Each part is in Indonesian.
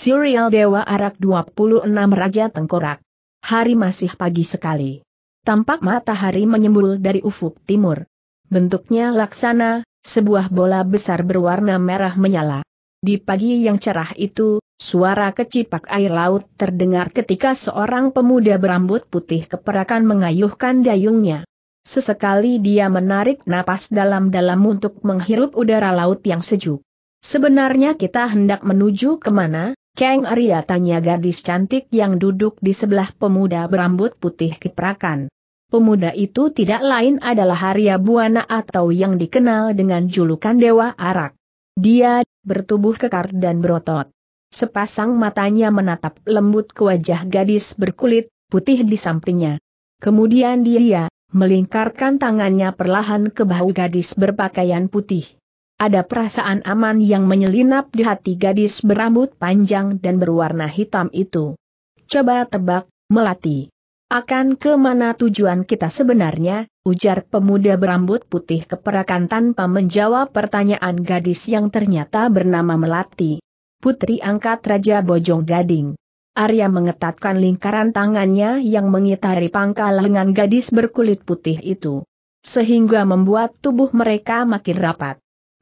Serial Dewa Arak 26 Raja Tengkorak. Hari masih pagi sekali. Tampak matahari menyembul dari ufuk timur. Bentuknya laksana, sebuah bola besar berwarna merah menyala. Di pagi yang cerah itu, suara kecipak air laut terdengar ketika seorang pemuda berambut putih keperakan mengayuhkan dayungnya. Sesekali dia menarik napas dalam-dalam untuk menghirup udara laut yang sejuk. Sebenarnya kita hendak menuju kemana? Kang Arya tanya gadis cantik yang duduk di sebelah pemuda berambut putih keprakan. Pemuda itu tidak lain adalah Arya Buana atau yang dikenal dengan julukan Dewa Arak. Dia, bertubuh kekar dan berotot. Sepasang matanya menatap lembut ke wajah gadis berkulit putih di sampingnya. Kemudian dia melingkarkan tangannya perlahan ke bahu gadis berpakaian putih. Ada perasaan aman yang menyelinap di hati gadis berambut panjang dan berwarna hitam itu. Coba tebak, Melati. Akan ke mana tujuan kita sebenarnya, ujar pemuda berambut putih keperakan tanpa menjawab pertanyaan gadis yang ternyata bernama Melati. Putri angkat Raja Bojong Gading. Arya mengetatkan lingkaran tangannya yang mengitari pangkal lengan gadis berkulit putih itu. Sehingga membuat tubuh mereka makin rapat.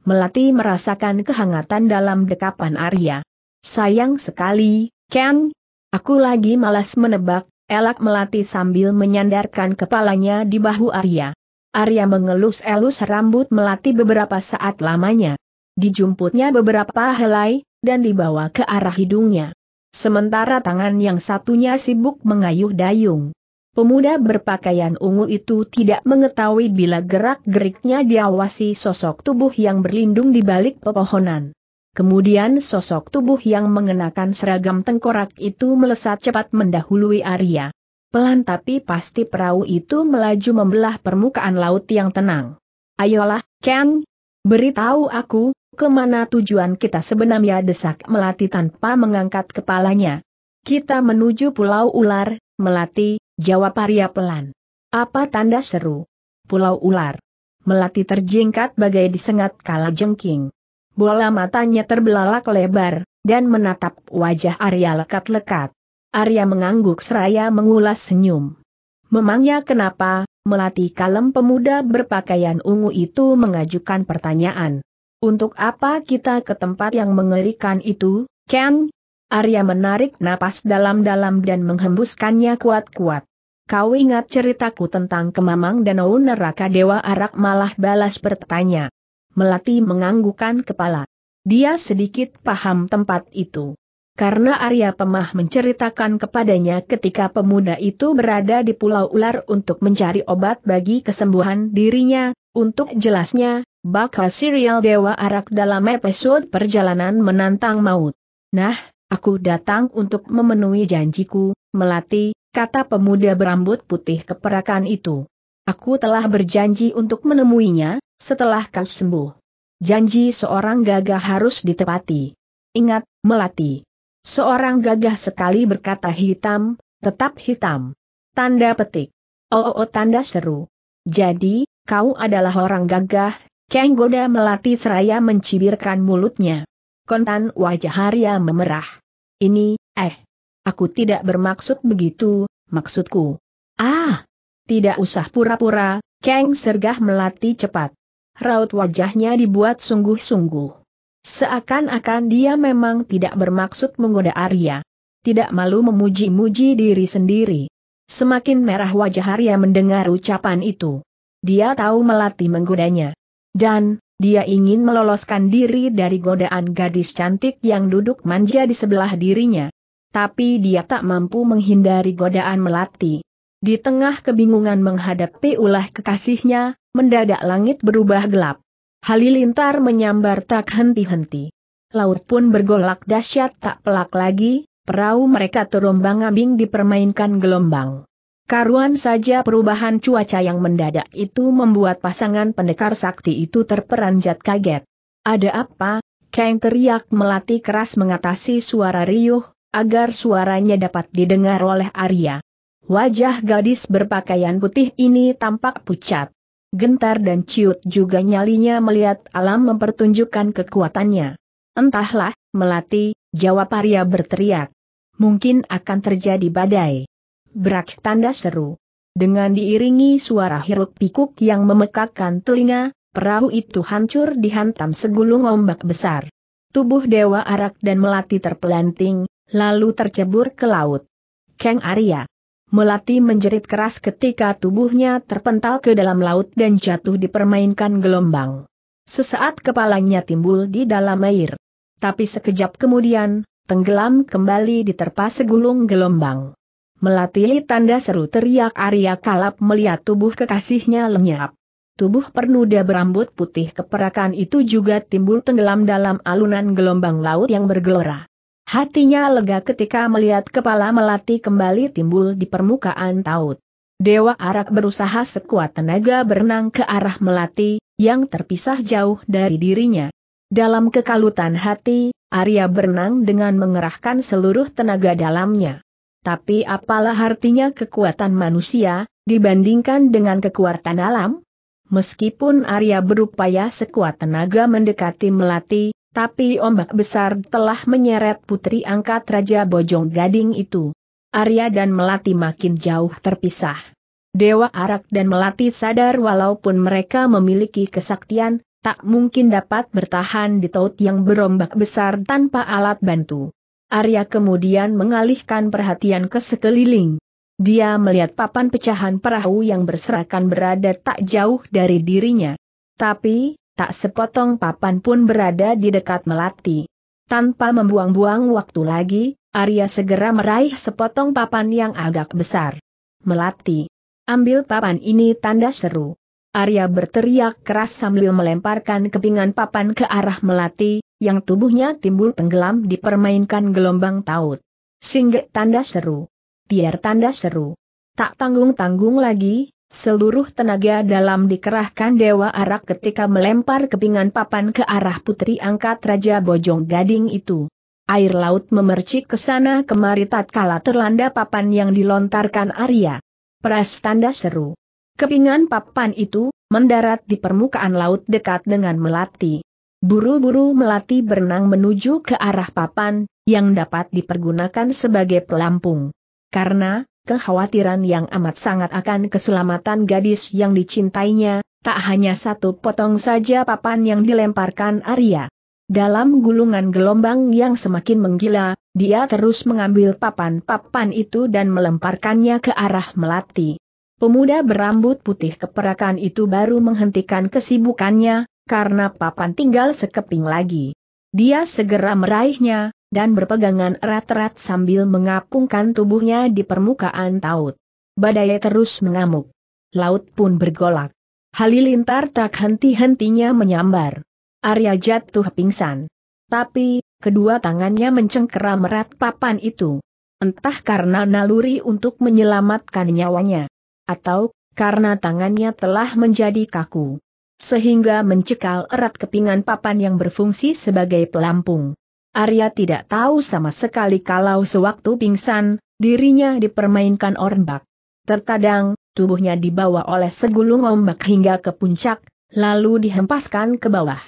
Melati merasakan kehangatan dalam dekapan Arya. Sayang sekali, Ken. Aku lagi malas menebak, elak Melati sambil menyandarkan kepalanya di bahu Arya. Arya mengelus-elus rambut Melati beberapa saat lamanya. Dijumputnya beberapa helai, dan dibawa ke arah hidungnya. Sementara tangan yang satunya sibuk mengayuh dayung. Pemuda berpakaian ungu itu tidak mengetahui bila gerak-geriknya diawasi sosok tubuh yang berlindung di balik pepohonan. Kemudian sosok tubuh yang mengenakan seragam tengkorak itu melesat cepat mendahului Arya. Pelan tapi pasti perahu itu melaju membelah permukaan laut yang tenang. Ayolah, Ken, beritahu aku, kemana tujuan kita sebenarnya desak Melati tanpa mengangkat kepalanya. Kita menuju Pulau Ular, Melati, Jawab Arya pelan. Apa tanda seru? Pulau ular. Melati terjingkat bagai disengat kala jengking. Bola matanya terbelalak lebar, dan menatap wajah Arya lekat-lekat. Arya mengangguk seraya mengulas senyum. Memangnya kenapa, Melati kalem pemuda berpakaian ungu itu mengajukan pertanyaan. Untuk apa kita ke tempat yang mengerikan itu, Ken? Arya menarik napas dalam-dalam dan menghembuskannya kuat-kuat. Kau ingat ceritaku tentang kemamang danau neraka Dewa Arak malah balas bertanya. Melati menganggukan kepala. Dia sedikit paham tempat itu. Karena Arya Pemah menceritakan kepadanya ketika pemuda itu berada di Pulau Ular untuk mencari obat bagi kesembuhan dirinya, untuk jelasnya, bakal serial Dewa Arak dalam episode Perjalanan Menantang Maut. Nah, Aku datang untuk memenuhi janjiku, Melati, kata pemuda berambut putih keperakan itu. Aku telah berjanji untuk menemuinya, setelah kau sembuh. Janji seorang gagah harus ditepati. Ingat, Melati. Seorang gagah sekali berkata hitam, tetap hitam. Tanda petik. Oh, oh, oh tanda seru. Jadi, kau adalah orang gagah, Kenggoda Melati seraya mencibirkan mulutnya kontan wajah Arya memerah. Ini, eh. Aku tidak bermaksud begitu, maksudku. Ah! Tidak usah pura-pura, Kang Sergah melati cepat. Raut wajahnya dibuat sungguh-sungguh. Seakan-akan dia memang tidak bermaksud menggoda Arya. Tidak malu memuji-muji diri sendiri. Semakin merah wajah Arya mendengar ucapan itu. Dia tahu melati menggodanya. Dan, dia ingin meloloskan diri dari godaan gadis cantik yang duduk manja di sebelah dirinya. Tapi dia tak mampu menghindari godaan melati. Di tengah kebingungan menghadapi ulah kekasihnya, mendadak langit berubah gelap. Halilintar menyambar tak henti-henti. Laut pun bergolak dahsyat tak pelak lagi, perahu mereka terombang-ambing dipermainkan gelombang. Karuan saja perubahan cuaca yang mendadak itu membuat pasangan pendekar sakti itu terperanjat kaget. Ada apa? Kang teriak melati keras mengatasi suara riuh, agar suaranya dapat didengar oleh Arya. Wajah gadis berpakaian putih ini tampak pucat. Gentar dan ciut juga nyalinya melihat alam mempertunjukkan kekuatannya. Entahlah, Melati, jawab Arya berteriak. Mungkin akan terjadi badai. Berak tanda seru. Dengan diiringi suara hiruk pikuk yang memekakkan telinga, perahu itu hancur dihantam segulung ombak besar. Tubuh Dewa Arak dan Melati terpelanting, lalu tercebur ke laut. Kang Arya. Melati menjerit keras ketika tubuhnya terpental ke dalam laut dan jatuh dipermainkan gelombang. Sesaat kepalanya timbul di dalam air. Tapi sekejap kemudian, tenggelam kembali diterpa segulung gelombang. Melatih tanda seru teriak Arya Kalap melihat tubuh kekasihnya lenyap. Tubuh pernuda berambut putih keperakan itu juga timbul tenggelam dalam alunan gelombang laut yang bergelora. Hatinya lega ketika melihat kepala melati kembali timbul di permukaan taut. Dewa Arak berusaha sekuat tenaga berenang ke arah melati, yang terpisah jauh dari dirinya. Dalam kekalutan hati, Arya berenang dengan mengerahkan seluruh tenaga dalamnya. Tapi apalah artinya kekuatan manusia, dibandingkan dengan kekuatan alam? Meskipun Arya berupaya sekuat tenaga mendekati Melati, tapi ombak besar telah menyeret putri angkat Raja Bojong Gading itu. Arya dan Melati makin jauh terpisah. Dewa Arak dan Melati sadar walaupun mereka memiliki kesaktian, tak mungkin dapat bertahan di taut yang berombak besar tanpa alat bantu. Arya kemudian mengalihkan perhatian ke sekeliling. Dia melihat papan pecahan perahu yang berserakan berada tak jauh dari dirinya. Tapi, tak sepotong papan pun berada di dekat Melati. Tanpa membuang-buang waktu lagi, Arya segera meraih sepotong papan yang agak besar. Melati. Ambil papan ini tanda seru. Arya berteriak keras sambil melemparkan kepingan papan ke arah Melati, yang tubuhnya timbul tenggelam dipermainkan gelombang taut. Singgit tanda seru. Biar tanda seru. Tak tanggung-tanggung lagi, seluruh tenaga dalam dikerahkan Dewa Arak ketika melempar kepingan papan ke arah putri angkat Raja Bojong Gading itu. Air laut memercik ke sana kemari tatkala terlanda papan yang dilontarkan Arya. Peras tanda seru. Kepingan papan itu, mendarat di permukaan laut dekat dengan Melati. Buru-buru Melati berenang menuju ke arah papan, yang dapat dipergunakan sebagai pelampung. Karena, kekhawatiran yang amat sangat akan keselamatan gadis yang dicintainya, tak hanya satu potong saja papan yang dilemparkan Arya. Dalam gulungan gelombang yang semakin menggila, dia terus mengambil papan-papan itu dan melemparkannya ke arah Melati. Pemuda berambut putih keperakan itu baru menghentikan kesibukannya, karena papan tinggal sekeping lagi. Dia segera meraihnya, dan berpegangan erat-erat sambil mengapungkan tubuhnya di permukaan taut. Badai terus mengamuk. Laut pun bergolak. Halilintar tak henti-hentinya menyambar. Arya jatuh pingsan. Tapi, kedua tangannya mencengkeram erat papan itu. Entah karena naluri untuk menyelamatkan nyawanya atau karena tangannya telah menjadi kaku. Sehingga mencekal erat kepingan papan yang berfungsi sebagai pelampung. Arya tidak tahu sama sekali kalau sewaktu pingsan, dirinya dipermainkan ombak. Terkadang, tubuhnya dibawa oleh segulung ombak hingga ke puncak, lalu dihempaskan ke bawah.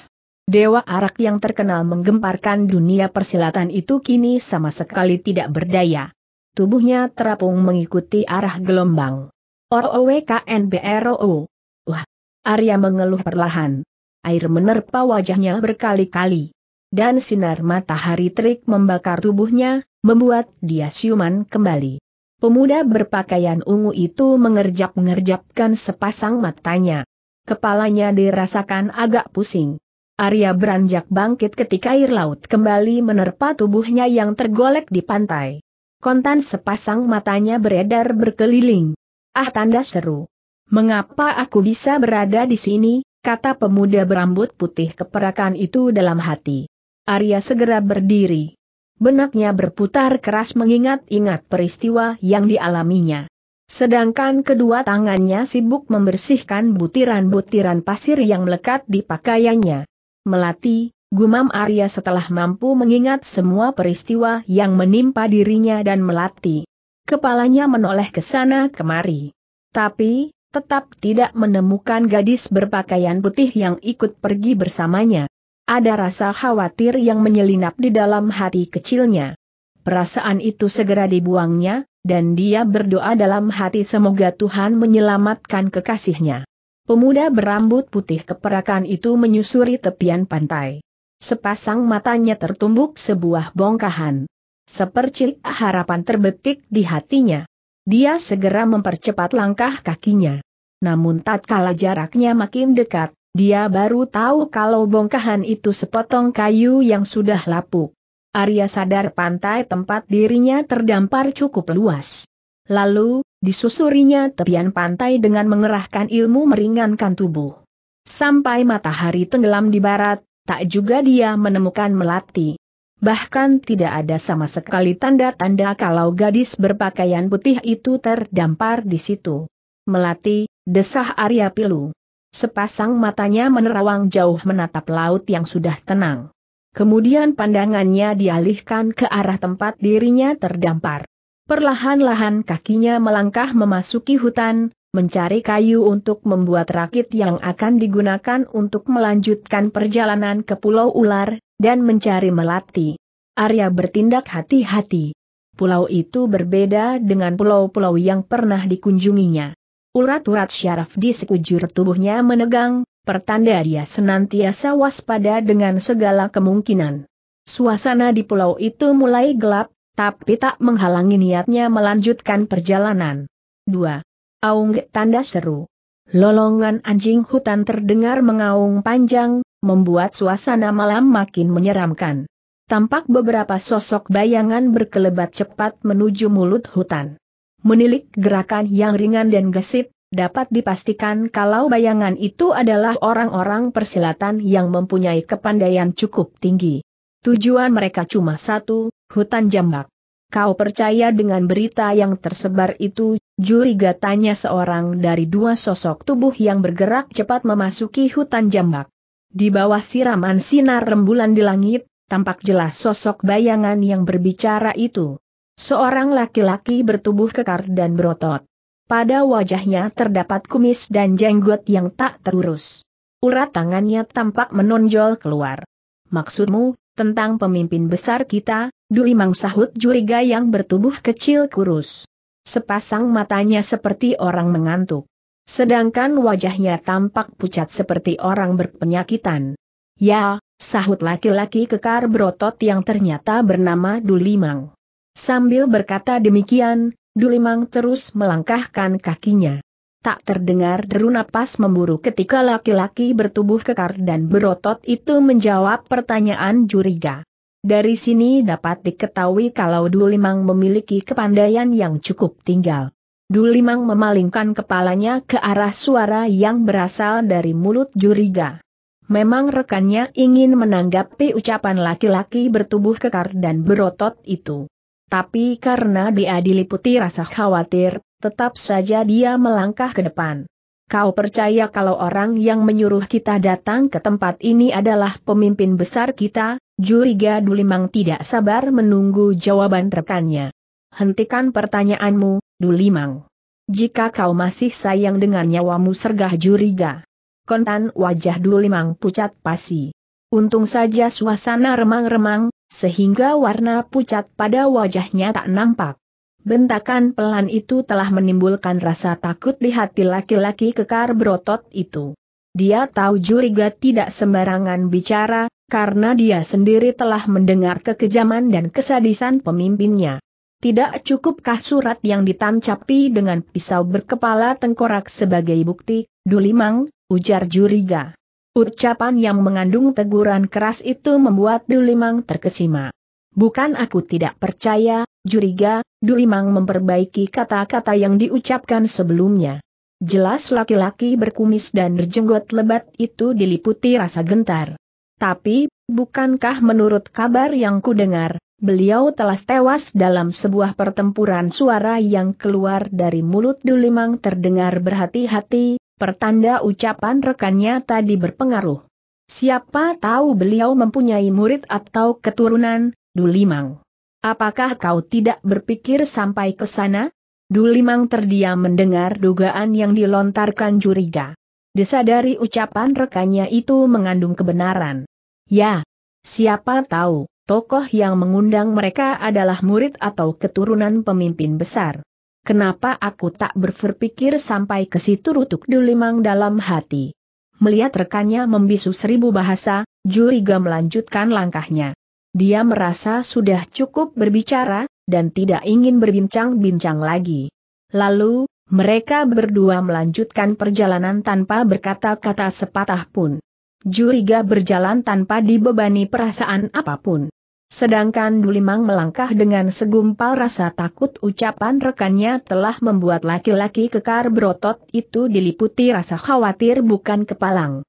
Dewa arak yang terkenal menggemparkan dunia persilatan itu kini sama sekali tidak berdaya. Tubuhnya terapung mengikuti arah gelombang. ROWKNBROO. Wah! Arya mengeluh perlahan. Air menerpa wajahnya berkali-kali. Dan sinar matahari terik membakar tubuhnya, membuat dia siuman kembali. Pemuda berpakaian ungu itu mengerjap ngerjapkan sepasang matanya. Kepalanya dirasakan agak pusing. Arya beranjak bangkit ketika air laut kembali menerpa tubuhnya yang tergolek di pantai. Kontan sepasang matanya beredar berkeliling. Ah tanda seru. Mengapa aku bisa berada di sini, kata pemuda berambut putih keperakan itu dalam hati. Arya segera berdiri. Benaknya berputar keras mengingat-ingat peristiwa yang dialaminya. Sedangkan kedua tangannya sibuk membersihkan butiran-butiran pasir yang melekat di pakaiannya. Melati, gumam Arya setelah mampu mengingat semua peristiwa yang menimpa dirinya dan Melati. Kepalanya menoleh ke sana kemari. Tapi, tetap tidak menemukan gadis berpakaian putih yang ikut pergi bersamanya. Ada rasa khawatir yang menyelinap di dalam hati kecilnya. Perasaan itu segera dibuangnya, dan dia berdoa dalam hati semoga Tuhan menyelamatkan kekasihnya. Pemuda berambut putih keperakan itu menyusuri tepian pantai. Sepasang matanya tertumbuk sebuah bongkahan. Sepercil harapan terbetik di hatinya. Dia segera mempercepat langkah kakinya. Namun tatkala jaraknya makin dekat, dia baru tahu kalau bongkahan itu sepotong kayu yang sudah lapuk. Arya sadar pantai tempat dirinya terdampar cukup luas. Lalu, disusurinya tepian pantai dengan mengerahkan ilmu meringankan tubuh. Sampai matahari tenggelam di barat, tak juga dia menemukan melati bahkan tidak ada sama sekali tanda-tanda kalau gadis berpakaian putih itu terdampar di situ. Melati, desah Arya Pilu. Sepasang matanya menerawang jauh menatap laut yang sudah tenang. Kemudian pandangannya dialihkan ke arah tempat dirinya terdampar. Perlahan-lahan kakinya melangkah memasuki hutan, mencari kayu untuk membuat rakit yang akan digunakan untuk melanjutkan perjalanan ke Pulau Ular, dan mencari melati. Arya bertindak hati-hati. Pulau itu berbeda dengan pulau-pulau yang pernah dikunjunginya. Urat-urat syaraf di sekujur tubuhnya menegang, pertanda dia senantiasa waspada dengan segala kemungkinan. Suasana di pulau itu mulai gelap, tapi tak menghalangi niatnya melanjutkan perjalanan. 2. Aung tanda seru. Lolongan anjing hutan terdengar mengaung panjang, membuat suasana malam makin menyeramkan. Tampak beberapa sosok bayangan berkelebat cepat menuju mulut hutan. Menilik gerakan yang ringan dan gesit, dapat dipastikan kalau bayangan itu adalah orang-orang persilatan yang mempunyai kepandaian cukup tinggi. Tujuan mereka cuma satu, hutan jambak. Kau percaya dengan berita yang tersebar itu, juriga tanya seorang dari dua sosok tubuh yang bergerak cepat memasuki hutan jambak. Di bawah siraman sinar rembulan di langit, tampak jelas sosok bayangan yang berbicara itu. Seorang laki-laki bertubuh kekar dan berotot. Pada wajahnya terdapat kumis dan jenggot yang tak terurus. Urat tangannya tampak menonjol keluar. Maksudmu, tentang pemimpin besar kita, Mang sahut juriga yang bertubuh kecil kurus. Sepasang matanya seperti orang mengantuk. Sedangkan wajahnya tampak pucat seperti orang berpenyakitan. Ya, sahut laki-laki kekar berotot yang ternyata bernama Dulimang. Sambil berkata demikian, Dulimang terus melangkahkan kakinya. Tak terdengar deru napas memburu ketika laki-laki bertubuh kekar dan berotot itu menjawab pertanyaan curiga. Dari sini dapat diketahui kalau Dulimang memiliki kepandaian yang cukup tinggal. Dulimang memalingkan kepalanya ke arah suara yang berasal dari mulut Juriga. Memang rekannya ingin menanggapi ucapan laki-laki bertubuh kekar dan berotot itu. Tapi karena dia diliputi rasa khawatir, tetap saja dia melangkah ke depan. Kau percaya kalau orang yang menyuruh kita datang ke tempat ini adalah pemimpin besar kita? Juriga Dulimang tidak sabar menunggu jawaban rekannya. Hentikan pertanyaanmu, Dulimang. Jika kau masih sayang dengan nyawamu sergah juriga. Kontan wajah Dulimang pucat pasi. Untung saja suasana remang-remang, sehingga warna pucat pada wajahnya tak nampak. Bentakan pelan itu telah menimbulkan rasa takut di hati laki-laki kekar berotot itu. Dia tahu juriga tidak sembarangan bicara, karena dia sendiri telah mendengar kekejaman dan kesadisan pemimpinnya. Tidak cukupkah surat yang ditancapi dengan pisau berkepala tengkorak sebagai bukti, Dulimang, ujar Juriga. Ucapan yang mengandung teguran keras itu membuat Dulimang terkesima. Bukan aku tidak percaya, Juriga, Dulimang memperbaiki kata-kata yang diucapkan sebelumnya. Jelas laki-laki berkumis dan berjenggot lebat itu diliputi rasa gentar. Tapi, bukankah menurut kabar yang kudengar, beliau telah tewas dalam sebuah pertempuran suara yang keluar dari mulut Dulimang terdengar berhati-hati, pertanda ucapan rekannya tadi berpengaruh. Siapa tahu beliau mempunyai murid atau keturunan, Dulimang. Apakah kau tidak berpikir sampai ke sana? Dulimang terdiam mendengar dugaan yang dilontarkan juriga. Disadari ucapan rekannya itu mengandung kebenaran. Ya, siapa tahu tokoh yang mengundang mereka adalah murid atau keturunan pemimpin besar. Kenapa aku tak berpikir sampai ke situ rutuk dulimang dalam hati. Melihat rekannya membisu seribu bahasa, Juriga melanjutkan langkahnya. Dia merasa sudah cukup berbicara, dan tidak ingin berbincang-bincang lagi. Lalu, mereka berdua melanjutkan perjalanan tanpa berkata-kata sepatah pun. Juriga berjalan tanpa dibebani perasaan apapun. Sedangkan Dulimang melangkah dengan segumpal rasa takut ucapan rekannya telah membuat laki-laki kekar berotot itu diliputi rasa khawatir bukan kepalang.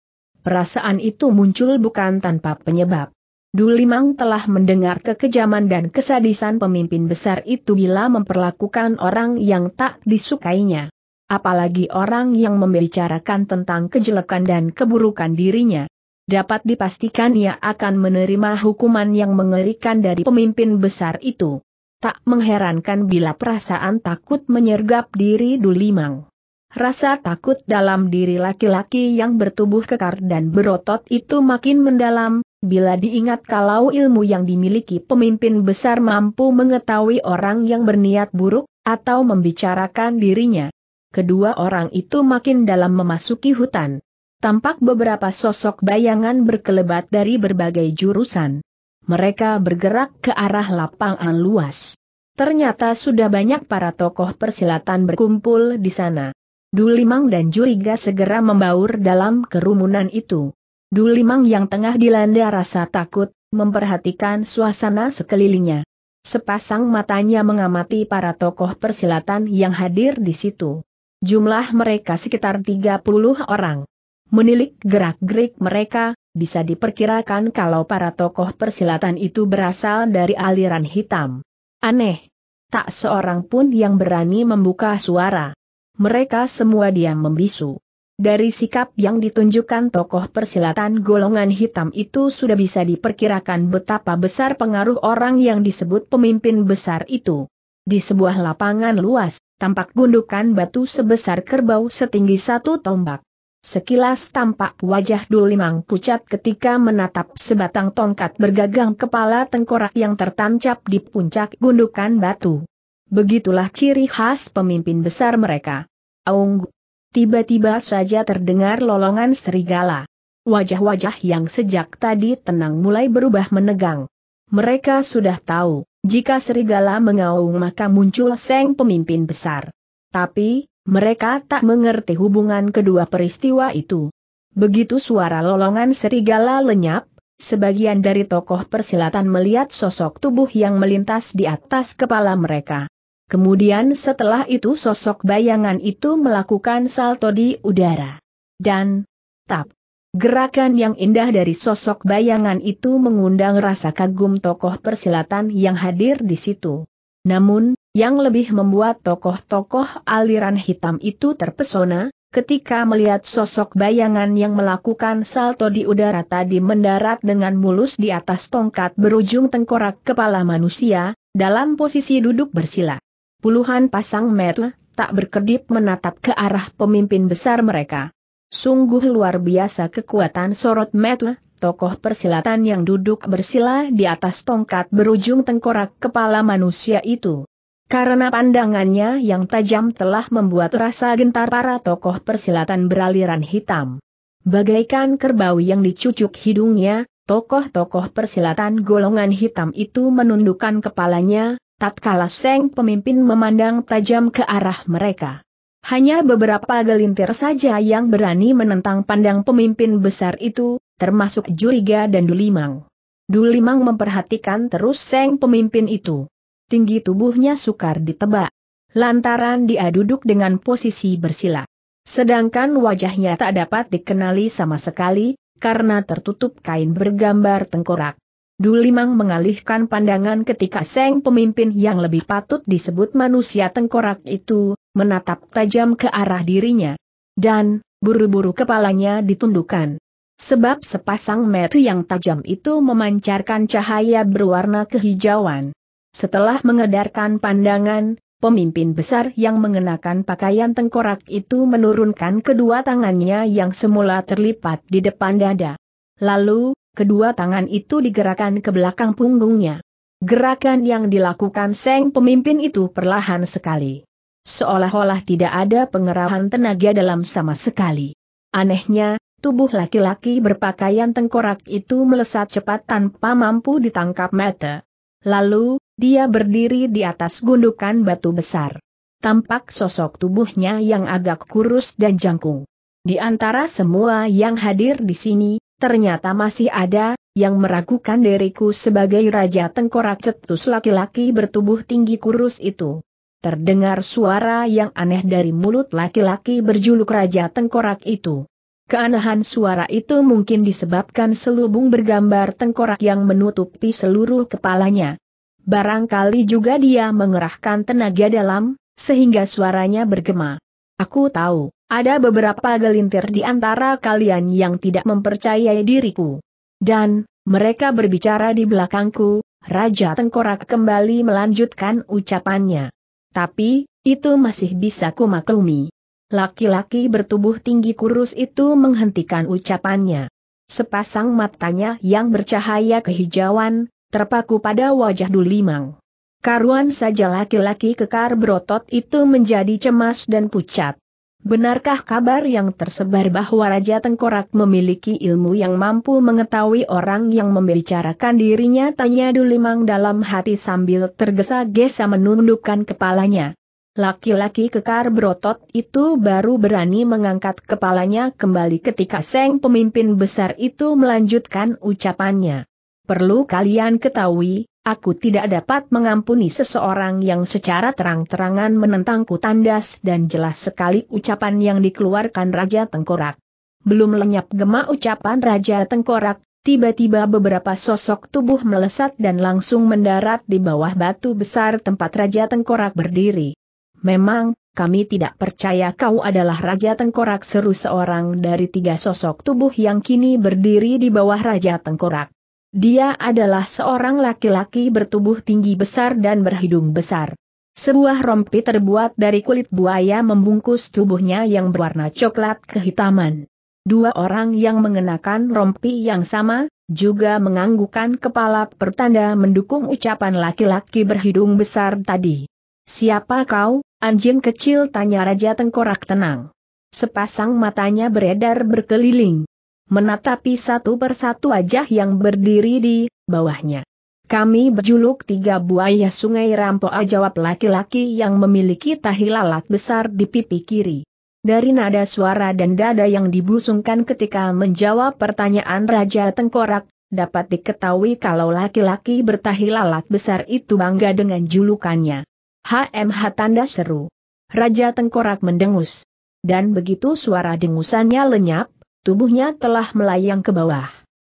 Perasaan itu muncul bukan tanpa penyebab. Dulimang telah mendengar kekejaman dan kesadisan pemimpin besar itu bila memperlakukan orang yang tak disukainya. Apalagi orang yang membicarakan tentang kejelekan dan keburukan dirinya dapat dipastikan ia akan menerima hukuman yang mengerikan dari pemimpin besar itu. Tak mengherankan bila perasaan takut menyergap diri Dulimang. Rasa takut dalam diri laki-laki yang bertubuh kekar dan berotot itu makin mendalam, bila diingat kalau ilmu yang dimiliki pemimpin besar mampu mengetahui orang yang berniat buruk, atau membicarakan dirinya. Kedua orang itu makin dalam memasuki hutan tampak beberapa sosok bayangan berkelebat dari berbagai jurusan. Mereka bergerak ke arah lapangan luas. Ternyata sudah banyak para tokoh persilatan berkumpul di sana. Dulimang dan Juriga segera membaur dalam kerumunan itu. Dulimang yang tengah dilanda rasa takut, memperhatikan suasana sekelilingnya. Sepasang matanya mengamati para tokoh persilatan yang hadir di situ. Jumlah mereka sekitar 30 orang. Menilik gerak-gerik mereka, bisa diperkirakan kalau para tokoh persilatan itu berasal dari aliran hitam. Aneh. Tak seorang pun yang berani membuka suara. Mereka semua diam membisu. Dari sikap yang ditunjukkan tokoh persilatan golongan hitam itu sudah bisa diperkirakan betapa besar pengaruh orang yang disebut pemimpin besar itu. Di sebuah lapangan luas, tampak gundukan batu sebesar kerbau setinggi satu tombak. Sekilas tampak wajah Dulimang pucat ketika menatap sebatang tongkat bergagang kepala tengkorak yang tertancap di puncak gundukan batu. Begitulah ciri khas pemimpin besar mereka. Aung! Tiba-tiba saja terdengar lolongan serigala. Wajah-wajah yang sejak tadi tenang mulai berubah menegang. Mereka sudah tahu, jika serigala mengaung maka muncul seng pemimpin besar. Tapi, mereka tak mengerti hubungan kedua peristiwa itu. Begitu suara lolongan serigala lenyap, sebagian dari tokoh persilatan melihat sosok tubuh yang melintas di atas kepala mereka. Kemudian setelah itu sosok bayangan itu melakukan salto di udara. Dan, tap, gerakan yang indah dari sosok bayangan itu mengundang rasa kagum tokoh persilatan yang hadir di situ. Namun, yang lebih membuat tokoh-tokoh aliran hitam itu terpesona, ketika melihat sosok bayangan yang melakukan salto di udara tadi mendarat dengan mulus di atas tongkat berujung tengkorak kepala manusia, dalam posisi duduk bersila. Puluhan pasang metel, tak berkedip menatap ke arah pemimpin besar mereka. Sungguh luar biasa kekuatan sorot metel, tokoh persilatan yang duduk bersila di atas tongkat berujung tengkorak kepala manusia itu. Karena pandangannya yang tajam telah membuat rasa gentar para tokoh persilatan beraliran hitam. Bagaikan kerbau yang dicucuk hidungnya, tokoh-tokoh persilatan golongan hitam itu menundukkan kepalanya, tatkala Seng pemimpin memandang tajam ke arah mereka. Hanya beberapa gelintir saja yang berani menentang pandang pemimpin besar itu, termasuk Juriga dan Dulimang. Dulimang memperhatikan terus Seng pemimpin itu. Tinggi tubuhnya sukar ditebak. Lantaran dia duduk dengan posisi bersila. Sedangkan wajahnya tak dapat dikenali sama sekali, karena tertutup kain bergambar tengkorak. Dulimang mengalihkan pandangan ketika Seng pemimpin yang lebih patut disebut manusia tengkorak itu, menatap tajam ke arah dirinya. Dan, buru-buru kepalanya ditundukkan. Sebab sepasang mata yang tajam itu memancarkan cahaya berwarna kehijauan. Setelah mengedarkan pandangan, pemimpin besar yang mengenakan pakaian tengkorak itu menurunkan kedua tangannya yang semula terlipat di depan dada. Lalu, kedua tangan itu digerakkan ke belakang punggungnya. Gerakan yang dilakukan Seng pemimpin itu perlahan sekali. Seolah-olah tidak ada pengerahan tenaga dalam sama sekali. Anehnya, tubuh laki-laki berpakaian tengkorak itu melesat cepat tanpa mampu ditangkap mata. Lalu, dia berdiri di atas gundukan batu besar. Tampak sosok tubuhnya yang agak kurus dan jangkung. Di antara semua yang hadir di sini, ternyata masih ada, yang meragukan diriku sebagai Raja Tengkorak cetus laki-laki bertubuh tinggi kurus itu. Terdengar suara yang aneh dari mulut laki-laki berjuluk Raja Tengkorak itu. Keanehan suara itu mungkin disebabkan selubung bergambar tengkorak yang menutupi seluruh kepalanya. Barangkali juga dia mengerahkan tenaga dalam, sehingga suaranya bergema. Aku tahu. Ada beberapa gelintir di antara kalian yang tidak mempercayai diriku. Dan, mereka berbicara di belakangku, Raja Tengkorak kembali melanjutkan ucapannya. Tapi, itu masih bisa kumaklumi. Laki-laki bertubuh tinggi kurus itu menghentikan ucapannya. Sepasang matanya yang bercahaya kehijauan, terpaku pada wajah Dulimang. Karuan saja laki-laki kekar berotot itu menjadi cemas dan pucat. Benarkah kabar yang tersebar bahwa Raja Tengkorak memiliki ilmu yang mampu mengetahui orang yang membicarakan dirinya? Tanya Dulimang dalam hati sambil tergesa-gesa menundukkan kepalanya. Laki-laki kekar berotot itu baru berani mengangkat kepalanya kembali ketika Seng pemimpin besar itu melanjutkan ucapannya. Perlu kalian ketahui, Aku tidak dapat mengampuni seseorang yang secara terang-terangan menentangku tandas dan jelas sekali ucapan yang dikeluarkan Raja Tengkorak. Belum lenyap gema ucapan Raja Tengkorak, tiba-tiba beberapa sosok tubuh melesat dan langsung mendarat di bawah batu besar tempat Raja Tengkorak berdiri. Memang, kami tidak percaya kau adalah Raja Tengkorak seru seorang dari tiga sosok tubuh yang kini berdiri di bawah Raja Tengkorak. Dia adalah seorang laki-laki bertubuh tinggi besar dan berhidung besar. Sebuah rompi terbuat dari kulit buaya membungkus tubuhnya yang berwarna coklat kehitaman. Dua orang yang mengenakan rompi yang sama, juga menganggukkan kepala pertanda mendukung ucapan laki-laki berhidung besar tadi. Siapa kau, anjing kecil tanya Raja Tengkorak tenang. Sepasang matanya beredar berkeliling menatapi satu persatu wajah yang berdiri di bawahnya. Kami berjuluk tiga buaya sungai Rampoa jawab laki-laki yang memiliki tahi lalat besar di pipi kiri. Dari nada suara dan dada yang dibusungkan ketika menjawab pertanyaan Raja Tengkorak, dapat diketahui kalau laki-laki bertahi lalat besar itu bangga dengan julukannya. HMH tanda seru. Raja Tengkorak mendengus. Dan begitu suara dengusannya lenyap, tubuhnya telah melayang ke bawah.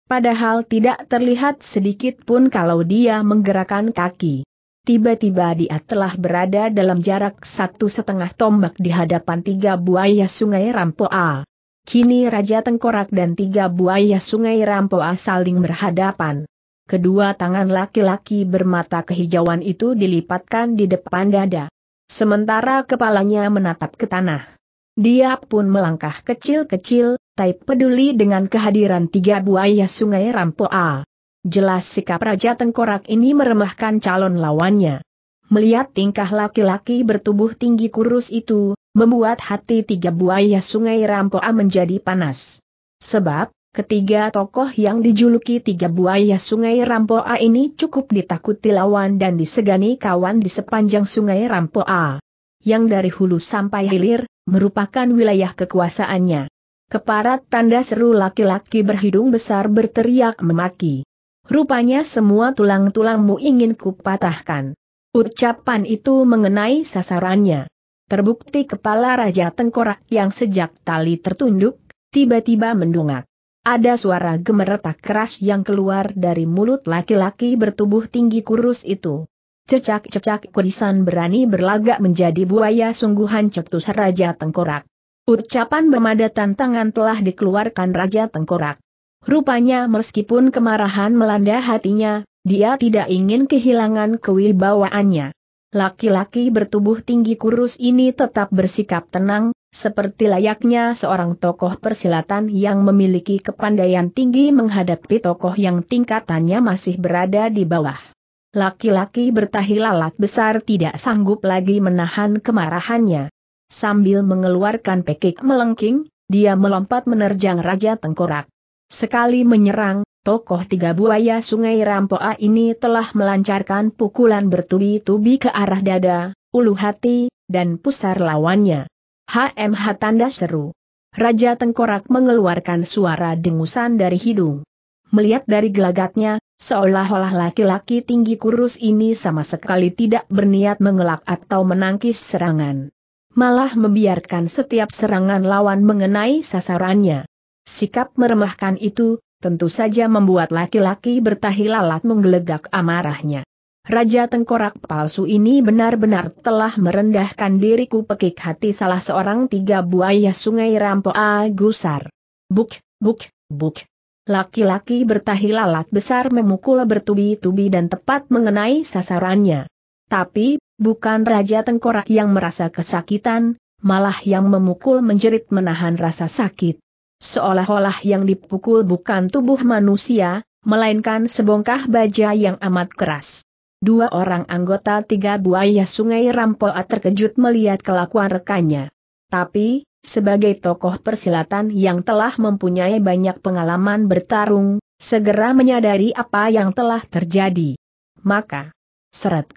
Padahal tidak terlihat sedikit pun kalau dia menggerakkan kaki. Tiba-tiba dia telah berada dalam jarak satu setengah tombak di hadapan tiga buaya sungai Rampoa. Kini Raja Tengkorak dan tiga buaya sungai Rampoa saling berhadapan. Kedua tangan laki-laki bermata kehijauan itu dilipatkan di depan dada. Sementara kepalanya menatap ke tanah. Dia pun melangkah kecil-kecil, Tai peduli dengan kehadiran tiga buaya sungai Rampoa. Jelas sikap Raja Tengkorak ini meremehkan calon lawannya. Melihat tingkah laki-laki bertubuh tinggi kurus itu, membuat hati tiga buaya sungai Rampoa menjadi panas. Sebab, ketiga tokoh yang dijuluki tiga buaya sungai Rampoa ini cukup ditakuti lawan dan disegani kawan di sepanjang sungai Rampoa. Yang dari hulu sampai hilir, merupakan wilayah kekuasaannya. Keparat tanda seru laki-laki berhidung besar berteriak memaki. Rupanya semua tulang-tulangmu ingin kupatahkan. Ucapan itu mengenai sasarannya. Terbukti kepala Raja Tengkorak yang sejak tali tertunduk, tiba-tiba mendungak. Ada suara gemeretak keras yang keluar dari mulut laki-laki bertubuh tinggi kurus itu. Cecak-cecak kurisan berani berlagak menjadi buaya sungguhan cetus Raja Tengkorak. Ucapan bermadatan tantangan telah dikeluarkan Raja Tengkorak. Rupanya meskipun kemarahan melanda hatinya, dia tidak ingin kehilangan kewibawaannya. Laki-laki bertubuh tinggi kurus ini tetap bersikap tenang, seperti layaknya seorang tokoh persilatan yang memiliki kepandaian tinggi menghadapi tokoh yang tingkatannya masih berada di bawah. Laki-laki bertahi lalat besar tidak sanggup lagi menahan kemarahannya. Sambil mengeluarkan pekik melengking, dia melompat menerjang Raja Tengkorak. Sekali menyerang, tokoh tiga buaya sungai Rampoa ini telah melancarkan pukulan bertubi-tubi ke arah dada, ulu hati, dan pusar lawannya. HMH tanda seru. Raja Tengkorak mengeluarkan suara dengusan dari hidung. Melihat dari gelagatnya, seolah-olah laki-laki tinggi kurus ini sama sekali tidak berniat mengelak atau menangkis serangan malah membiarkan setiap serangan lawan mengenai sasarannya. Sikap meremahkan itu, tentu saja membuat laki-laki bertahi lalat menggelegak amarahnya. Raja Tengkorak palsu ini benar-benar telah merendahkan diriku pekik hati salah seorang tiga buaya sungai Rampoa Gusar. Buk, buk, buk. Laki-laki bertahi lalat besar memukul bertubi-tubi dan tepat mengenai sasarannya. Tapi, bukan Raja Tengkorak yang merasa kesakitan, malah yang memukul menjerit menahan rasa sakit. Seolah-olah yang dipukul bukan tubuh manusia, melainkan sebongkah baja yang amat keras. Dua orang anggota tiga buaya sungai Rampoa terkejut melihat kelakuan rekannya. Tapi, sebagai tokoh persilatan yang telah mempunyai banyak pengalaman bertarung, segera menyadari apa yang telah terjadi. Maka, seret,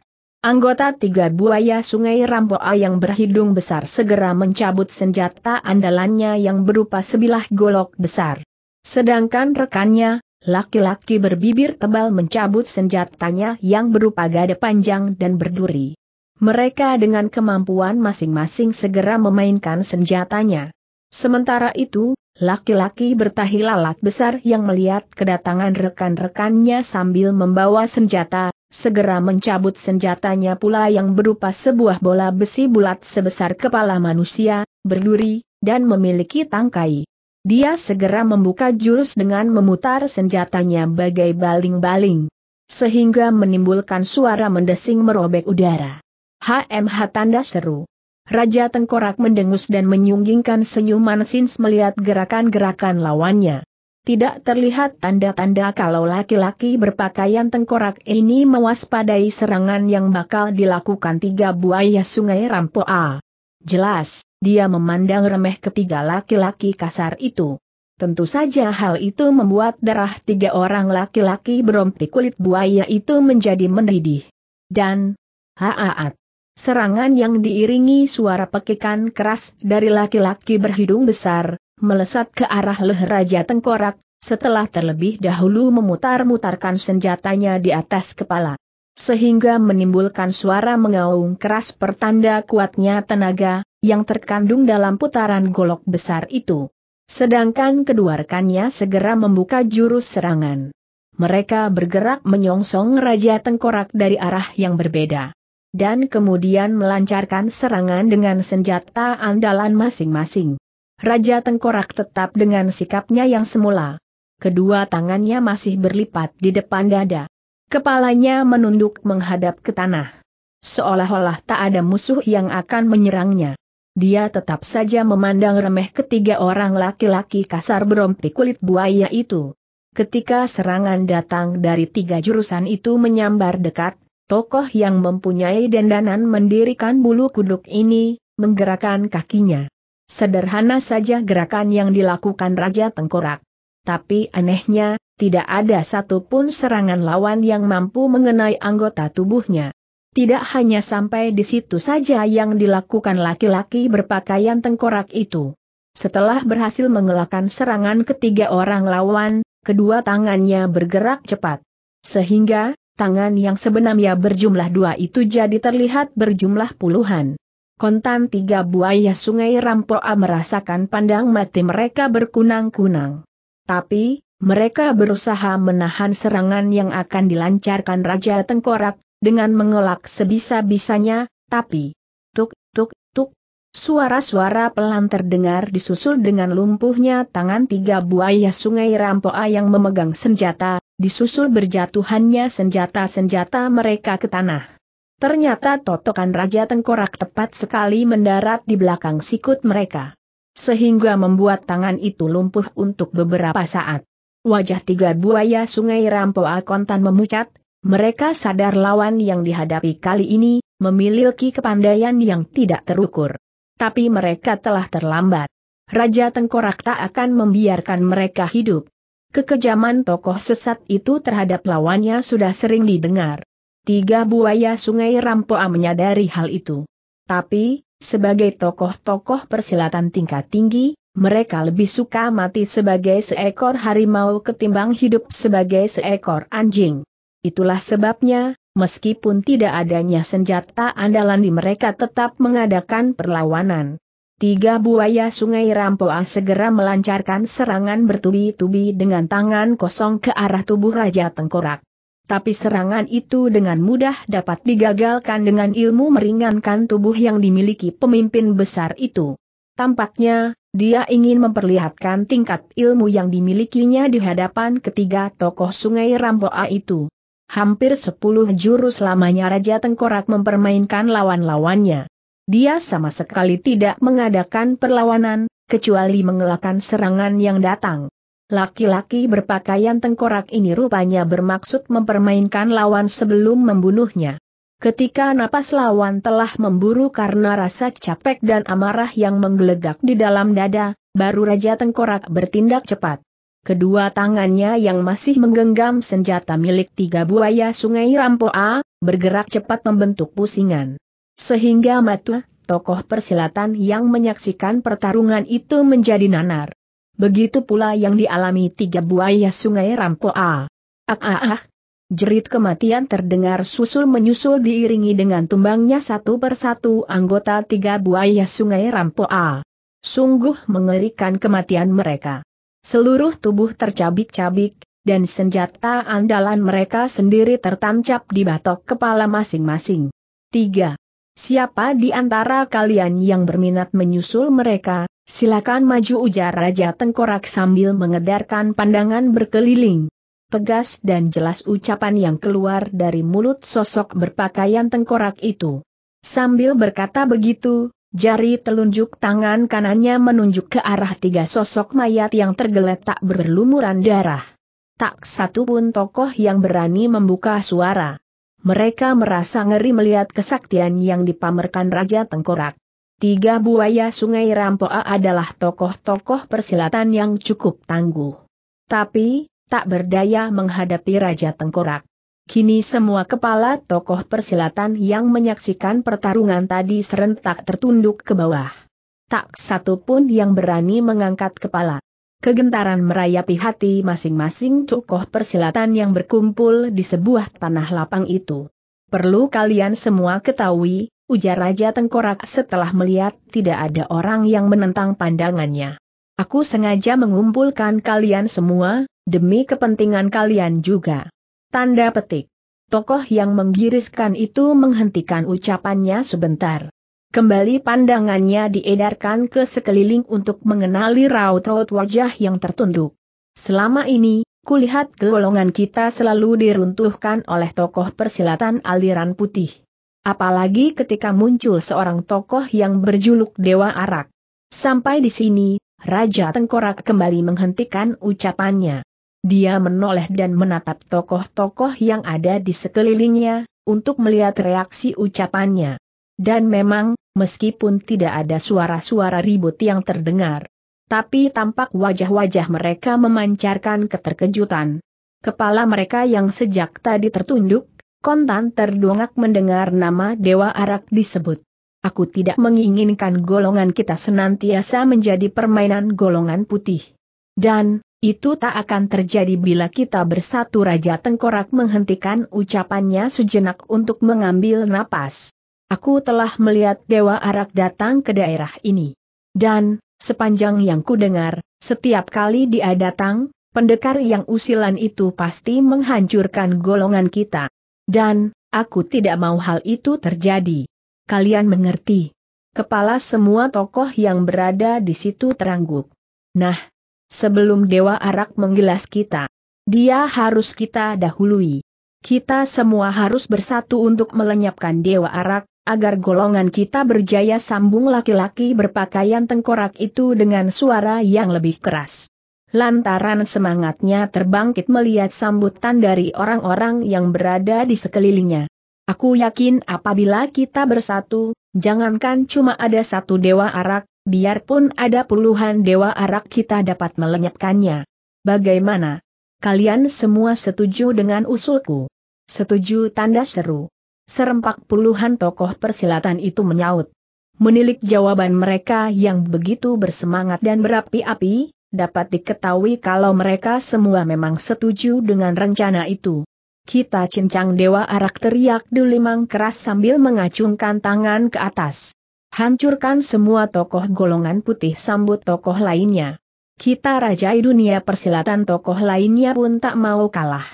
Anggota tiga buaya sungai Rampoa yang berhidung besar segera mencabut senjata andalannya yang berupa sebilah golok besar. Sedangkan rekannya, laki-laki berbibir tebal mencabut senjatanya yang berupa gada panjang dan berduri. Mereka dengan kemampuan masing-masing segera memainkan senjatanya. Sementara itu, laki-laki bertahi lalat besar yang melihat kedatangan rekan-rekannya sambil membawa senjata, segera mencabut senjatanya pula yang berupa sebuah bola besi bulat sebesar kepala manusia, berduri, dan memiliki tangkai. Dia segera membuka jurus dengan memutar senjatanya bagai baling-baling. Sehingga menimbulkan suara mendesing merobek udara. HMH tanda seru. Raja Tengkorak mendengus dan menyunggingkan senyuman Sins melihat gerakan-gerakan lawannya. Tidak terlihat tanda-tanda kalau laki-laki berpakaian tengkorak ini mewaspadai serangan yang bakal dilakukan tiga buaya sungai Rampoa. Jelas, dia memandang remeh ketiga laki-laki kasar itu. Tentu saja hal itu membuat darah tiga orang laki-laki berompi kulit buaya itu menjadi mendidih. Dan, haaat. Serangan yang diiringi suara pekikan keras dari laki-laki berhidung besar, melesat ke arah leher Raja Tengkorak, setelah terlebih dahulu memutar-mutarkan senjatanya di atas kepala. Sehingga menimbulkan suara mengaung keras pertanda kuatnya tenaga, yang terkandung dalam putaran golok besar itu. Sedangkan kedua rekannya segera membuka jurus serangan. Mereka bergerak menyongsong Raja Tengkorak dari arah yang berbeda dan kemudian melancarkan serangan dengan senjata andalan masing-masing. Raja Tengkorak tetap dengan sikapnya yang semula. Kedua tangannya masih berlipat di depan dada. Kepalanya menunduk menghadap ke tanah. Seolah-olah tak ada musuh yang akan menyerangnya. Dia tetap saja memandang remeh ketiga orang laki-laki kasar berompi kulit buaya itu. Ketika serangan datang dari tiga jurusan itu menyambar dekat, tokoh yang mempunyai dendanan mendirikan bulu kuduk ini, menggerakkan kakinya. Sederhana saja gerakan yang dilakukan Raja Tengkorak. Tapi anehnya, tidak ada satupun serangan lawan yang mampu mengenai anggota tubuhnya. Tidak hanya sampai di situ saja yang dilakukan laki-laki berpakaian tengkorak itu. Setelah berhasil mengelakkan serangan ketiga orang lawan, kedua tangannya bergerak cepat. Sehingga, tangan yang sebenarnya berjumlah dua itu jadi terlihat berjumlah puluhan kontan tiga buaya sungai Rampoa merasakan pandang mati mereka berkunang-kunang. Tapi, mereka berusaha menahan serangan yang akan dilancarkan Raja Tengkorak, dengan mengelak sebisa-bisanya, tapi... Tuk, tuk, tuk. Suara-suara pelan terdengar disusul dengan lumpuhnya tangan tiga buaya sungai Rampoa yang memegang senjata, disusul berjatuhannya senjata-senjata mereka ke tanah. Ternyata totokan Raja Tengkorak tepat sekali mendarat di belakang sikut mereka. Sehingga membuat tangan itu lumpuh untuk beberapa saat. Wajah tiga buaya sungai Rampoa kontan memucat, mereka sadar lawan yang dihadapi kali ini, memiliki kepandaian yang tidak terukur. Tapi mereka telah terlambat. Raja Tengkorak tak akan membiarkan mereka hidup. Kekejaman tokoh sesat itu terhadap lawannya sudah sering didengar. Tiga buaya sungai Rampoa menyadari hal itu. Tapi, sebagai tokoh-tokoh persilatan tingkat tinggi, mereka lebih suka mati sebagai seekor harimau ketimbang hidup sebagai seekor anjing. Itulah sebabnya, meskipun tidak adanya senjata andalan di mereka tetap mengadakan perlawanan. Tiga buaya sungai Rampoa segera melancarkan serangan bertubi-tubi dengan tangan kosong ke arah tubuh Raja Tengkorak. Tapi serangan itu dengan mudah dapat digagalkan dengan ilmu meringankan tubuh yang dimiliki pemimpin besar itu. Tampaknya, dia ingin memperlihatkan tingkat ilmu yang dimilikinya di hadapan ketiga tokoh sungai Rampoa itu. Hampir sepuluh jurus lamanya Raja Tengkorak mempermainkan lawan-lawannya. Dia sama sekali tidak mengadakan perlawanan, kecuali mengelakkan serangan yang datang. Laki-laki berpakaian tengkorak ini rupanya bermaksud mempermainkan lawan sebelum membunuhnya. Ketika napas lawan telah memburu karena rasa capek dan amarah yang menggelegak di dalam dada, baru Raja Tengkorak bertindak cepat. Kedua tangannya yang masih menggenggam senjata milik tiga buaya sungai Rampoa, bergerak cepat membentuk pusingan. Sehingga mata tokoh persilatan yang menyaksikan pertarungan itu menjadi nanar. Begitu pula yang dialami tiga buaya sungai Rampoa. Ah ah ah. Jerit kematian terdengar susul menyusul diiringi dengan tumbangnya satu persatu anggota tiga buaya sungai Rampoa. Sungguh mengerikan kematian mereka. Seluruh tubuh tercabik-cabik, dan senjata andalan mereka sendiri tertancap di batok kepala masing-masing. 3. Siapa di antara kalian yang berminat menyusul mereka, Silakan maju ujar Raja Tengkorak sambil mengedarkan pandangan berkeliling. Pegas dan jelas ucapan yang keluar dari mulut sosok berpakaian tengkorak itu. Sambil berkata begitu, jari telunjuk tangan kanannya menunjuk ke arah tiga sosok mayat yang tergeletak berlumuran darah. Tak satu pun tokoh yang berani membuka suara mereka merasa ngeri melihat kesaktian yang dipamerkan Raja Tengkorak. Tiga buaya sungai Rampoa adalah tokoh-tokoh persilatan yang cukup tangguh. Tapi, tak berdaya menghadapi Raja Tengkorak. Kini semua kepala tokoh persilatan yang menyaksikan pertarungan tadi serentak tertunduk ke bawah. Tak satu pun yang berani mengangkat kepala. Kegentaran merayapi hati masing-masing tokoh persilatan yang berkumpul di sebuah tanah lapang itu. Perlu kalian semua ketahui, Ujar Raja Tengkorak setelah melihat tidak ada orang yang menentang pandangannya. Aku sengaja mengumpulkan kalian semua, demi kepentingan kalian juga. Tanda petik. Tokoh yang menggiriskan itu menghentikan ucapannya sebentar. Kembali pandangannya diedarkan ke sekeliling untuk mengenali raut-raut wajah yang tertunduk. Selama ini, kulihat golongan kita selalu diruntuhkan oleh tokoh persilatan aliran putih apalagi ketika muncul seorang tokoh yang berjuluk Dewa Arak. Sampai di sini, Raja Tengkorak kembali menghentikan ucapannya. Dia menoleh dan menatap tokoh-tokoh yang ada di sekelilingnya, untuk melihat reaksi ucapannya. Dan memang, meskipun tidak ada suara-suara ribut yang terdengar, tapi tampak wajah-wajah mereka memancarkan keterkejutan. Kepala mereka yang sejak tadi tertunduk, Kontan terdongak mendengar nama Dewa Arak disebut. Aku tidak menginginkan golongan kita senantiasa menjadi permainan golongan putih. Dan, itu tak akan terjadi bila kita bersatu Raja Tengkorak menghentikan ucapannya sejenak untuk mengambil napas. Aku telah melihat Dewa Arak datang ke daerah ini. Dan, sepanjang yang ku dengar, setiap kali dia datang, pendekar yang usilan itu pasti menghancurkan golongan kita. Dan, aku tidak mau hal itu terjadi. Kalian mengerti. Kepala semua tokoh yang berada di situ terangguk. Nah, sebelum Dewa Arak menggilas kita, dia harus kita dahului. Kita semua harus bersatu untuk melenyapkan Dewa Arak, agar golongan kita berjaya sambung laki-laki berpakaian tengkorak itu dengan suara yang lebih keras lantaran semangatnya terbangkit melihat sambutan dari orang-orang yang berada di sekelilingnya. Aku yakin apabila kita bersatu, jangankan cuma ada satu dewa arak, biarpun ada puluhan dewa arak kita dapat melenyapkannya. Bagaimana? Kalian semua setuju dengan usulku? Setuju tanda seru. Serempak puluhan tokoh persilatan itu menyaut. Menilik jawaban mereka yang begitu bersemangat dan berapi-api, dapat diketahui kalau mereka semua memang setuju dengan rencana itu. Kita cincang Dewa Arak teriak Dulimang keras sambil mengacungkan tangan ke atas. Hancurkan semua tokoh golongan putih sambut tokoh lainnya. Kita rajai dunia persilatan tokoh lainnya pun tak mau kalah.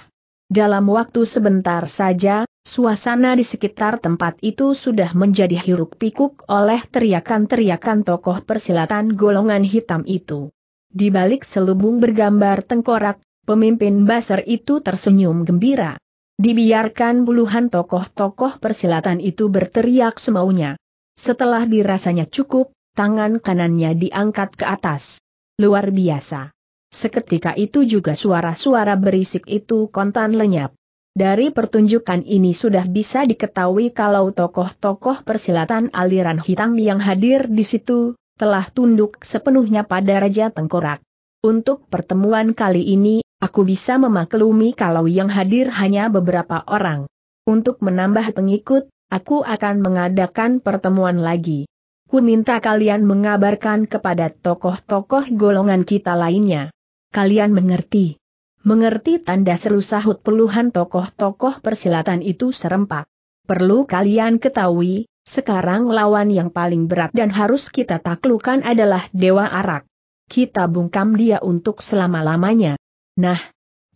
Dalam waktu sebentar saja, suasana di sekitar tempat itu sudah menjadi hiruk pikuk oleh teriakan-teriakan tokoh persilatan golongan hitam itu. Di balik selubung bergambar tengkorak, pemimpin Basar itu tersenyum gembira. Dibiarkan puluhan tokoh-tokoh persilatan itu berteriak semaunya. Setelah dirasanya cukup, tangan kanannya diangkat ke atas. Luar biasa. Seketika itu juga suara-suara berisik itu kontan lenyap. Dari pertunjukan ini sudah bisa diketahui kalau tokoh-tokoh persilatan aliran hitam yang hadir di situ, telah tunduk sepenuhnya pada Raja Tengkorak. Untuk pertemuan kali ini, aku bisa memaklumi kalau yang hadir hanya beberapa orang. Untuk menambah pengikut, aku akan mengadakan pertemuan lagi. Ku minta kalian mengabarkan kepada tokoh-tokoh golongan kita lainnya. Kalian mengerti? Mengerti tanda seru sahut puluhan tokoh-tokoh persilatan itu serempak. Perlu kalian ketahui, sekarang lawan yang paling berat dan harus kita taklukan adalah Dewa Arak. Kita bungkam dia untuk selama-lamanya. Nah,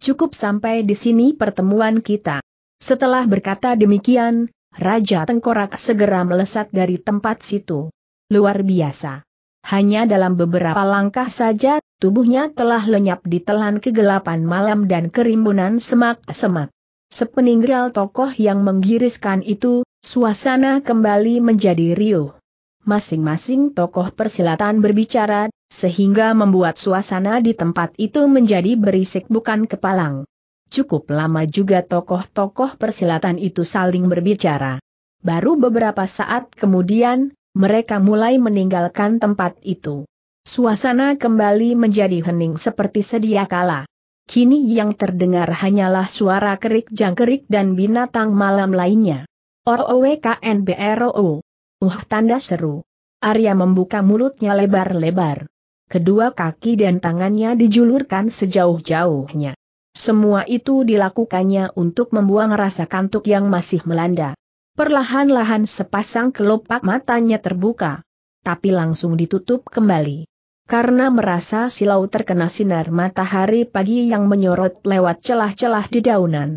cukup sampai di sini pertemuan kita. Setelah berkata demikian, Raja Tengkorak segera melesat dari tempat situ. Luar biasa. Hanya dalam beberapa langkah saja, tubuhnya telah lenyap di telan kegelapan malam dan kerimbunan semak-semak. Sepeninggal tokoh yang menggiriskan itu, Suasana kembali menjadi riuh. Masing-masing tokoh persilatan berbicara, sehingga membuat suasana di tempat itu menjadi berisik bukan kepalang. Cukup lama juga tokoh-tokoh persilatan itu saling berbicara. Baru beberapa saat kemudian, mereka mulai meninggalkan tempat itu. Suasana kembali menjadi hening seperti sedia kala. Kini yang terdengar hanyalah suara kerik jangkerik dan binatang malam lainnya. ROWKNBROO. Uh tanda seru. Arya membuka mulutnya lebar-lebar. Kedua kaki dan tangannya dijulurkan sejauh-jauhnya. Semua itu dilakukannya untuk membuang rasa kantuk yang masih melanda. Perlahan-lahan sepasang kelopak matanya terbuka, tapi langsung ditutup kembali. Karena merasa silau terkena sinar matahari pagi yang menyorot lewat celah-celah di daunan.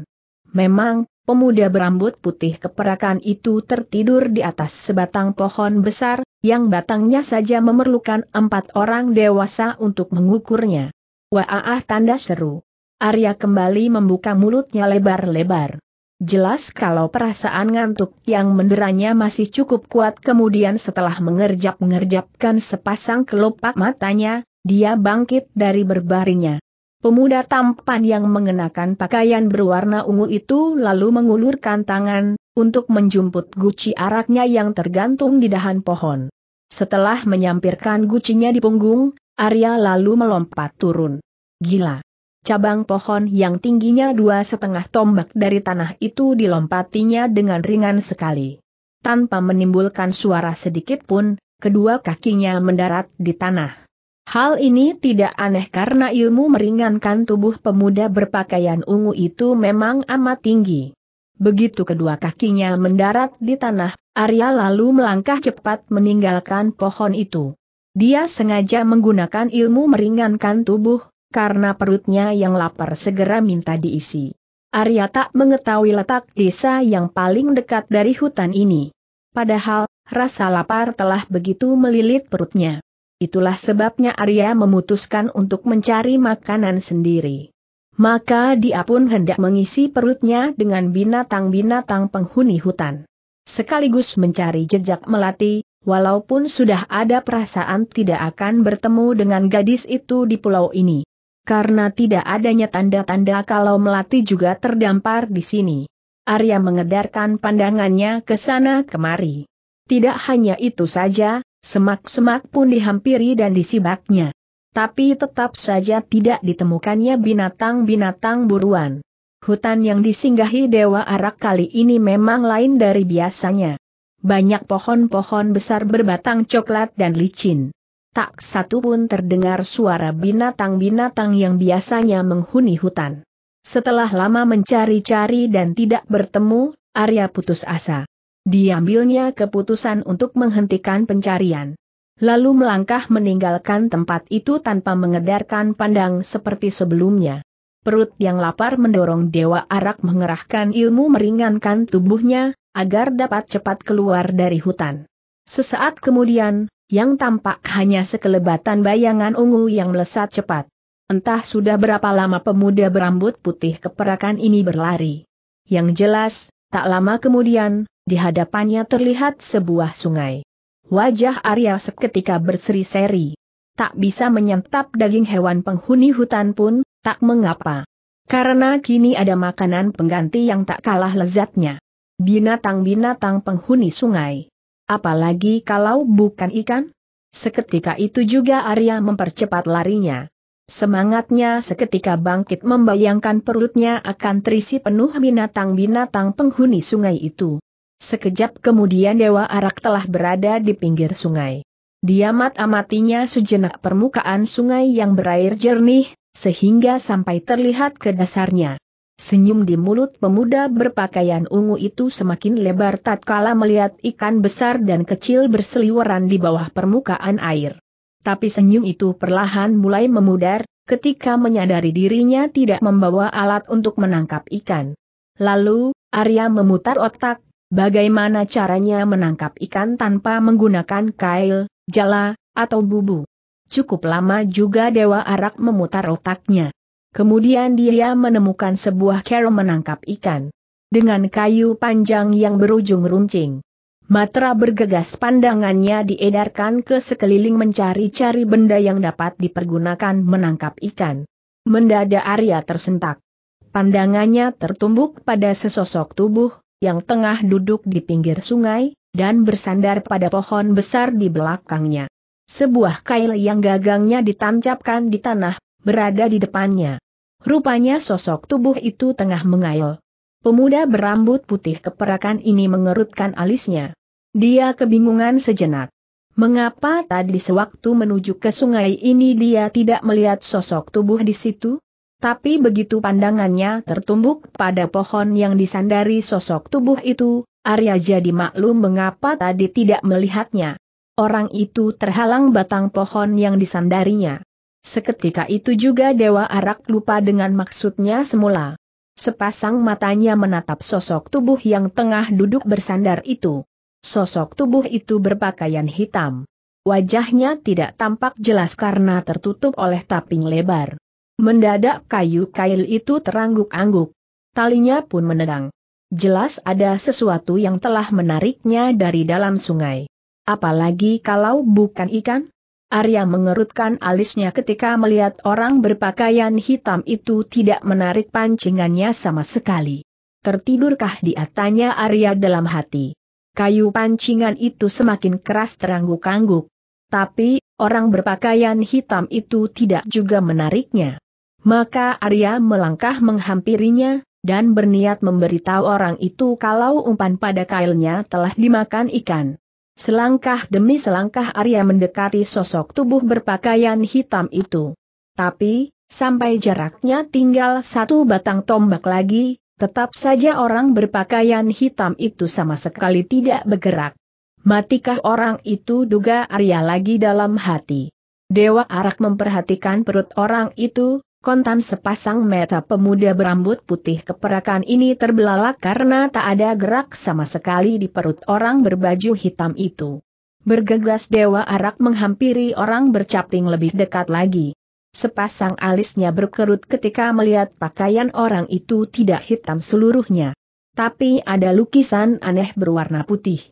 Memang, Pemuda berambut putih keperakan itu tertidur di atas sebatang pohon besar, yang batangnya saja memerlukan empat orang dewasa untuk mengukurnya. Waah tanda seru. Arya kembali membuka mulutnya lebar-lebar. Jelas kalau perasaan ngantuk yang menderanya masih cukup kuat kemudian setelah mengerjap ngerjapkan sepasang kelopak matanya, dia bangkit dari berbaringnya. Pemuda tampan yang mengenakan pakaian berwarna ungu itu lalu mengulurkan tangan, untuk menjumput guci araknya yang tergantung di dahan pohon. Setelah menyampirkan gucinya di punggung, Arya lalu melompat turun. Gila! Cabang pohon yang tingginya dua setengah tombak dari tanah itu dilompatinya dengan ringan sekali. Tanpa menimbulkan suara sedikit pun, kedua kakinya mendarat di tanah. Hal ini tidak aneh karena ilmu meringankan tubuh pemuda berpakaian ungu itu memang amat tinggi. Begitu kedua kakinya mendarat di tanah, Arya lalu melangkah cepat meninggalkan pohon itu. Dia sengaja menggunakan ilmu meringankan tubuh, karena perutnya yang lapar segera minta diisi. Arya tak mengetahui letak desa yang paling dekat dari hutan ini. Padahal, rasa lapar telah begitu melilit perutnya. Itulah sebabnya Arya memutuskan untuk mencari makanan sendiri. Maka dia pun hendak mengisi perutnya dengan binatang-binatang penghuni hutan. Sekaligus mencari jejak melati, walaupun sudah ada perasaan tidak akan bertemu dengan gadis itu di pulau ini. Karena tidak adanya tanda-tanda kalau melati juga terdampar di sini. Arya mengedarkan pandangannya ke sana kemari. Tidak hanya itu saja, Semak-semak pun dihampiri dan disibaknya. Tapi tetap saja tidak ditemukannya binatang-binatang buruan. Hutan yang disinggahi Dewa Arak kali ini memang lain dari biasanya. Banyak pohon-pohon besar berbatang coklat dan licin. Tak satu pun terdengar suara binatang-binatang yang biasanya menghuni hutan. Setelah lama mencari-cari dan tidak bertemu, Arya putus asa. Diambilnya keputusan untuk menghentikan pencarian. Lalu melangkah meninggalkan tempat itu tanpa mengedarkan pandang seperti sebelumnya. Perut yang lapar mendorong Dewa Arak mengerahkan ilmu meringankan tubuhnya, agar dapat cepat keluar dari hutan. Sesaat kemudian, yang tampak hanya sekelebatan bayangan ungu yang melesat cepat. Entah sudah berapa lama pemuda berambut putih keperakan ini berlari. Yang jelas, tak lama kemudian, di hadapannya terlihat sebuah sungai. Wajah Arya seketika berseri-seri. Tak bisa menyantap daging hewan penghuni hutan pun, tak mengapa. Karena kini ada makanan pengganti yang tak kalah lezatnya. Binatang-binatang penghuni sungai. Apalagi kalau bukan ikan? Seketika itu juga Arya mempercepat larinya. Semangatnya seketika bangkit membayangkan perutnya akan terisi penuh binatang-binatang penghuni sungai itu. Sekejap kemudian Dewa Arak telah berada di pinggir sungai. Dia amat-amatinya sejenak permukaan sungai yang berair jernih, sehingga sampai terlihat ke dasarnya. Senyum di mulut pemuda berpakaian ungu itu semakin lebar tatkala melihat ikan besar dan kecil berseliweran di bawah permukaan air. Tapi senyum itu perlahan mulai memudar, ketika menyadari dirinya tidak membawa alat untuk menangkap ikan. Lalu, Arya memutar otak, Bagaimana caranya menangkap ikan tanpa menggunakan kail, jala, atau bubu? Cukup lama juga Dewa Arak memutar otaknya. Kemudian dia menemukan sebuah kero menangkap ikan. Dengan kayu panjang yang berujung runcing. Matra bergegas pandangannya diedarkan ke sekeliling mencari-cari benda yang dapat dipergunakan menangkap ikan. Mendadak Arya tersentak. Pandangannya tertumbuk pada sesosok tubuh, yang tengah duduk di pinggir sungai, dan bersandar pada pohon besar di belakangnya. Sebuah kail yang gagangnya ditancapkan di tanah, berada di depannya. Rupanya sosok tubuh itu tengah mengail. Pemuda berambut putih keperakan ini mengerutkan alisnya. Dia kebingungan sejenak. Mengapa tadi sewaktu menuju ke sungai ini dia tidak melihat sosok tubuh di situ? Tapi begitu pandangannya tertumbuk pada pohon yang disandari sosok tubuh itu, Arya jadi maklum mengapa tadi tidak melihatnya. Orang itu terhalang batang pohon yang disandarinya. Seketika itu juga Dewa Arak lupa dengan maksudnya semula. Sepasang matanya menatap sosok tubuh yang tengah duduk bersandar itu. Sosok tubuh itu berpakaian hitam. Wajahnya tidak tampak jelas karena tertutup oleh taping lebar. Mendadak kayu kail itu terangguk-angguk. Talinya pun menerang. Jelas ada sesuatu yang telah menariknya dari dalam sungai. Apalagi kalau bukan ikan? Arya mengerutkan alisnya ketika melihat orang berpakaian hitam itu tidak menarik pancingannya sama sekali. Tertidurkah dia tanya Arya dalam hati. Kayu pancingan itu semakin keras terangguk-angguk. Tapi, orang berpakaian hitam itu tidak juga menariknya. Maka Arya melangkah menghampirinya, dan berniat memberitahu orang itu kalau umpan pada kailnya telah dimakan ikan. Selangkah demi selangkah Arya mendekati sosok tubuh berpakaian hitam itu. Tapi, sampai jaraknya tinggal satu batang tombak lagi, tetap saja orang berpakaian hitam itu sama sekali tidak bergerak. Matikah orang itu duga Arya lagi dalam hati. Dewa Arak memperhatikan perut orang itu, Kontan sepasang mata pemuda berambut putih keperakan ini terbelalak karena tak ada gerak sama sekali di perut orang berbaju hitam itu. Bergegas Dewa Arak menghampiri orang bercaping lebih dekat lagi. Sepasang alisnya berkerut ketika melihat pakaian orang itu tidak hitam seluruhnya. Tapi ada lukisan aneh berwarna putih.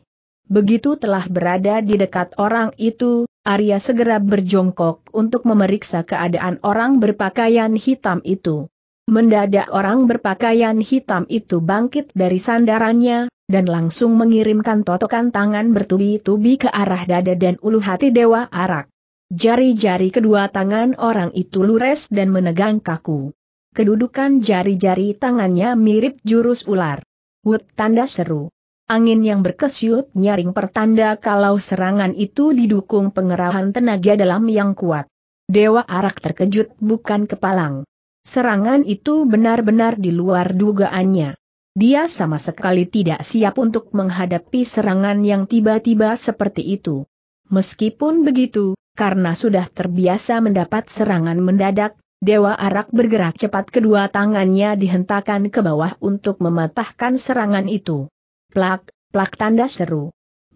Begitu telah berada di dekat orang itu, Arya segera berjongkok untuk memeriksa keadaan orang berpakaian hitam itu. Mendadak orang berpakaian hitam itu bangkit dari sandarannya, dan langsung mengirimkan totokan tangan bertubi-tubi ke arah dada dan ulu hati Dewa Arak. Jari-jari kedua tangan orang itu lures dan menegang kaku. Kedudukan jari-jari tangannya mirip jurus ular. Wut tanda seru. Angin yang berkesyut nyaring pertanda kalau serangan itu didukung pengerahan tenaga dalam yang kuat. Dewa Arak terkejut bukan kepalang. Serangan itu benar-benar di luar dugaannya. Dia sama sekali tidak siap untuk menghadapi serangan yang tiba-tiba seperti itu. Meskipun begitu, karena sudah terbiasa mendapat serangan mendadak, Dewa Arak bergerak cepat kedua tangannya dihentakkan ke bawah untuk mematahkan serangan itu. Plak, plak tanda seru.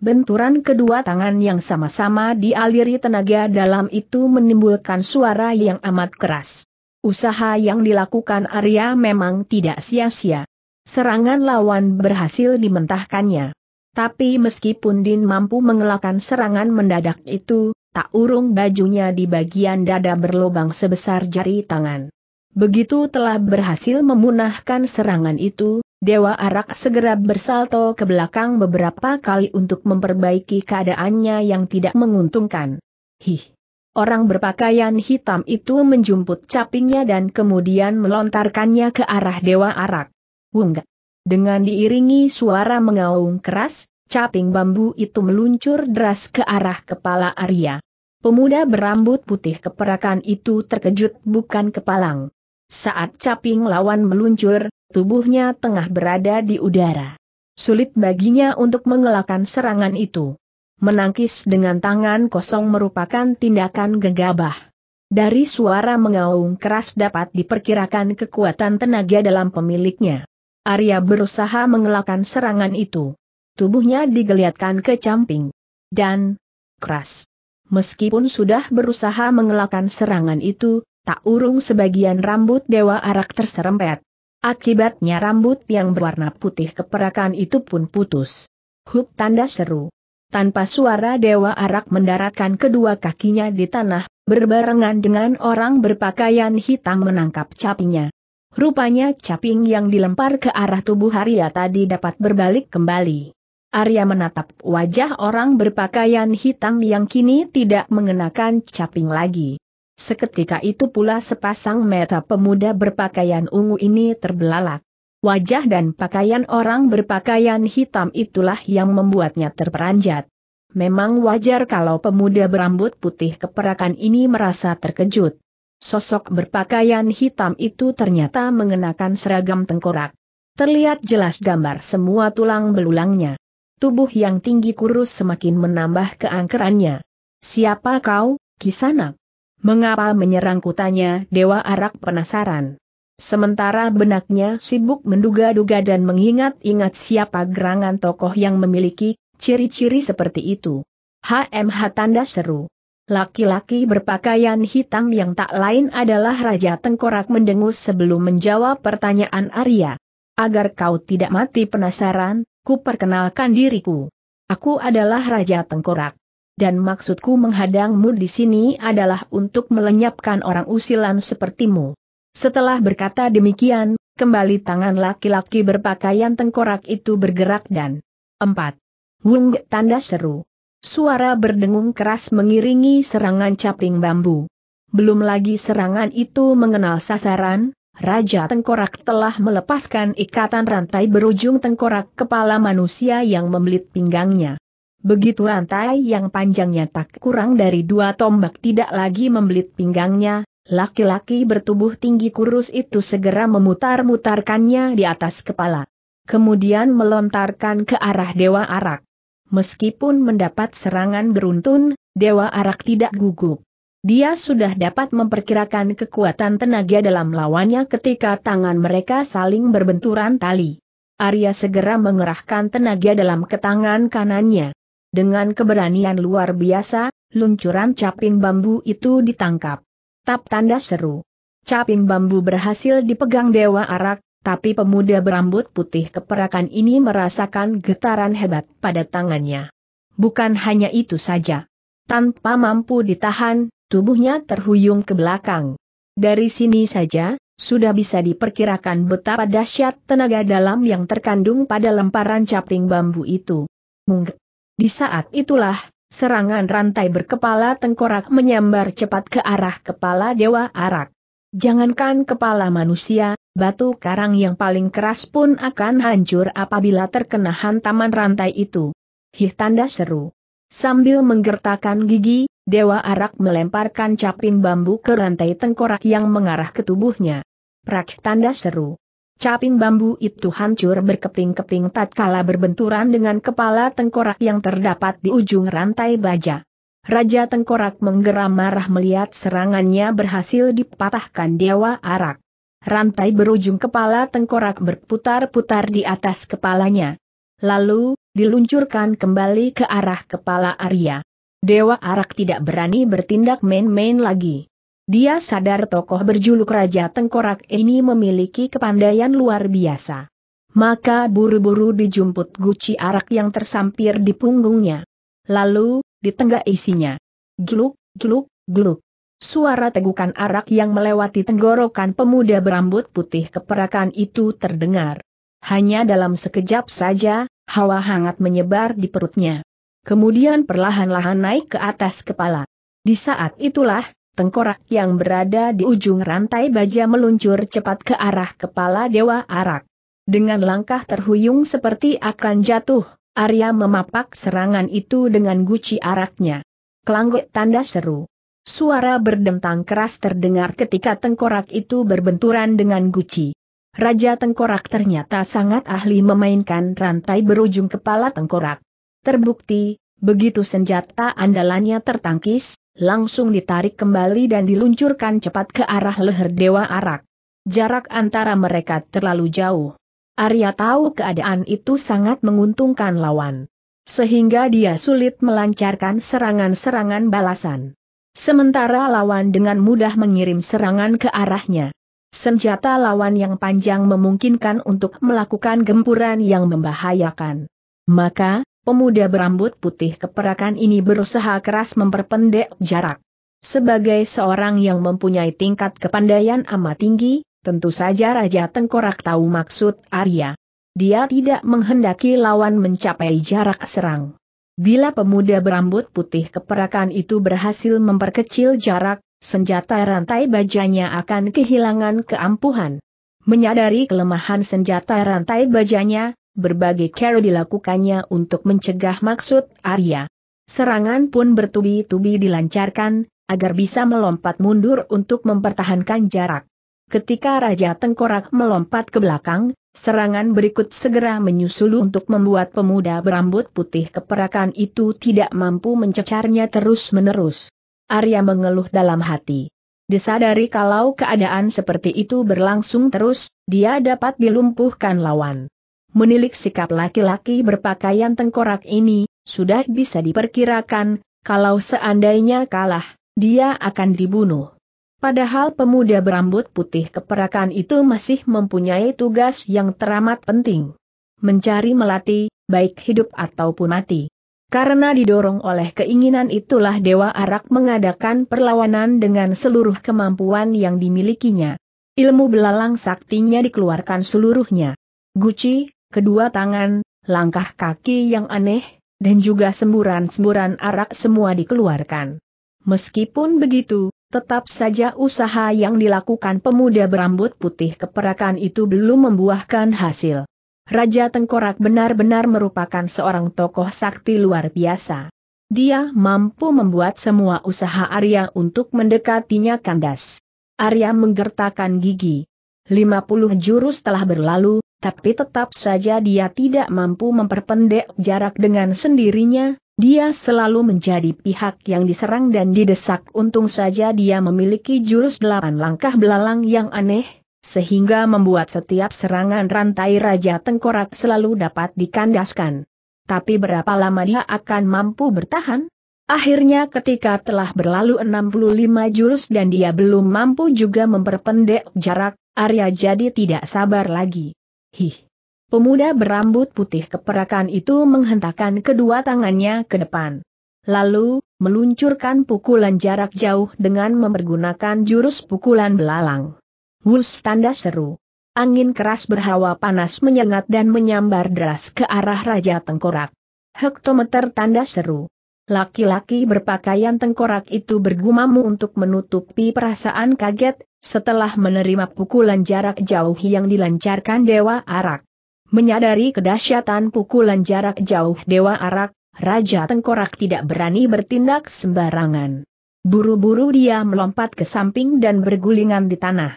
Benturan kedua tangan yang sama-sama dialiri tenaga dalam itu menimbulkan suara yang amat keras. Usaha yang dilakukan Arya memang tidak sia-sia. Serangan lawan berhasil dimentahkannya. Tapi meskipun Din mampu mengelakkan serangan mendadak itu, tak urung bajunya di bagian dada berlobang sebesar jari tangan. Begitu telah berhasil memunahkan serangan itu, Dewa Arak segera bersalto ke belakang beberapa kali untuk memperbaiki keadaannya yang tidak menguntungkan. Hih! Orang berpakaian hitam itu menjumput capingnya dan kemudian melontarkannya ke arah Dewa Arak. Wungga! Dengan diiringi suara mengaung keras, caping bambu itu meluncur deras ke arah kepala Arya. Pemuda berambut putih keperakan itu terkejut bukan kepalang. Saat caping lawan meluncur, tubuhnya tengah berada di udara. Sulit baginya untuk mengelakkan serangan itu. Menangkis dengan tangan kosong merupakan tindakan gegabah. Dari suara mengaung keras dapat diperkirakan kekuatan tenaga dalam pemiliknya. Arya berusaha mengelakkan serangan itu. Tubuhnya digeliatkan ke camping. Dan, keras. Meskipun sudah berusaha mengelakkan serangan itu, tak urung sebagian rambut Dewa Arak terserempet. Akibatnya rambut yang berwarna putih keperakan itu pun putus. Hup tanda seru. Tanpa suara Dewa Arak mendaratkan kedua kakinya di tanah, berbarengan dengan orang berpakaian hitam menangkap capinya. Rupanya caping yang dilempar ke arah tubuh Arya tadi dapat berbalik kembali. Arya menatap wajah orang berpakaian hitam yang kini tidak mengenakan caping lagi. Seketika itu pula sepasang mata pemuda berpakaian ungu ini terbelalak. Wajah dan pakaian orang berpakaian hitam itulah yang membuatnya terperanjat. Memang wajar kalau pemuda berambut putih keperakan ini merasa terkejut. Sosok berpakaian hitam itu ternyata mengenakan seragam tengkorak. Terlihat jelas gambar semua tulang belulangnya. Tubuh yang tinggi kurus semakin menambah keangkerannya. Siapa kau, Kisanak? Mengapa menyerang kutanya, Dewa Arak penasaran. Sementara benaknya sibuk menduga-duga dan mengingat-ingat siapa gerangan tokoh yang memiliki ciri-ciri seperti itu. HMH tanda seru. Laki-laki berpakaian hitam yang tak lain adalah Raja Tengkorak mendengus sebelum menjawab pertanyaan Arya. Agar kau tidak mati penasaran, ku perkenalkan diriku. Aku adalah Raja Tengkorak dan maksudku menghadangmu di sini adalah untuk melenyapkan orang usilan sepertimu. Setelah berkata demikian, kembali tangan laki-laki berpakaian tengkorak itu bergerak dan 4. Wung tanda seru. Suara berdengung keras mengiringi serangan caping bambu. Belum lagi serangan itu mengenal sasaran, Raja Tengkorak telah melepaskan ikatan rantai berujung tengkorak kepala manusia yang membelit pinggangnya. Begitu rantai yang panjangnya tak kurang dari dua tombak tidak lagi membelit pinggangnya, laki-laki bertubuh tinggi kurus itu segera memutar-mutarkannya di atas kepala. Kemudian melontarkan ke arah Dewa Arak. Meskipun mendapat serangan beruntun, Dewa Arak tidak gugup. Dia sudah dapat memperkirakan kekuatan tenaga dalam lawannya ketika tangan mereka saling berbenturan tali. Arya segera mengerahkan tenaga dalam ke tangan kanannya. Dengan keberanian luar biasa, luncuran caping bambu itu ditangkap. Tap tanda seru. Caping bambu berhasil dipegang Dewa Arak, tapi pemuda berambut putih keperakan ini merasakan getaran hebat pada tangannya. Bukan hanya itu saja. Tanpa mampu ditahan, tubuhnya terhuyung ke belakang. Dari sini saja, sudah bisa diperkirakan betapa dahsyat tenaga dalam yang terkandung pada lemparan caping bambu itu. Mungg. Di saat itulah, serangan rantai berkepala tengkorak menyambar cepat ke arah kepala Dewa Arak. Jangankan kepala manusia, batu karang yang paling keras pun akan hancur apabila terkena hantaman rantai itu. Hih tanda seru. Sambil menggertakkan gigi, Dewa Arak melemparkan caping bambu ke rantai tengkorak yang mengarah ke tubuhnya. Prak tanda seru. Caping bambu itu hancur berkeping-keping tatkala berbenturan dengan kepala tengkorak yang terdapat di ujung rantai baja. Raja Tengkorak menggeram marah melihat serangannya berhasil dipatahkan Dewa Arak. Rantai berujung kepala Tengkorak berputar-putar di atas kepalanya. Lalu, diluncurkan kembali ke arah kepala Arya. Dewa Arak tidak berani bertindak main-main lagi. Dia sadar tokoh berjuluk Raja Tengkorak ini memiliki kepandaian luar biasa. Maka buru-buru dijumput guci arak yang tersampir di punggungnya. Lalu, di tengah isinya. Gluk, gluk, gluk. Suara tegukan arak yang melewati tenggorokan pemuda berambut putih keperakan itu terdengar. Hanya dalam sekejap saja, hawa hangat menyebar di perutnya. Kemudian perlahan-lahan naik ke atas kepala. Di saat itulah, Tengkorak yang berada di ujung rantai baja meluncur cepat ke arah kepala Dewa Arak. Dengan langkah terhuyung seperti akan jatuh, Arya memapak serangan itu dengan guci araknya. Kelanggut tanda seru. Suara berdentang keras terdengar ketika tengkorak itu berbenturan dengan guci. Raja tengkorak ternyata sangat ahli memainkan rantai berujung kepala tengkorak. Terbukti, begitu senjata andalannya tertangkis, langsung ditarik kembali dan diluncurkan cepat ke arah leher Dewa Arak. Jarak antara mereka terlalu jauh. Arya tahu keadaan itu sangat menguntungkan lawan. Sehingga dia sulit melancarkan serangan-serangan balasan. Sementara lawan dengan mudah mengirim serangan ke arahnya. Senjata lawan yang panjang memungkinkan untuk melakukan gempuran yang membahayakan. Maka, Pemuda berambut putih keperakan ini berusaha keras memperpendek jarak. Sebagai seorang yang mempunyai tingkat kepandaian amat tinggi, tentu saja Raja Tengkorak tahu maksud Arya. Dia tidak menghendaki lawan mencapai jarak serang. Bila pemuda berambut putih keperakan itu berhasil memperkecil jarak, senjata rantai bajanya akan kehilangan keampuhan. Menyadari kelemahan senjata rantai bajanya, berbagai cara dilakukannya untuk mencegah maksud Arya. Serangan pun bertubi-tubi dilancarkan, agar bisa melompat mundur untuk mempertahankan jarak. Ketika Raja Tengkorak melompat ke belakang, serangan berikut segera menyusul untuk membuat pemuda berambut putih keperakan itu tidak mampu mencecarnya terus-menerus. Arya mengeluh dalam hati. Disadari kalau keadaan seperti itu berlangsung terus, dia dapat dilumpuhkan lawan menilik sikap laki-laki berpakaian tengkorak ini, sudah bisa diperkirakan, kalau seandainya kalah, dia akan dibunuh. Padahal pemuda berambut putih keperakan itu masih mempunyai tugas yang teramat penting. Mencari melati, baik hidup ataupun mati. Karena didorong oleh keinginan itulah Dewa Arak mengadakan perlawanan dengan seluruh kemampuan yang dimilikinya. Ilmu belalang saktinya dikeluarkan seluruhnya. Guci, kedua tangan, langkah kaki yang aneh, dan juga semburan-semburan arak semua dikeluarkan. Meskipun begitu, tetap saja usaha yang dilakukan pemuda berambut putih keperakan itu belum membuahkan hasil. Raja Tengkorak benar-benar merupakan seorang tokoh sakti luar biasa. Dia mampu membuat semua usaha Arya untuk mendekatinya kandas. Arya menggertakkan gigi. 50 jurus telah berlalu, tapi tetap saja dia tidak mampu memperpendek jarak dengan sendirinya, dia selalu menjadi pihak yang diserang dan didesak untung saja dia memiliki jurus delapan langkah belalang yang aneh, sehingga membuat setiap serangan rantai Raja Tengkorak selalu dapat dikandaskan. Tapi berapa lama dia akan mampu bertahan? Akhirnya ketika telah berlalu 65 jurus dan dia belum mampu juga memperpendek jarak, Arya jadi tidak sabar lagi. Hih. Pemuda berambut putih keperakan itu menghentakkan kedua tangannya ke depan. Lalu, meluncurkan pukulan jarak jauh dengan mempergunakan jurus pukulan belalang. Wus tanda seru. Angin keras berhawa panas menyengat dan menyambar deras ke arah Raja Tengkorak. Hektometer tanda seru. Laki-laki berpakaian tengkorak itu bergumam untuk menutupi perasaan kaget setelah menerima pukulan jarak jauh yang dilancarkan Dewa Arak. Menyadari kedahsyatan pukulan jarak jauh Dewa Arak, Raja Tengkorak tidak berani bertindak sembarangan. Buru-buru dia melompat ke samping dan bergulingan di tanah.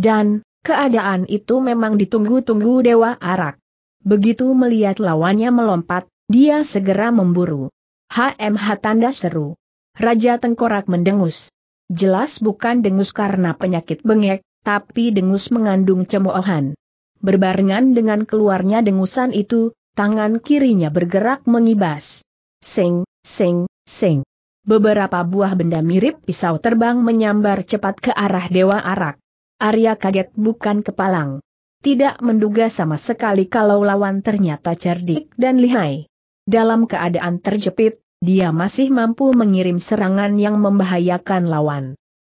Dan, keadaan itu memang ditunggu-tunggu Dewa Arak. Begitu melihat lawannya melompat, dia segera memburu. HMH tanda seru. Raja Tengkorak mendengus. Jelas bukan dengus karena penyakit bengek, tapi dengus mengandung cemoohan. Berbarengan dengan keluarnya dengusan itu, tangan kirinya bergerak mengibas. Seng, seng, seng. Beberapa buah benda mirip pisau terbang menyambar cepat ke arah Dewa Arak. Arya kaget bukan kepalang. Tidak menduga sama sekali kalau lawan ternyata cerdik dan lihai. Dalam keadaan terjepit, dia masih mampu mengirim serangan yang membahayakan lawan.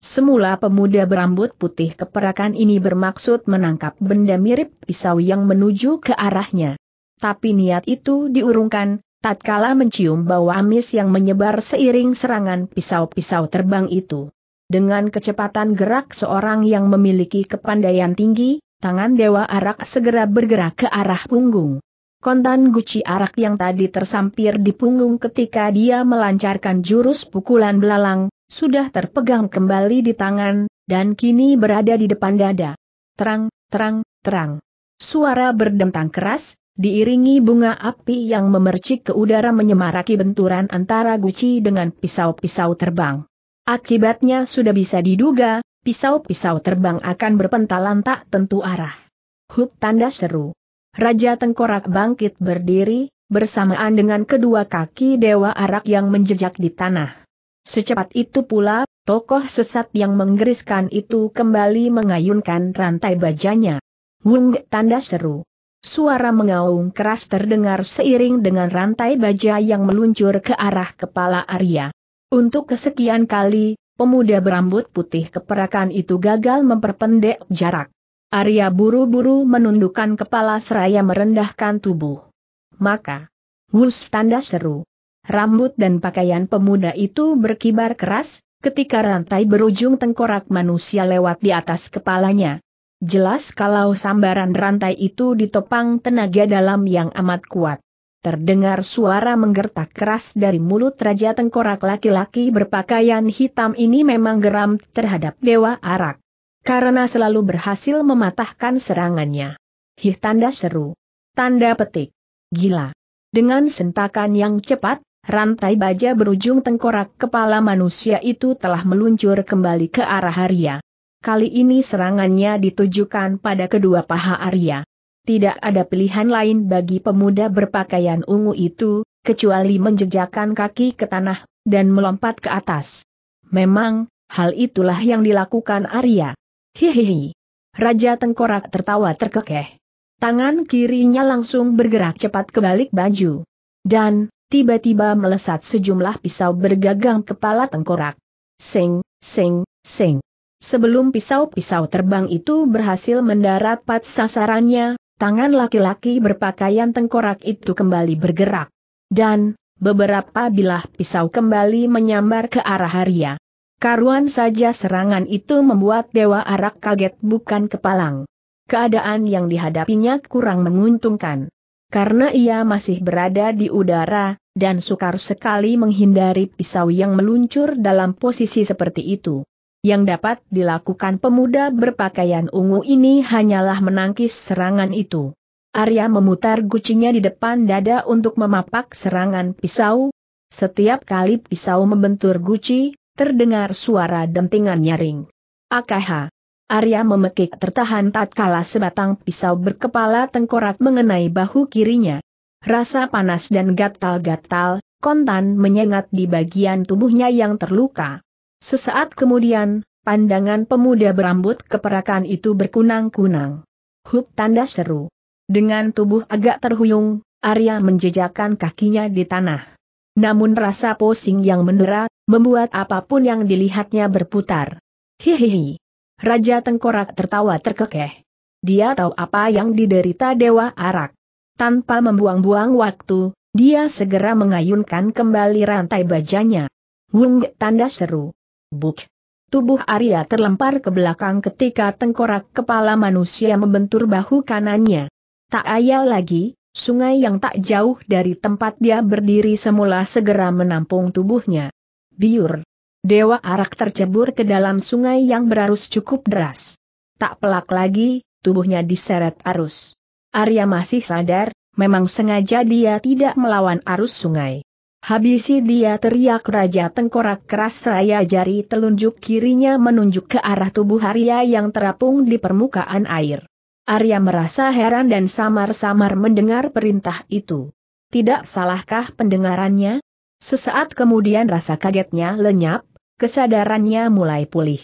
Semula pemuda berambut putih keperakan ini bermaksud menangkap benda mirip pisau yang menuju ke arahnya. Tapi niat itu diurungkan, tatkala mencium bau amis yang menyebar seiring serangan pisau-pisau terbang itu. Dengan kecepatan gerak seorang yang memiliki kepandaian tinggi, tangan Dewa Arak segera bergerak ke arah punggung. Kontan guci arak yang tadi tersampir di punggung ketika dia melancarkan jurus pukulan belalang, sudah terpegang kembali di tangan, dan kini berada di depan dada. Terang, terang, terang. Suara berdentang keras, diiringi bunga api yang memercik ke udara menyemaraki benturan antara guci dengan pisau-pisau terbang. Akibatnya sudah bisa diduga, pisau-pisau terbang akan berpentalan tak tentu arah. Hup tanda seru. Raja Tengkorak bangkit berdiri, bersamaan dengan kedua kaki Dewa Arak yang menjejak di tanah. Secepat itu pula, tokoh sesat yang menggeriskan itu kembali mengayunkan rantai bajanya. Wung tanda seru. Suara mengaung keras terdengar seiring dengan rantai baja yang meluncur ke arah kepala Arya. Untuk kesekian kali, pemuda berambut putih keperakan itu gagal memperpendek jarak. Arya buru-buru menundukkan kepala seraya merendahkan tubuh. Maka, Wul tanda seru. Rambut dan pakaian pemuda itu berkibar keras, ketika rantai berujung tengkorak manusia lewat di atas kepalanya. Jelas kalau sambaran rantai itu ditopang tenaga dalam yang amat kuat. Terdengar suara menggertak keras dari mulut Raja Tengkorak laki-laki berpakaian hitam ini memang geram terhadap Dewa Arak. Karena selalu berhasil mematahkan serangannya. Hih tanda seru. Tanda petik. Gila. Dengan sentakan yang cepat, rantai baja berujung tengkorak kepala manusia itu telah meluncur kembali ke arah Arya. Kali ini serangannya ditujukan pada kedua paha Arya. Tidak ada pilihan lain bagi pemuda berpakaian ungu itu, kecuali menjejakan kaki ke tanah, dan melompat ke atas. Memang, hal itulah yang dilakukan Arya. Hihihi. Raja Tengkorak tertawa terkekeh. Tangan kirinya langsung bergerak cepat ke balik baju. Dan, tiba-tiba melesat sejumlah pisau bergagang kepala Tengkorak. Sing, sing, sing. Sebelum pisau-pisau terbang itu berhasil mendarat pat sasarannya, tangan laki-laki berpakaian tengkorak itu kembali bergerak. Dan, beberapa bilah pisau kembali menyambar ke arah Arya. Karuan saja serangan itu membuat Dewa Arak kaget bukan kepalang. Keadaan yang dihadapinya kurang menguntungkan. Karena ia masih berada di udara, dan sukar sekali menghindari pisau yang meluncur dalam posisi seperti itu. Yang dapat dilakukan pemuda berpakaian ungu ini hanyalah menangkis serangan itu. Arya memutar gucinya di depan dada untuk memapak serangan pisau. Setiap kali pisau membentur guci, terdengar suara dentingan nyaring. Akaha. Arya memekik tertahan tatkala sebatang pisau berkepala tengkorak mengenai bahu kirinya. Rasa panas dan gatal-gatal, kontan menyengat di bagian tubuhnya yang terluka. Sesaat kemudian, pandangan pemuda berambut keperakan itu berkunang-kunang. Hup tanda seru. Dengan tubuh agak terhuyung, Arya menjejakan kakinya di tanah. Namun rasa posing yang mendera, membuat apapun yang dilihatnya berputar. Hihihi. Raja Tengkorak tertawa terkekeh. Dia tahu apa yang diderita Dewa Arak. Tanpa membuang-buang waktu, dia segera mengayunkan kembali rantai bajanya. Wung tanda seru. Buk. Tubuh Arya terlempar ke belakang ketika tengkorak kepala manusia membentur bahu kanannya. Tak ayal lagi, Sungai yang tak jauh dari tempat dia berdiri semula segera menampung tubuhnya. Biur. Dewa arak tercebur ke dalam sungai yang berarus cukup deras. Tak pelak lagi, tubuhnya diseret arus. Arya masih sadar, memang sengaja dia tidak melawan arus sungai. Habisi dia teriak Raja Tengkorak keras raya jari telunjuk kirinya menunjuk ke arah tubuh Arya yang terapung di permukaan air. Arya merasa heran dan samar-samar mendengar perintah itu. Tidak salahkah pendengarannya? Sesaat kemudian rasa kagetnya lenyap, kesadarannya mulai pulih.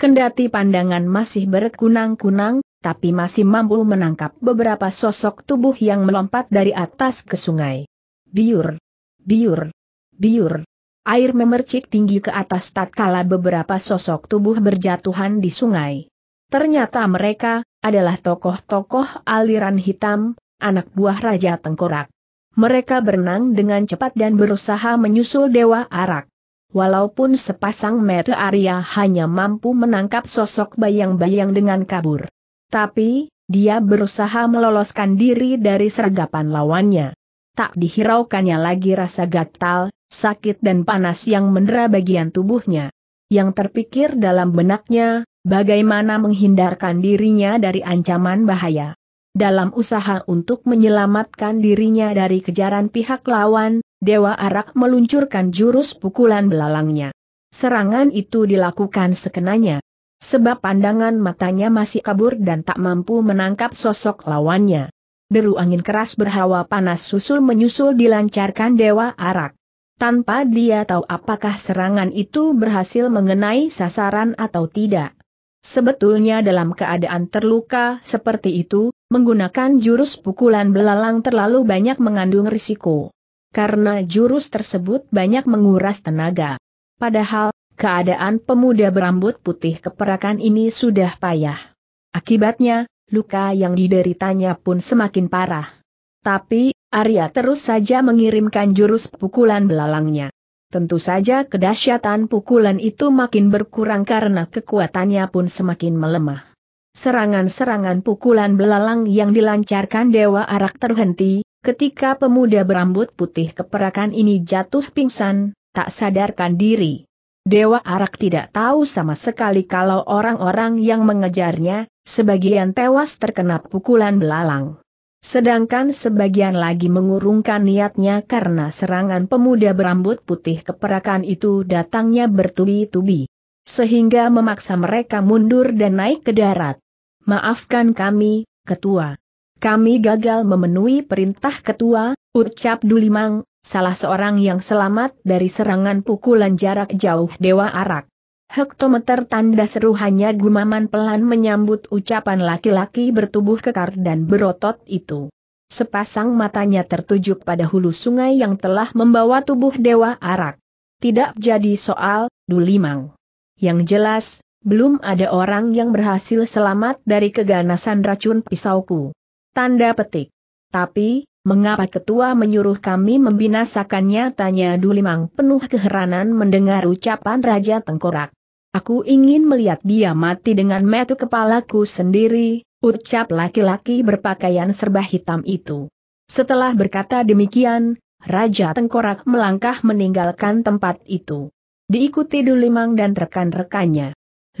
Kendati pandangan masih berkunang-kunang, tapi masih mampu menangkap beberapa sosok tubuh yang melompat dari atas ke sungai. Biur, biur, biur. Air memercik tinggi ke atas tatkala beberapa sosok tubuh berjatuhan di sungai. Ternyata mereka, adalah tokoh-tokoh aliran hitam, anak buah Raja Tengkorak. Mereka berenang dengan cepat dan berusaha menyusul Dewa Arak. Walaupun sepasang mata Arya hanya mampu menangkap sosok bayang-bayang dengan kabur. Tapi, dia berusaha meloloskan diri dari sergapan lawannya. Tak dihiraukannya lagi rasa gatal, sakit dan panas yang mendera bagian tubuhnya. Yang terpikir dalam benaknya, bagaimana menghindarkan dirinya dari ancaman bahaya. Dalam usaha untuk menyelamatkan dirinya dari kejaran pihak lawan, Dewa Arak meluncurkan jurus pukulan belalangnya. Serangan itu dilakukan sekenanya. Sebab pandangan matanya masih kabur dan tak mampu menangkap sosok lawannya. Deru angin keras berhawa panas susul menyusul dilancarkan Dewa Arak. Tanpa dia tahu apakah serangan itu berhasil mengenai sasaran atau tidak. Sebetulnya dalam keadaan terluka seperti itu, menggunakan jurus pukulan belalang terlalu banyak mengandung risiko. Karena jurus tersebut banyak menguras tenaga. Padahal, keadaan pemuda berambut putih keperakan ini sudah payah. Akibatnya, luka yang dideritanya pun semakin parah. Tapi, Arya terus saja mengirimkan jurus pukulan belalangnya. Tentu saja kedahsyatan pukulan itu makin berkurang karena kekuatannya pun semakin melemah. Serangan-serangan pukulan belalang yang dilancarkan Dewa Arak terhenti, ketika pemuda berambut putih keperakan ini jatuh pingsan, tak sadarkan diri. Dewa Arak tidak tahu sama sekali kalau orang-orang yang mengejarnya, sebagian tewas terkena pukulan belalang. Sedangkan sebagian lagi mengurungkan niatnya karena serangan pemuda berambut putih keperakan itu datangnya bertubi-tubi. Sehingga memaksa mereka mundur dan naik ke darat. Maafkan kami, Ketua. Kami gagal memenuhi perintah Ketua, ucap Dulimang, salah seorang yang selamat dari serangan pukulan jarak jauh Dewa Arak. Hektometer tanda seru hanya gumaman pelan menyambut ucapan laki-laki bertubuh kekar dan berotot itu. Sepasang matanya tertuju pada hulu sungai yang telah membawa tubuh Dewa Arak. Tidak jadi soal, Dulimang. Yang jelas, belum ada orang yang berhasil selamat dari keganasan racun pisauku. Tanda petik. Tapi, mengapa ketua menyuruh kami membinasakannya? Tanya Dulimang penuh keheranan mendengar ucapan Raja Tengkorak. Aku ingin melihat dia mati dengan metu kepalaku sendiri, ucap laki-laki berpakaian serba hitam itu. Setelah berkata demikian, Raja Tengkorak melangkah meninggalkan tempat itu. Diikuti Dulimang dan rekan-rekannya. 5.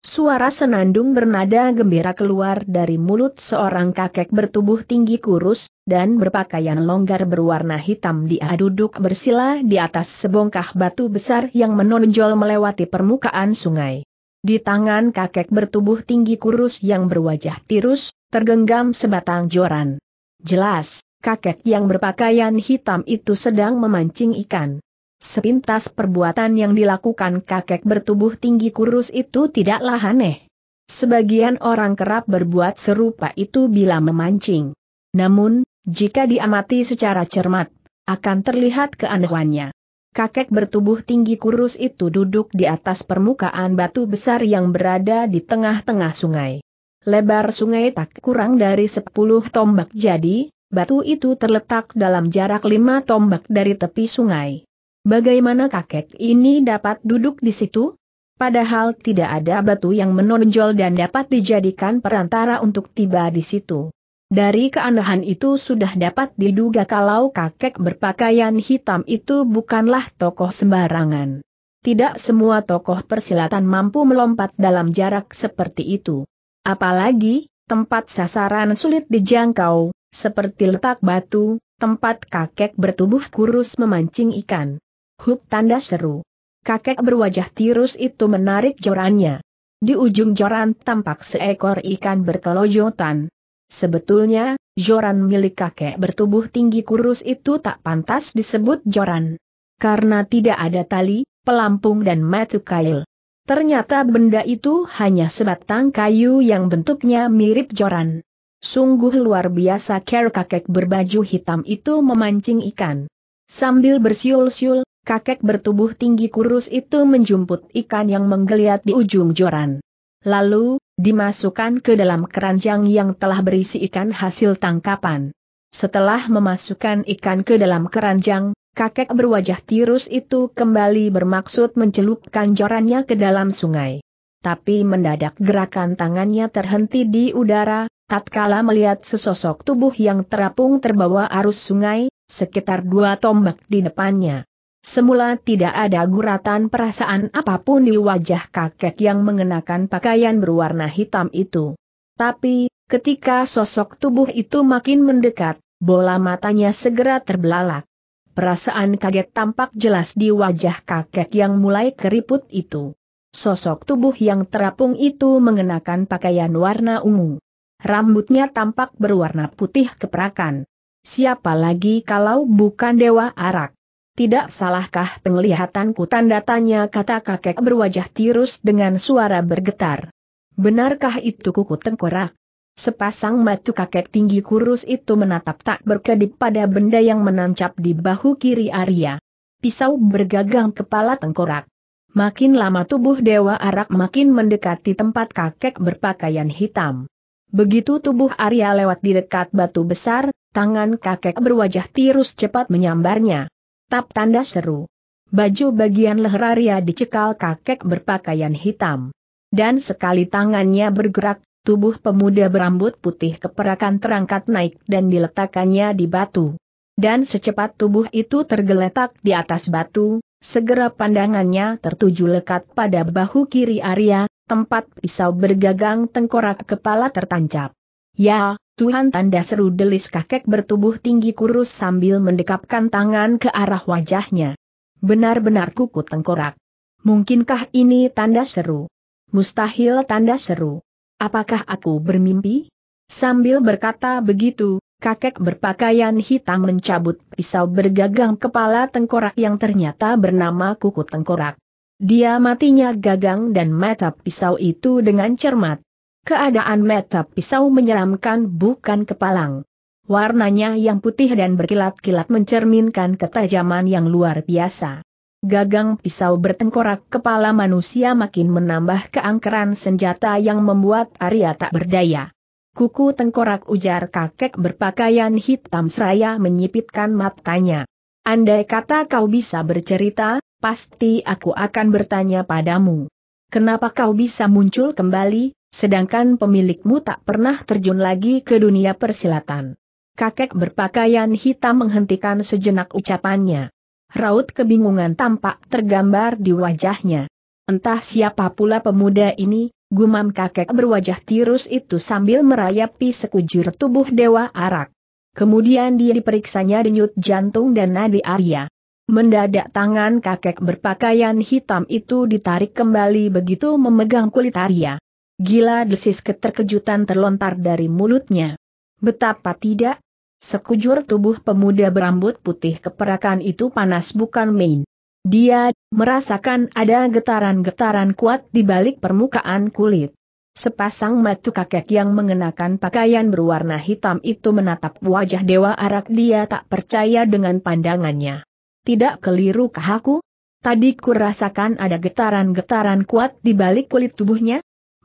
Suara senandung bernada gembira keluar dari mulut seorang kakek bertubuh tinggi kurus, dan berpakaian longgar berwarna hitam dia duduk bersila di atas sebongkah batu besar yang menonjol melewati permukaan sungai. Di tangan kakek bertubuh tinggi kurus yang berwajah tirus, tergenggam sebatang joran. Jelas, kakek yang berpakaian hitam itu sedang memancing ikan. Sepintas perbuatan yang dilakukan kakek bertubuh tinggi kurus itu tidaklah aneh. Sebagian orang kerap berbuat serupa itu bila memancing. Namun, jika diamati secara cermat, akan terlihat keanehannya. Kakek bertubuh tinggi kurus itu duduk di atas permukaan batu besar yang berada di tengah-tengah sungai. Lebar sungai tak kurang dari 10 tombak jadi, batu itu terletak dalam jarak 5 tombak dari tepi sungai. Bagaimana kakek ini dapat duduk di situ? Padahal tidak ada batu yang menonjol dan dapat dijadikan perantara untuk tiba di situ. Dari keanehan itu sudah dapat diduga kalau kakek berpakaian hitam itu bukanlah tokoh sembarangan. Tidak semua tokoh persilatan mampu melompat dalam jarak seperti itu. Apalagi, tempat sasaran sulit dijangkau, seperti letak batu, tempat kakek bertubuh kurus memancing ikan. Hup tanda seru. Kakek berwajah tirus itu menarik jorannya. Di ujung joran tampak seekor ikan berkelojotan. Sebetulnya, joran milik kakek bertubuh tinggi kurus itu tak pantas disebut joran. Karena tidak ada tali, pelampung dan matu kail. Ternyata benda itu hanya sebatang kayu yang bentuknya mirip joran. Sungguh luar biasa care kakek berbaju hitam itu memancing ikan. Sambil bersiul-siul, kakek bertubuh tinggi kurus itu menjumput ikan yang menggeliat di ujung joran. Lalu, dimasukkan ke dalam keranjang yang telah berisi ikan hasil tangkapan. Setelah memasukkan ikan ke dalam keranjang, kakek berwajah tirus itu kembali bermaksud mencelupkan jorannya ke dalam sungai. Tapi mendadak gerakan tangannya terhenti di udara, tatkala melihat sesosok tubuh yang terapung terbawa arus sungai, sekitar dua tombak di depannya. Semula tidak ada guratan perasaan apapun di wajah kakek yang mengenakan pakaian berwarna hitam itu. Tapi, ketika sosok tubuh itu makin mendekat, bola matanya segera terbelalak. Perasaan kaget tampak jelas di wajah kakek yang mulai keriput itu. Sosok tubuh yang terapung itu mengenakan pakaian warna ungu. Rambutnya tampak berwarna putih keperakan. Siapa lagi kalau bukan Dewa Arak? Tidak salahkah penglihatanku tanda tanya kata kakek berwajah tirus dengan suara bergetar. Benarkah itu kuku tengkorak? Sepasang mata kakek tinggi kurus itu menatap tak berkedip pada benda yang menancap di bahu kiri Arya. Pisau bergagang kepala tengkorak. Makin lama tubuh Dewa Arak makin mendekati tempat kakek berpakaian hitam. Begitu tubuh Arya lewat di dekat batu besar, tangan kakek berwajah tirus cepat menyambarnya. Tap tanda seru. Baju bagian leher Arya dicekal kakek berpakaian hitam. Dan sekali tangannya bergerak, tubuh pemuda berambut putih keperakan terangkat naik dan diletakkannya di batu. Dan secepat tubuh itu tergeletak di atas batu, segera pandangannya tertuju lekat pada bahu kiri Arya, tempat pisau bergagang tengkorak kepala tertancap. Ya, Tuhan tanda seru delis kakek bertubuh tinggi kurus sambil mendekapkan tangan ke arah wajahnya. Benar-benar kuku tengkorak. Mungkinkah ini tanda seru? Mustahil tanda seru. Apakah aku bermimpi? Sambil berkata begitu, kakek berpakaian hitam mencabut pisau bergagang kepala tengkorak yang ternyata bernama kuku tengkorak. Dia matinya gagang dan mata pisau itu dengan cermat. Keadaan mata pisau menyeramkan bukan kepalang. Warnanya yang putih dan berkilat-kilat mencerminkan ketajaman yang luar biasa. Gagang pisau bertengkorak kepala manusia makin menambah keangkeran senjata yang membuat Arya tak berdaya. Kuku tengkorak ujar kakek berpakaian hitam seraya menyipitkan matanya. Andai kata kau bisa bercerita, pasti aku akan bertanya padamu. Kenapa kau bisa muncul kembali, sedangkan pemilikmu tak pernah terjun lagi ke dunia persilatan. Kakek berpakaian hitam menghentikan sejenak ucapannya. Raut kebingungan tampak tergambar di wajahnya. Entah siapa pula pemuda ini, gumam kakek berwajah tirus itu sambil merayapi sekujur tubuh Dewa Arak. Kemudian dia diperiksanya denyut jantung dan nadi Arya. Mendadak tangan kakek berpakaian hitam itu ditarik kembali begitu memegang kulit Arya. Gila desis keterkejutan terlontar dari mulutnya. Betapa tidak? Sekujur tubuh pemuda berambut putih keperakan itu panas bukan main. Dia merasakan ada getaran-getaran kuat di balik permukaan kulit. Sepasang mata kakek yang mengenakan pakaian berwarna hitam itu menatap wajah Dewa Arak dia tak percaya dengan pandangannya. Tidak keliru kah aku? Tadi kurasakan ada getaran-getaran kuat di balik kulit tubuhnya?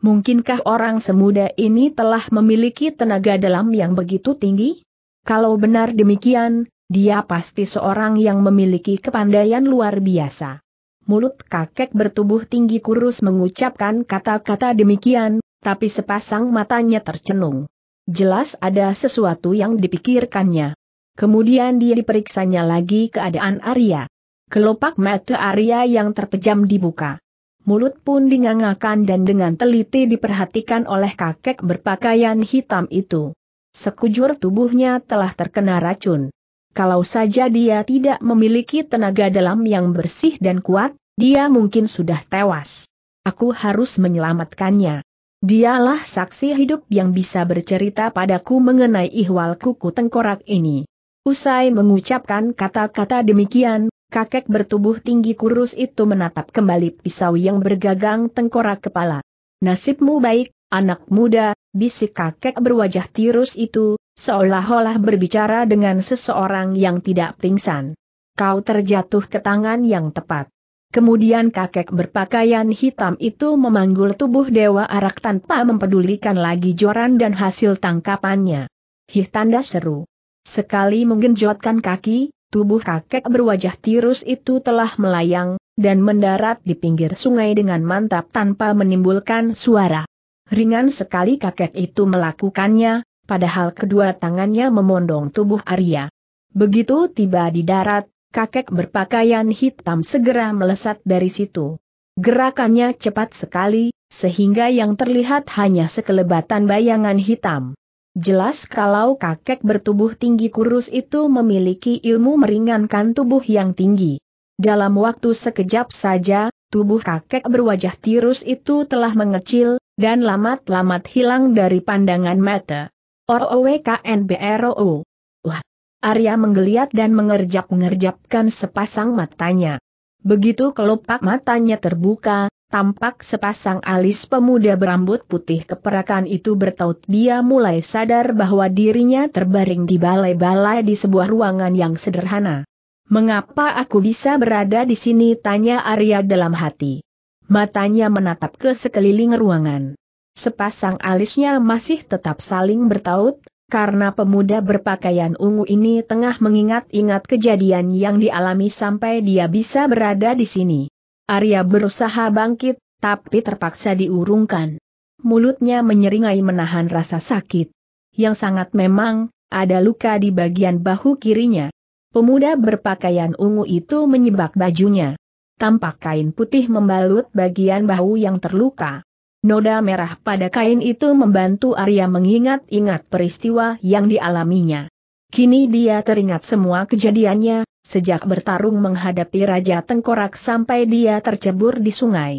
Mungkinkah orang semuda ini telah memiliki tenaga dalam yang begitu tinggi? Kalau benar demikian, dia pasti seorang yang memiliki kepandaian luar biasa. Mulut kakek bertubuh tinggi kurus mengucapkan kata-kata demikian, tapi sepasang matanya tercenung. Jelas ada sesuatu yang dipikirkannya. Kemudian dia diperiksanya lagi keadaan Arya. Kelopak mata Arya yang terpejam dibuka mulut pun dingangakan dan dengan teliti diperhatikan oleh kakek berpakaian hitam itu. Sekujur tubuhnya telah terkena racun. Kalau saja dia tidak memiliki tenaga dalam yang bersih dan kuat, dia mungkin sudah tewas. Aku harus menyelamatkannya. Dialah saksi hidup yang bisa bercerita padaku mengenai ihwal kuku tengkorak ini. Usai mengucapkan kata-kata demikian, kakek bertubuh tinggi kurus itu menatap kembali pisau yang bergagang tengkorak kepala. Nasibmu baik, anak muda, bisik kakek berwajah tirus itu, seolah-olah berbicara dengan seseorang yang tidak pingsan. Kau terjatuh ke tangan yang tepat. Kemudian kakek berpakaian hitam itu memanggul tubuh Dewa Arak tanpa mempedulikan lagi joran dan hasil tangkapannya. Hih tanda seru. Sekali menggenjotkan kaki, Tubuh kakek berwajah tirus itu telah melayang, dan mendarat di pinggir sungai dengan mantap tanpa menimbulkan suara. Ringan sekali kakek itu melakukannya, padahal kedua tangannya memondong tubuh Arya. Begitu tiba di darat, kakek berpakaian hitam segera melesat dari situ. Gerakannya cepat sekali, sehingga yang terlihat hanya sekelebatan bayangan hitam. Jelas kalau kakek bertubuh tinggi kurus itu memiliki ilmu meringankan tubuh yang tinggi. Dalam waktu sekejap saja, tubuh kakek berwajah tirus itu telah mengecil, dan lamat-lamat hilang dari pandangan mata. ROWKNBROO. Wah! Arya menggeliat dan mengerjap ngerjapkan sepasang matanya. Begitu kelopak matanya terbuka, tampak sepasang alis pemuda berambut putih keperakan itu bertaut. Dia mulai sadar bahwa dirinya terbaring di balai-balai di sebuah ruangan yang sederhana. Mengapa aku bisa berada di sini? Tanya Arya dalam hati. Matanya menatap ke sekeliling ruangan. Sepasang alisnya masih tetap saling bertaut, karena pemuda berpakaian ungu ini tengah mengingat-ingat kejadian yang dialami sampai dia bisa berada di sini. Arya berusaha bangkit, tapi terpaksa diurungkan. Mulutnya menyeringai menahan rasa sakit. Yang sangat memang, ada luka di bagian bahu kirinya. Pemuda berpakaian ungu itu menyebak bajunya. Tampak kain putih membalut bagian bahu yang terluka. Noda merah pada kain itu membantu Arya mengingat-ingat peristiwa yang dialaminya. Kini dia teringat semua kejadiannya, sejak bertarung menghadapi Raja Tengkorak sampai dia tercebur di sungai.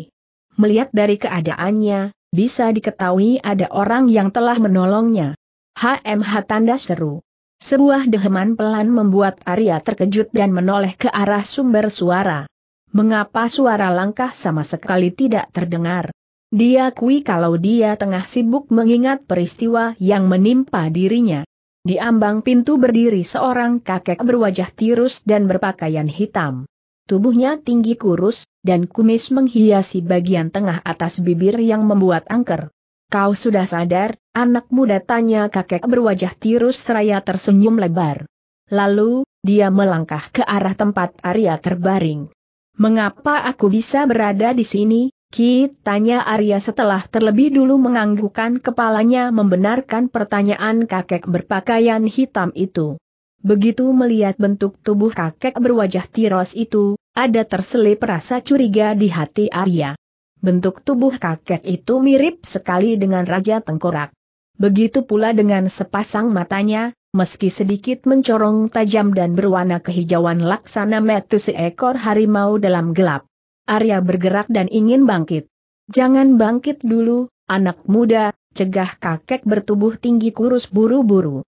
Melihat dari keadaannya, bisa diketahui ada orang yang telah menolongnya. HMH tanda seru. Sebuah deheman pelan membuat Arya terkejut dan menoleh ke arah sumber suara. Mengapa suara langkah sama sekali tidak terdengar? Dia kui kalau dia tengah sibuk mengingat peristiwa yang menimpa dirinya. Di ambang pintu berdiri seorang kakek berwajah tirus dan berpakaian hitam. Tubuhnya tinggi kurus, dan kumis menghiasi bagian tengah atas bibir yang membuat angker. Kau sudah sadar, anak muda tanya kakek berwajah tirus seraya tersenyum lebar. Lalu, dia melangkah ke arah tempat Arya terbaring. Mengapa aku bisa berada di sini? Ki? Tanya Arya setelah terlebih dulu menganggukkan kepalanya membenarkan pertanyaan kakek berpakaian hitam itu. Begitu melihat bentuk tubuh kakek berwajah tiros itu, ada terselip rasa curiga di hati Arya. Bentuk tubuh kakek itu mirip sekali dengan Raja Tengkorak. Begitu pula dengan sepasang matanya, meski sedikit mencorong tajam dan berwarna kehijauan laksana metu seekor harimau dalam gelap. Arya bergerak dan ingin bangkit. Jangan bangkit dulu, anak muda, cegah kakek bertubuh tinggi kurus buru-buru.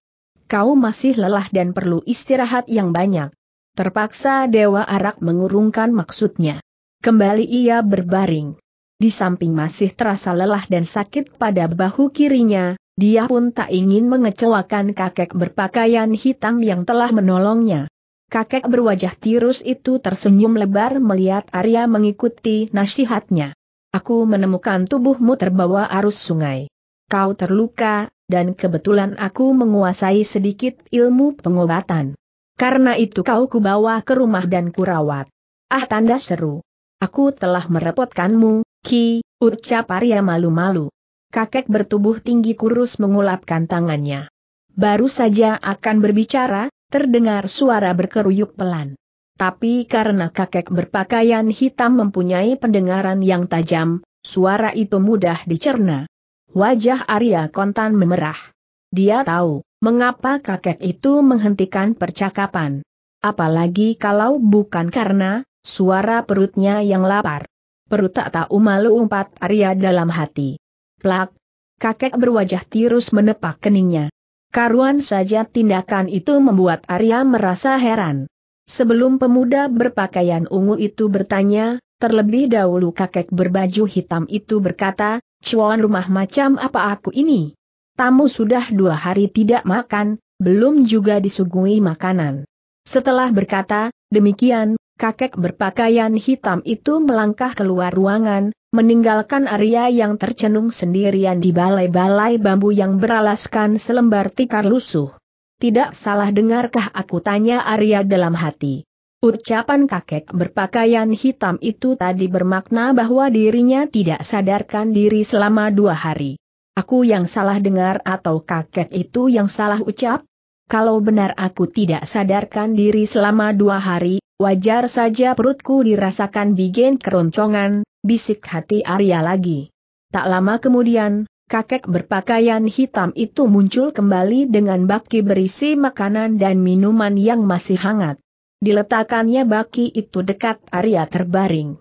Kau masih lelah dan perlu istirahat yang banyak. Terpaksa Dewa Arak mengurungkan maksudnya. Kembali ia berbaring. Di samping masih terasa lelah dan sakit pada bahu kirinya, dia pun tak ingin mengecewakan kakek berpakaian hitam yang telah menolongnya. Kakek berwajah tirus itu tersenyum lebar melihat Arya mengikuti nasihatnya. Aku menemukan tubuhmu terbawa arus sungai. Kau terluka, dan kebetulan aku menguasai sedikit ilmu pengobatan. Karena itu kau kubawa ke rumah dan kurawat. Ah tanda seru. Aku telah merepotkanmu, Ki, ucap Arya malu-malu. Kakek bertubuh tinggi kurus mengulapkan tangannya. Baru saja akan berbicara, Terdengar suara berkeruyuk pelan. Tapi karena kakek berpakaian hitam mempunyai pendengaran yang tajam, suara itu mudah dicerna. Wajah Arya Kontan memerah. Dia tahu, mengapa kakek itu menghentikan percakapan. Apalagi kalau bukan karena, suara perutnya yang lapar. Perut tak tahu malu umpat Arya dalam hati. Plak! Kakek berwajah tirus menepak keningnya. Karuan saja tindakan itu membuat Arya merasa heran. Sebelum pemuda berpakaian ungu itu bertanya, terlebih dahulu kakek berbaju hitam itu berkata, Cuan rumah macam apa aku ini? Tamu sudah dua hari tidak makan, belum juga disuguhi makanan. Setelah berkata, demikian, kakek berpakaian hitam itu melangkah keluar ruangan, meninggalkan Arya yang tercenung sendirian di balai-balai bambu yang beralaskan selembar tikar lusuh. Tidak salah dengarkah aku tanya Arya dalam hati. Ucapan kakek berpakaian hitam itu tadi bermakna bahwa dirinya tidak sadarkan diri selama dua hari. Aku yang salah dengar atau kakek itu yang salah ucap? Kalau benar aku tidak sadarkan diri selama dua hari, wajar saja perutku dirasakan bikin keroncongan, bisik hati Arya lagi. Tak lama kemudian, kakek berpakaian hitam itu muncul kembali dengan baki berisi makanan dan minuman yang masih hangat. Diletakkannya baki itu dekat Arya terbaring.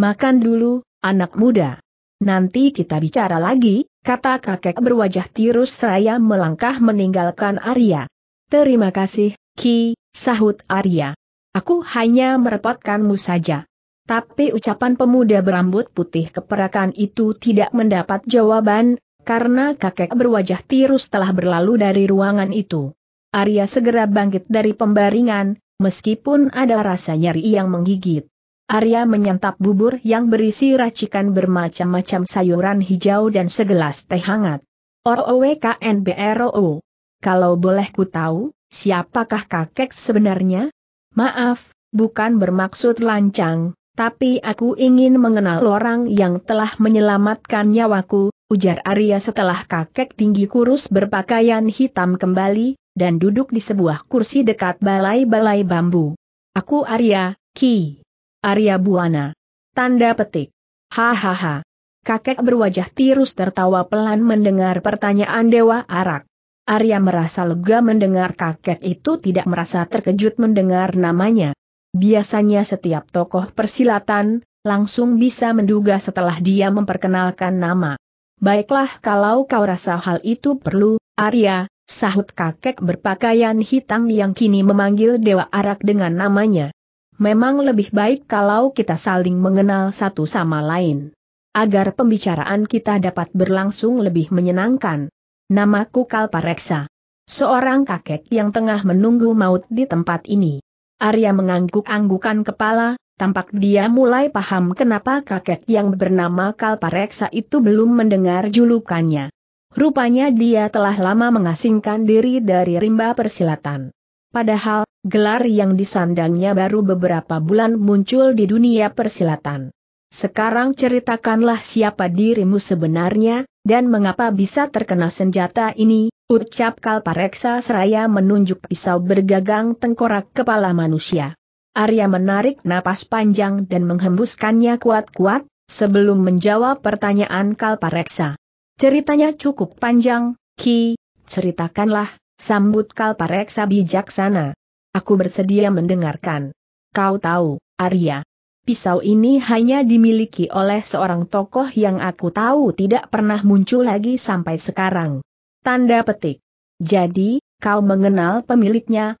Makan dulu, anak muda. Nanti kita bicara lagi, kata kakek berwajah tirus seraya melangkah meninggalkan Arya. Terima kasih, Ki, sahut Arya. Aku hanya merepotkanmu saja. Tapi ucapan pemuda berambut putih keperakan itu tidak mendapat jawaban, karena kakek berwajah tirus telah berlalu dari ruangan itu. Arya segera bangkit dari pembaringan, meskipun ada rasa nyeri yang menggigit. Arya menyantap bubur yang berisi racikan bermacam-macam sayuran hijau dan segelas teh hangat. ROWKNBROO. Kalau boleh ku tahu, siapakah kakek sebenarnya? Maaf, bukan bermaksud lancang, tapi aku ingin mengenal orang yang telah menyelamatkan nyawaku, ujar Arya setelah kakek tinggi kurus berpakaian hitam kembali, dan duduk di sebuah kursi dekat balai-balai bambu. Aku Arya, Ki. Arya Buana. Tanda petik. Hahaha. Kakek berwajah tirus tertawa pelan mendengar pertanyaan Dewa Arak. Arya merasa lega mendengar kakek itu tidak merasa terkejut mendengar namanya. Biasanya setiap tokoh persilatan, langsung bisa menduga setelah dia memperkenalkan nama. Baiklah kalau kau rasa hal itu perlu, Arya, sahut kakek berpakaian hitam yang kini memanggil Dewa Arak dengan namanya. Memang lebih baik kalau kita saling mengenal satu sama lain. Agar pembicaraan kita dapat berlangsung lebih menyenangkan. Namaku Kalpareksa. Seorang kakek yang tengah menunggu maut di tempat ini. Arya mengangguk-anggukan kepala, tampak dia mulai paham kenapa kakek yang bernama Kalpareksa itu belum mendengar julukannya. Rupanya dia telah lama mengasingkan diri dari rimba persilatan. Padahal, gelar yang disandangnya baru beberapa bulan muncul di dunia persilatan. Sekarang ceritakanlah siapa dirimu sebenarnya, dan mengapa bisa terkena senjata ini? Ucap Kalpareksa seraya menunjuk pisau bergagang tengkorak kepala manusia. Arya menarik napas panjang dan menghembuskannya kuat-kuat, sebelum menjawab pertanyaan Kalpareksa. Ceritanya cukup panjang, Ki, ceritakanlah, sambut Kalpareksa bijaksana. Aku bersedia mendengarkan. Kau tahu, Arya, pisau ini hanya dimiliki oleh seorang tokoh yang aku tahu tidak pernah muncul lagi sampai sekarang. Tanda petik. Jadi, kau mengenal pemiliknya,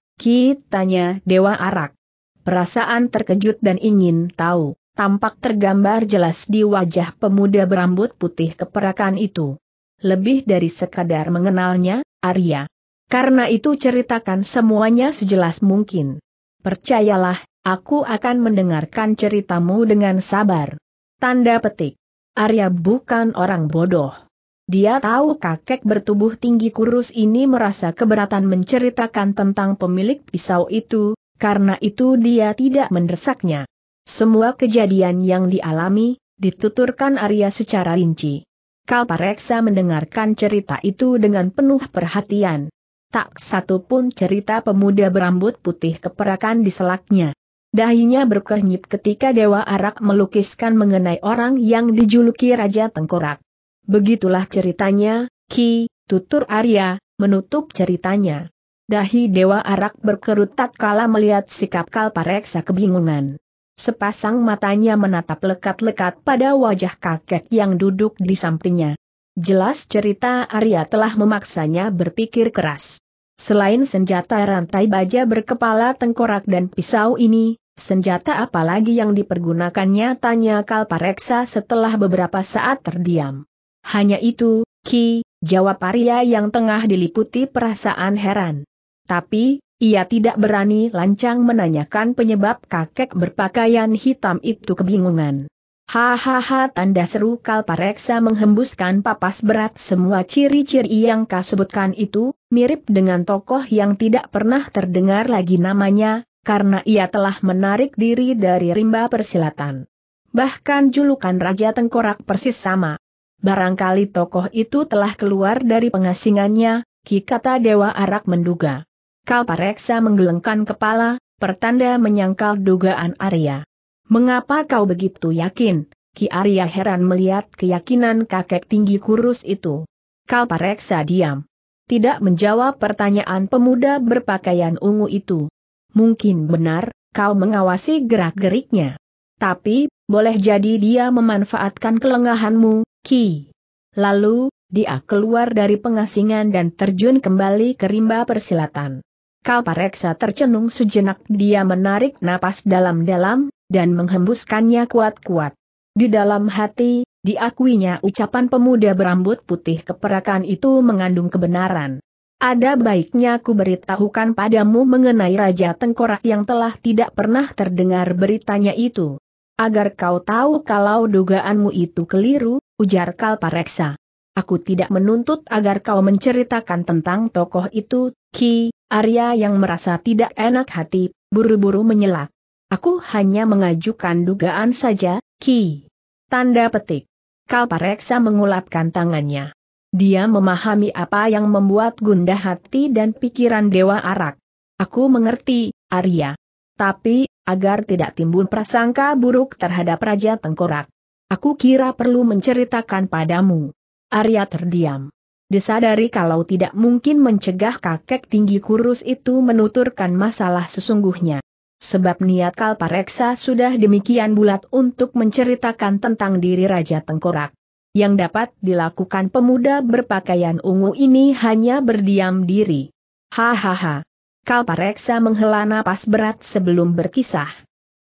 tanya Dewa Arak. Perasaan terkejut dan ingin tahu, tampak tergambar jelas di wajah pemuda berambut putih keperakan itu. Lebih dari sekadar mengenalnya, Arya. Karena itu ceritakan semuanya sejelas mungkin. Percayalah, Aku akan mendengarkan ceritamu dengan sabar. Tanda petik. Arya bukan orang bodoh. Dia tahu kakek bertubuh tinggi kurus ini merasa keberatan menceritakan tentang pemilik pisau itu, karena itu dia tidak mendesaknya. Semua kejadian yang dialami, dituturkan Arya secara rinci. Kalpareksa mendengarkan cerita itu dengan penuh perhatian. Tak satu pun cerita pemuda berambut putih keperakan diselaknya. Dahinya berkernyit ketika Dewa Arak melukiskan mengenai orang yang dijuluki Raja Tengkorak. Begitulah ceritanya, Ki, tutur Arya, menutup ceritanya. Dahi Dewa Arak berkerut tak tatkala melihat sikap Kalpareksa kebingungan. Sepasang matanya menatap lekat-lekat pada wajah kakek yang duduk di sampingnya. Jelas cerita Arya telah memaksanya berpikir keras. Selain senjata rantai baja berkepala tengkorak dan pisau ini, senjata apa lagi yang dipergunakannya tanya Kalpareksa setelah beberapa saat terdiam. Hanya itu, Ki, jawab Arya yang tengah diliputi perasaan heran. Tapi, ia tidak berani lancang menanyakan penyebab kakek berpakaian hitam itu kebingungan. Hahaha tanda seru Kalpareksa menghembuskan papas berat semua ciri-ciri yang kau sebutkan itu, mirip dengan tokoh yang tidak pernah terdengar lagi namanya, karena ia telah menarik diri dari rimba persilatan. Bahkan julukan Raja Tengkorak persis sama. Barangkali tokoh itu telah keluar dari pengasingannya, Ki kata Dewa Arak menduga. Kalpareksa menggelengkan kepala, pertanda menyangkal dugaan Arya. Mengapa kau begitu yakin? Ki Arya heran melihat keyakinan kakek tinggi kurus itu. Kalpareksa diam. Tidak menjawab pertanyaan pemuda berpakaian ungu itu. Mungkin benar, kau mengawasi gerak-geriknya. Tapi, boleh jadi dia memanfaatkan kelengahanmu, Ki. Lalu, dia keluar dari pengasingan dan terjun kembali ke rimba persilatan. Kalpareksa tercenung sejenak dia menarik napas dalam-dalam, dan menghembuskannya kuat-kuat. Di dalam hati, diakuinya ucapan pemuda berambut putih keperakan itu mengandung kebenaran. Ada baiknya ku beritahukan padamu mengenai Raja Tengkorak yang telah tidak pernah terdengar beritanya itu. Agar kau tahu kalau dugaanmu itu keliru, ujar Kalpareksa. Aku tidak menuntut agar kau menceritakan tentang tokoh itu, Ki, Arya yang merasa tidak enak hati, buru-buru menyelak. Aku hanya mengajukan dugaan saja, Ki. Tanda petik. Kalpareksa mengulapkan tangannya. Dia memahami apa yang membuat gundah hati dan pikiran Dewa Arak. Aku mengerti, Arya. Tapi, agar tidak timbul prasangka buruk terhadap Raja Tengkorak. Aku kira perlu menceritakan padamu. Arya terdiam. Disadari kalau tidak mungkin mencegah kakek tinggi kurus itu menuturkan masalah sesungguhnya. Sebab niat Kalpareksa sudah demikian bulat untuk menceritakan tentang diri Raja Tengkorak. Yang dapat dilakukan pemuda berpakaian ungu ini hanya berdiam diri. Hahaha. Kalpareksa menghela napas berat sebelum berkisah.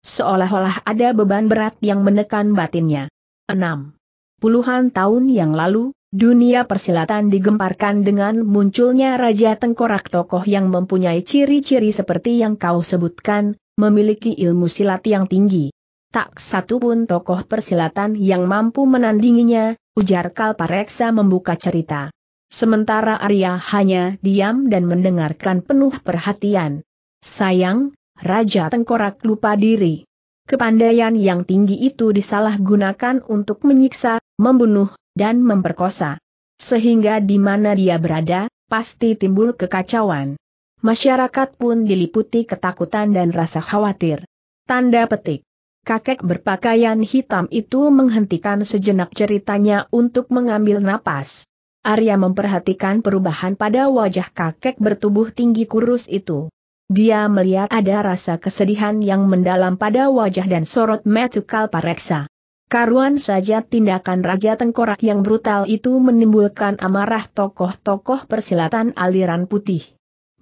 Seolah-olah ada beban berat yang menekan batinnya. 6. Puluhan tahun yang lalu, dunia persilatan digemparkan dengan munculnya Raja Tengkorak tokoh yang mempunyai ciri-ciri seperti yang kau sebutkan, memiliki ilmu silat yang tinggi. Tak satu pun tokoh persilatan yang mampu menandinginya, ujar Kalpareksa membuka cerita. Sementara Arya hanya diam dan mendengarkan penuh perhatian. Sayang, Raja Tengkorak lupa diri. Kepandaian yang tinggi itu disalahgunakan untuk menyiksa, membunuh, dan memperkosa. Sehingga di mana dia berada, pasti timbul kekacauan masyarakat pun diliputi ketakutan dan rasa khawatir. Tanda petik. Kakek berpakaian hitam itu menghentikan sejenak ceritanya untuk mengambil napas. Arya memperhatikan perubahan pada wajah kakek bertubuh tinggi kurus itu. Dia melihat ada rasa kesedihan yang mendalam pada wajah dan sorot Metukal Pareksa. Karuan saja tindakan Raja Tengkorak yang brutal itu menimbulkan amarah tokoh-tokoh persilatan aliran putih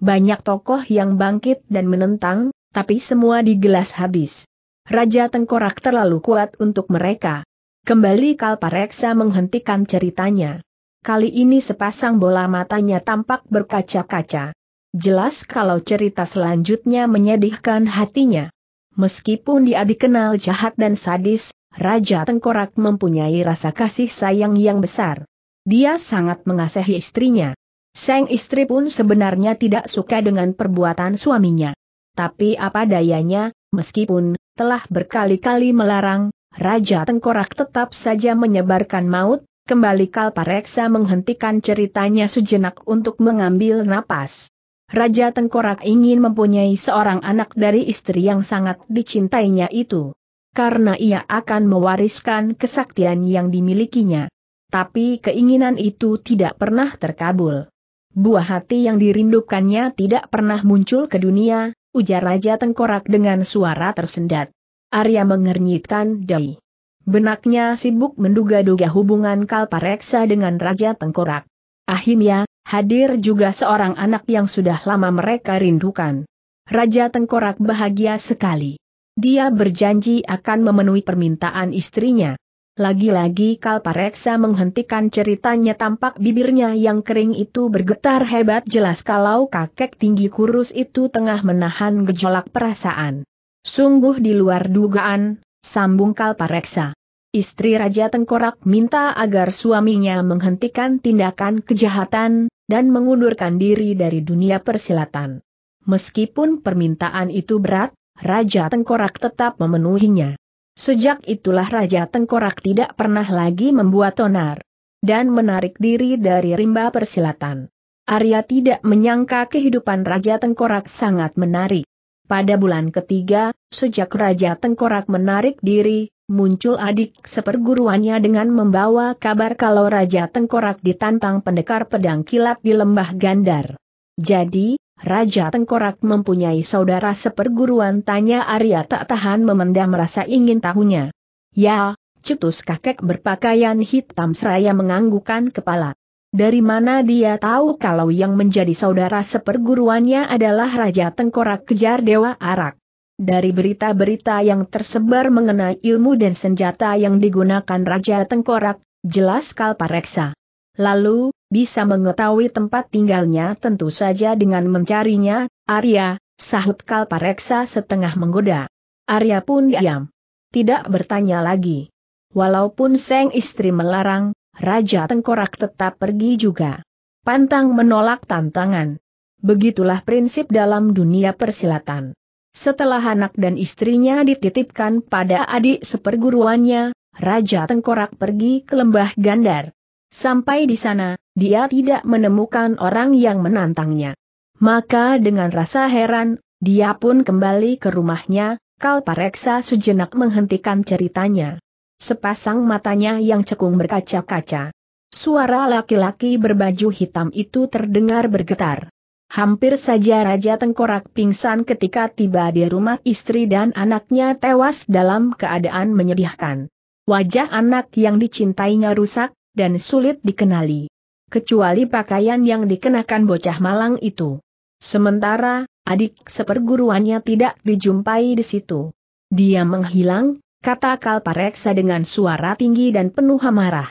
banyak tokoh yang bangkit dan menentang, tapi semua digelas habis. Raja Tengkorak terlalu kuat untuk mereka. Kembali Kalpareksa menghentikan ceritanya. Kali ini sepasang bola matanya tampak berkaca-kaca. Jelas kalau cerita selanjutnya menyedihkan hatinya. Meskipun dia dikenal jahat dan sadis, Raja Tengkorak mempunyai rasa kasih sayang yang besar. Dia sangat mengasihi istrinya. Sang istri pun sebenarnya tidak suka dengan perbuatan suaminya. Tapi apa dayanya, meskipun telah berkali-kali melarang, Raja Tengkorak tetap saja menyebarkan maut, kembali Kalpareksa menghentikan ceritanya sejenak untuk mengambil napas. Raja Tengkorak ingin mempunyai seorang anak dari istri yang sangat dicintainya itu. Karena ia akan mewariskan kesaktian yang dimilikinya. Tapi keinginan itu tidak pernah terkabul buah hati yang dirindukannya tidak pernah muncul ke dunia, ujar Raja Tengkorak dengan suara tersendat. Arya mengernyitkan dai. Benaknya sibuk menduga-duga hubungan Kalpareksa dengan Raja Tengkorak. Ahimya, hadir juga seorang anak yang sudah lama mereka rindukan. Raja Tengkorak bahagia sekali. Dia berjanji akan memenuhi permintaan istrinya. Lagi-lagi Kalpareksa menghentikan ceritanya tampak bibirnya yang kering itu bergetar hebat jelas kalau kakek tinggi kurus itu tengah menahan gejolak perasaan. Sungguh di luar dugaan, sambung Kalpareksa. Istri Raja Tengkorak minta agar suaminya menghentikan tindakan kejahatan, dan mengundurkan diri dari dunia persilatan. Meskipun permintaan itu berat, Raja Tengkorak tetap memenuhinya. Sejak itulah Raja Tengkorak tidak pernah lagi membuat tonar dan menarik diri dari rimba persilatan. Arya tidak menyangka kehidupan Raja Tengkorak sangat menarik. Pada bulan ketiga, sejak Raja Tengkorak menarik diri, muncul adik seperguruannya dengan membawa kabar kalau Raja Tengkorak ditantang pendekar pedang kilat di lembah Gandar. Jadi, Raja Tengkorak mempunyai saudara seperguruan tanya Arya tak tahan memendam rasa ingin tahunya. Ya, cetus kakek berpakaian hitam seraya menganggukan kepala. Dari mana dia tahu kalau yang menjadi saudara seperguruannya adalah Raja Tengkorak kejar Dewa Arak? Dari berita-berita yang tersebar mengenai ilmu dan senjata yang digunakan Raja Tengkorak, jelas Kalpareksa. Lalu, bisa mengetahui tempat tinggalnya tentu saja dengan mencarinya, Arya, sahut Kalpareksa setengah menggoda. Arya pun diam. Tidak bertanya lagi. Walaupun Seng istri melarang, Raja Tengkorak tetap pergi juga. Pantang menolak tantangan. Begitulah prinsip dalam dunia persilatan. Setelah anak dan istrinya dititipkan pada adik seperguruannya, Raja Tengkorak pergi ke lembah Gandar. Sampai di sana, dia tidak menemukan orang yang menantangnya. Maka dengan rasa heran, dia pun kembali ke rumahnya, Kalpareksa sejenak menghentikan ceritanya. Sepasang matanya yang cekung berkaca-kaca. Suara laki-laki berbaju hitam itu terdengar bergetar. Hampir saja Raja Tengkorak pingsan ketika tiba di rumah istri dan anaknya tewas dalam keadaan menyedihkan. Wajah anak yang dicintainya rusak, dan sulit dikenali kecuali pakaian yang dikenakan bocah malang itu. Sementara, adik seperguruannya tidak dijumpai di situ. Dia menghilang, kata Kalpareksa dengan suara tinggi dan penuh amarah.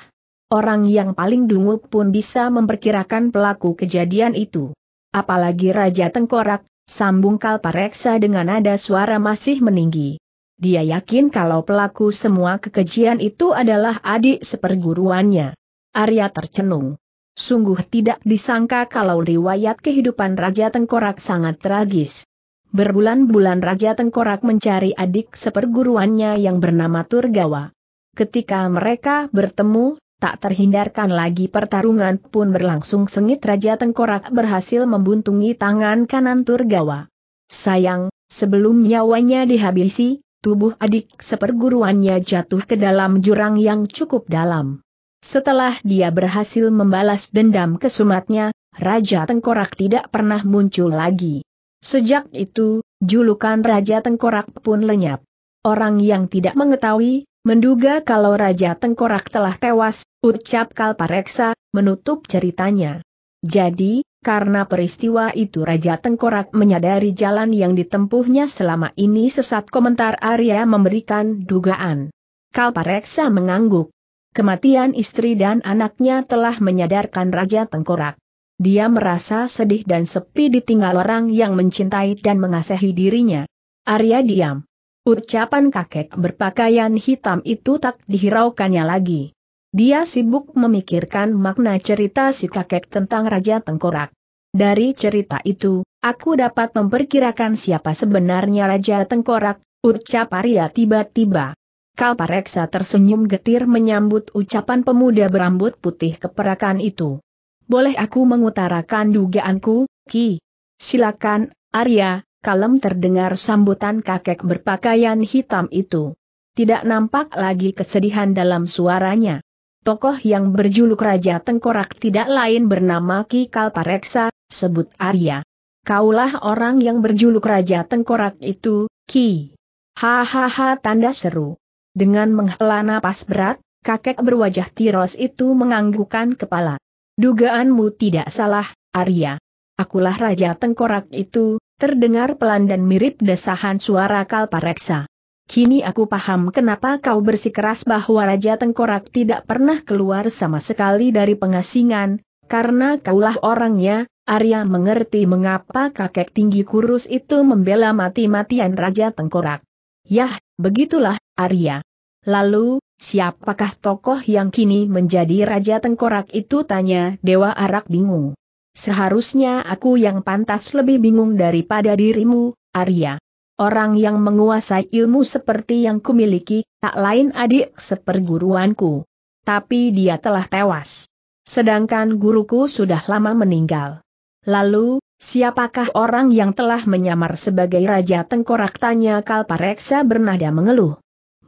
Orang yang paling dungu pun bisa memperkirakan pelaku kejadian itu. Apalagi Raja Tengkorak, sambung Kalpareksa dengan nada suara masih meninggi. Dia yakin kalau pelaku semua kekejian itu adalah adik seperguruannya. Arya tercenung. Sungguh tidak disangka kalau riwayat kehidupan Raja Tengkorak sangat tragis. Berbulan-bulan Raja Tengkorak mencari adik seperguruannya yang bernama Turgawa. Ketika mereka bertemu, tak terhindarkan lagi pertarungan pun berlangsung sengit Raja Tengkorak berhasil membuntungi tangan kanan Turgawa. Sayang, sebelum nyawanya dihabisi, tubuh adik seperguruannya jatuh ke dalam jurang yang cukup dalam. Setelah dia berhasil membalas dendam kesumatnya, Raja Tengkorak tidak pernah muncul lagi. Sejak itu, julukan Raja Tengkorak pun lenyap. Orang yang tidak mengetahui, menduga kalau Raja Tengkorak telah tewas, ucap Kalpareksa, menutup ceritanya. Jadi, karena peristiwa itu Raja Tengkorak menyadari jalan yang ditempuhnya selama ini sesat komentar Arya memberikan dugaan. Kalpareksa mengangguk. Kematian istri dan anaknya telah menyadarkan Raja Tengkorak. Dia merasa sedih dan sepi ditinggal orang yang mencintai dan mengasihi dirinya. Arya diam. Ucapan kakek berpakaian hitam itu tak dihiraukannya lagi. Dia sibuk memikirkan makna cerita si kakek tentang Raja Tengkorak. Dari cerita itu, aku dapat memperkirakan siapa sebenarnya Raja Tengkorak, ucap Arya tiba-tiba. Kalpareksa tersenyum getir menyambut ucapan pemuda berambut putih keperakan itu. Boleh aku mengutarakan dugaanku, Ki? Silakan, Arya, kalem terdengar sambutan kakek berpakaian hitam itu. Tidak nampak lagi kesedihan dalam suaranya. Tokoh yang berjuluk Raja Tengkorak tidak lain bernama Ki Kalpareksa, sebut Arya. Kaulah orang yang berjuluk Raja Tengkorak itu, Ki. Hahaha tanda seru. Dengan menghela napas berat, kakek berwajah tiros itu menganggukkan kepala. Dugaanmu tidak salah, Arya. Akulah Raja Tengkorak itu, terdengar pelan dan mirip desahan suara Kalpareksa. Kini aku paham kenapa kau bersikeras bahwa Raja Tengkorak tidak pernah keluar sama sekali dari pengasingan, karena kaulah orangnya, Arya mengerti mengapa kakek tinggi kurus itu membela mati-matian Raja Tengkorak. Yah, begitulah, Arya. Lalu, siapakah tokoh yang kini menjadi Raja Tengkorak itu tanya Dewa Arak bingung. Seharusnya aku yang pantas lebih bingung daripada dirimu, Arya. Orang yang menguasai ilmu seperti yang kumiliki, tak lain adik seperguruanku. Tapi dia telah tewas. Sedangkan guruku sudah lama meninggal. Lalu, siapakah orang yang telah menyamar sebagai Raja Tengkorak tanya Kalpareksa bernada mengeluh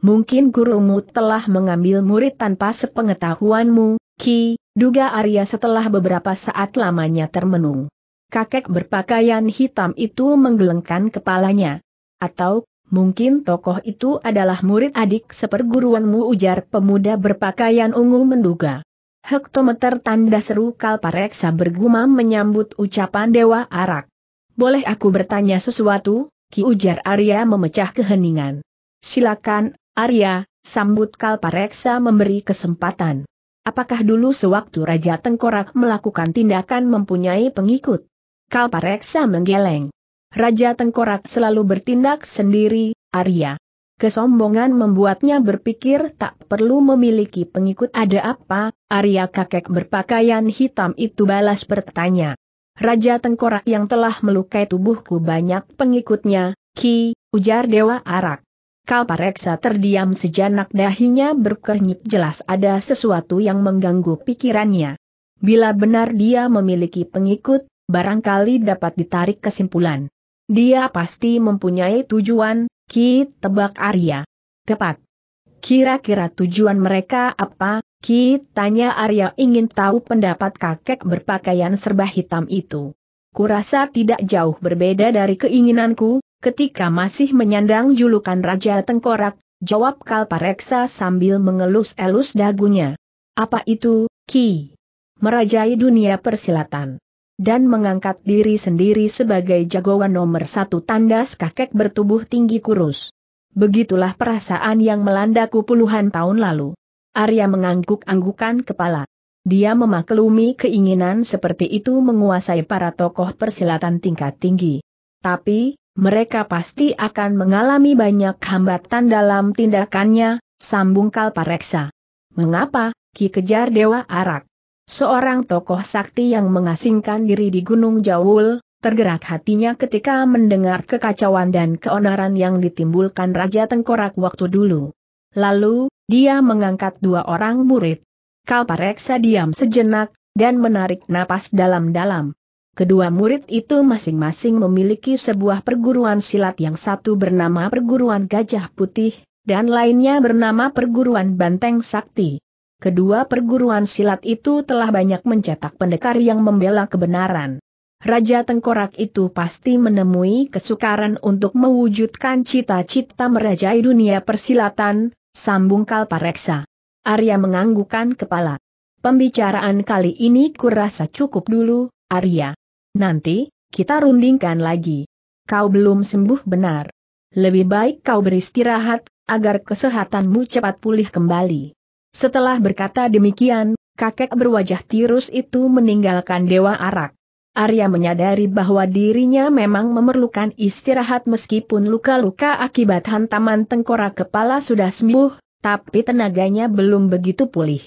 mungkin gurumu telah mengambil murid tanpa sepengetahuanmu, Ki, duga Arya setelah beberapa saat lamanya termenung. Kakek berpakaian hitam itu menggelengkan kepalanya. Atau, Mungkin tokoh itu adalah murid adik seperguruanmu ujar pemuda berpakaian ungu menduga. Hektometer tanda seru Kalpareksa bergumam menyambut ucapan Dewa Arak. Boleh aku bertanya sesuatu? Ki ujar Arya memecah keheningan. Silakan, Arya, sambut Kalpareksa memberi kesempatan. Apakah dulu sewaktu Raja Tengkorak melakukan tindakan mempunyai pengikut? Kalpareksa menggeleng. Raja Tengkorak selalu bertindak sendiri, Arya. Kesombongan membuatnya berpikir tak perlu memiliki pengikut ada apa, Arya kakek berpakaian hitam itu balas bertanya. Raja Tengkorak yang telah melukai tubuhku banyak pengikutnya, Ki, ujar Dewa Arak. Kalpareksa terdiam sejenak dahinya berkernyit jelas ada sesuatu yang mengganggu pikirannya. Bila benar dia memiliki pengikut, barangkali dapat ditarik kesimpulan. Dia pasti mempunyai tujuan, Ki tebak Arya. Tepat. Kira-kira tujuan mereka apa, Ki tanya Arya ingin tahu pendapat kakek berpakaian serba hitam itu. Kurasa tidak jauh berbeda dari keinginanku, ketika masih menyandang julukan Raja Tengkorak, jawab Kalpareksa sambil mengelus-elus dagunya. Apa itu, Ki? Merajai dunia persilatan. Dan mengangkat diri sendiri sebagai jagoan nomor satu tandas kakek bertubuh tinggi kurus. Begitulah perasaan yang melandaku puluhan tahun lalu. Arya mengangguk-anggukan kepala. Dia memaklumi keinginan seperti itu menguasai para tokoh persilatan tingkat tinggi. Tapi, mereka pasti akan mengalami banyak hambatan dalam tindakannya, sambung Kalpareksa. Mengapa, Ki Kejar Dewa Arak? Seorang tokoh sakti yang mengasingkan diri di Gunung Jawul, tergerak hatinya ketika mendengar kekacauan dan keonaran yang ditimbulkan Raja Tengkorak waktu dulu. Lalu, dia mengangkat dua orang murid. Kalpareksa diam sejenak, dan menarik napas dalam-dalam. Kedua murid itu masing-masing memiliki sebuah perguruan silat yang satu bernama Perguruan Gajah Putih, dan lainnya bernama Perguruan Banteng Sakti. Kedua perguruan silat itu telah banyak mencetak pendekar yang membela kebenaran. Raja Tengkorak itu pasti menemui kesukaran untuk mewujudkan cita-cita merajai dunia persilatan, sambung Kalpareksa. Arya menganggukan kepala. Pembicaraan kali ini kurasa cukup dulu, Arya. Nanti, kita rundingkan lagi. Kau belum sembuh benar. Lebih baik kau beristirahat, agar kesehatanmu cepat pulih kembali. Setelah berkata demikian, kakek berwajah tirus itu meninggalkan Dewa Arak. Arya menyadari bahwa dirinya memang memerlukan istirahat meskipun luka-luka akibat hantaman tengkorak kepala sudah sembuh, tapi tenaganya belum begitu pulih.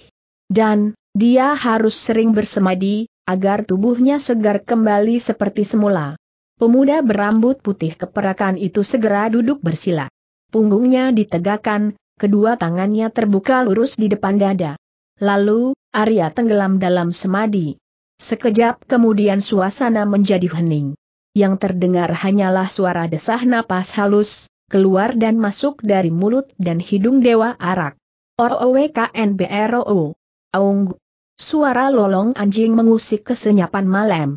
Dan, dia harus sering bersemadi, agar tubuhnya segar kembali seperti semula. Pemuda berambut putih keperakan itu segera duduk bersila. Punggungnya ditegakkan, kedua tangannya terbuka lurus di depan dada. Lalu, Arya tenggelam dalam semadi. Sekejap kemudian suasana menjadi hening. Yang terdengar hanyalah suara desah napas halus, keluar dan masuk dari mulut dan hidung Dewa Arak. OOWKNBROO. Aung. Suara lolong anjing mengusik kesenyapan malam.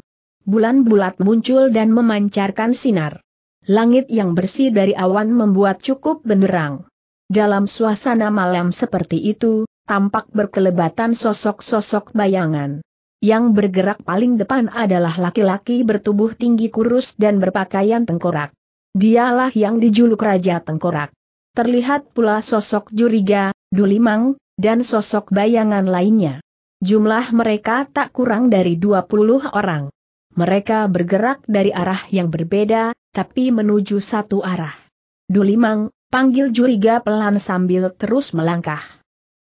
Bulan bulat muncul dan memancarkan sinar. Langit yang bersih dari awan membuat cukup benderang. Dalam suasana malam seperti itu, tampak berkelebatan sosok-sosok bayangan. Yang bergerak paling depan adalah laki-laki bertubuh tinggi kurus dan berpakaian tengkorak. Dialah yang dijuluk Raja Tengkorak. Terlihat pula sosok Juriga, Dulimang, dan sosok bayangan lainnya. Jumlah mereka tak kurang dari 20 orang. Mereka bergerak dari arah yang berbeda, tapi menuju satu arah. Dulimang, panggil Juriga pelan sambil terus melangkah.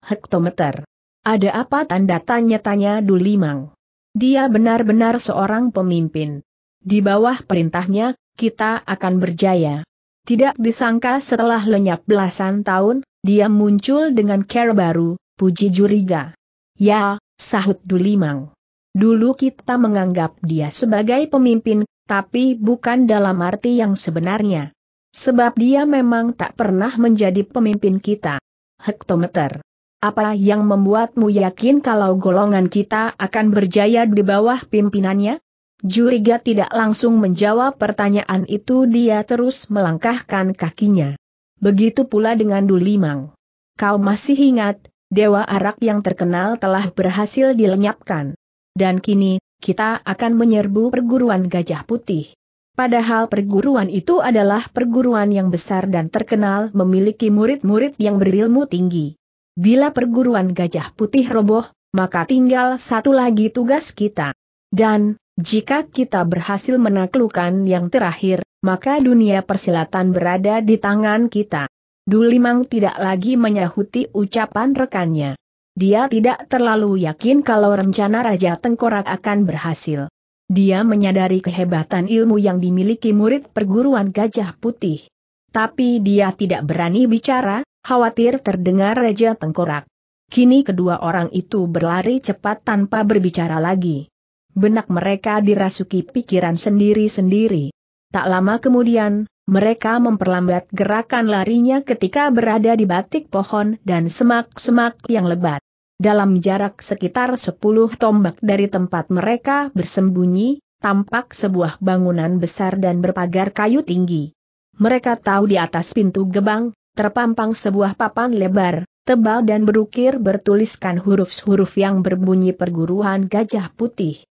Hektometer. Ada apa tanda tanya-tanya Dulimang? Dia benar-benar seorang pemimpin. Di bawah perintahnya, kita akan berjaya. Tidak disangka setelah lenyap belasan tahun, dia muncul dengan care baru, puji Juriga. Ya, sahut Dulimang. Dulu kita menganggap dia sebagai pemimpin, tapi bukan dalam arti yang sebenarnya. Sebab dia memang tak pernah menjadi pemimpin kita. Hektometer. Apa yang membuatmu yakin kalau golongan kita akan berjaya di bawah pimpinannya? Juriga tidak langsung menjawab pertanyaan itu dia terus melangkahkan kakinya. Begitu pula dengan Dulimang. Kau masih ingat, Dewa Arak yang terkenal telah berhasil dilenyapkan. Dan kini, kita akan menyerbu perguruan Gajah Putih. Padahal perguruan itu adalah perguruan yang besar dan terkenal memiliki murid-murid yang berilmu tinggi. Bila perguruan Gajah Putih roboh, maka tinggal satu lagi tugas kita. Dan, jika kita berhasil menaklukkan yang terakhir, maka dunia persilatan berada di tangan kita. Dulimang tidak lagi menyahuti ucapan rekannya. Dia tidak terlalu yakin kalau rencana Raja Tengkorak akan berhasil. Dia menyadari kehebatan ilmu yang dimiliki murid perguruan Gajah Putih. Tapi dia tidak berani bicara, khawatir terdengar Raja Tengkorak. Kini kedua orang itu berlari cepat tanpa berbicara lagi. Benak mereka dirasuki pikiran sendiri-sendiri. Tak lama kemudian, mereka memperlambat gerakan larinya ketika berada di batik pohon dan semak-semak yang lebat. Dalam jarak sekitar 10 tombak dari tempat mereka bersembunyi, tampak sebuah bangunan besar dan berpagar kayu tinggi. Mereka tahu di atas pintu gebang, terpampang sebuah papan lebar, tebal dan berukir bertuliskan huruf-huruf yang berbunyi perguruan gajah putih.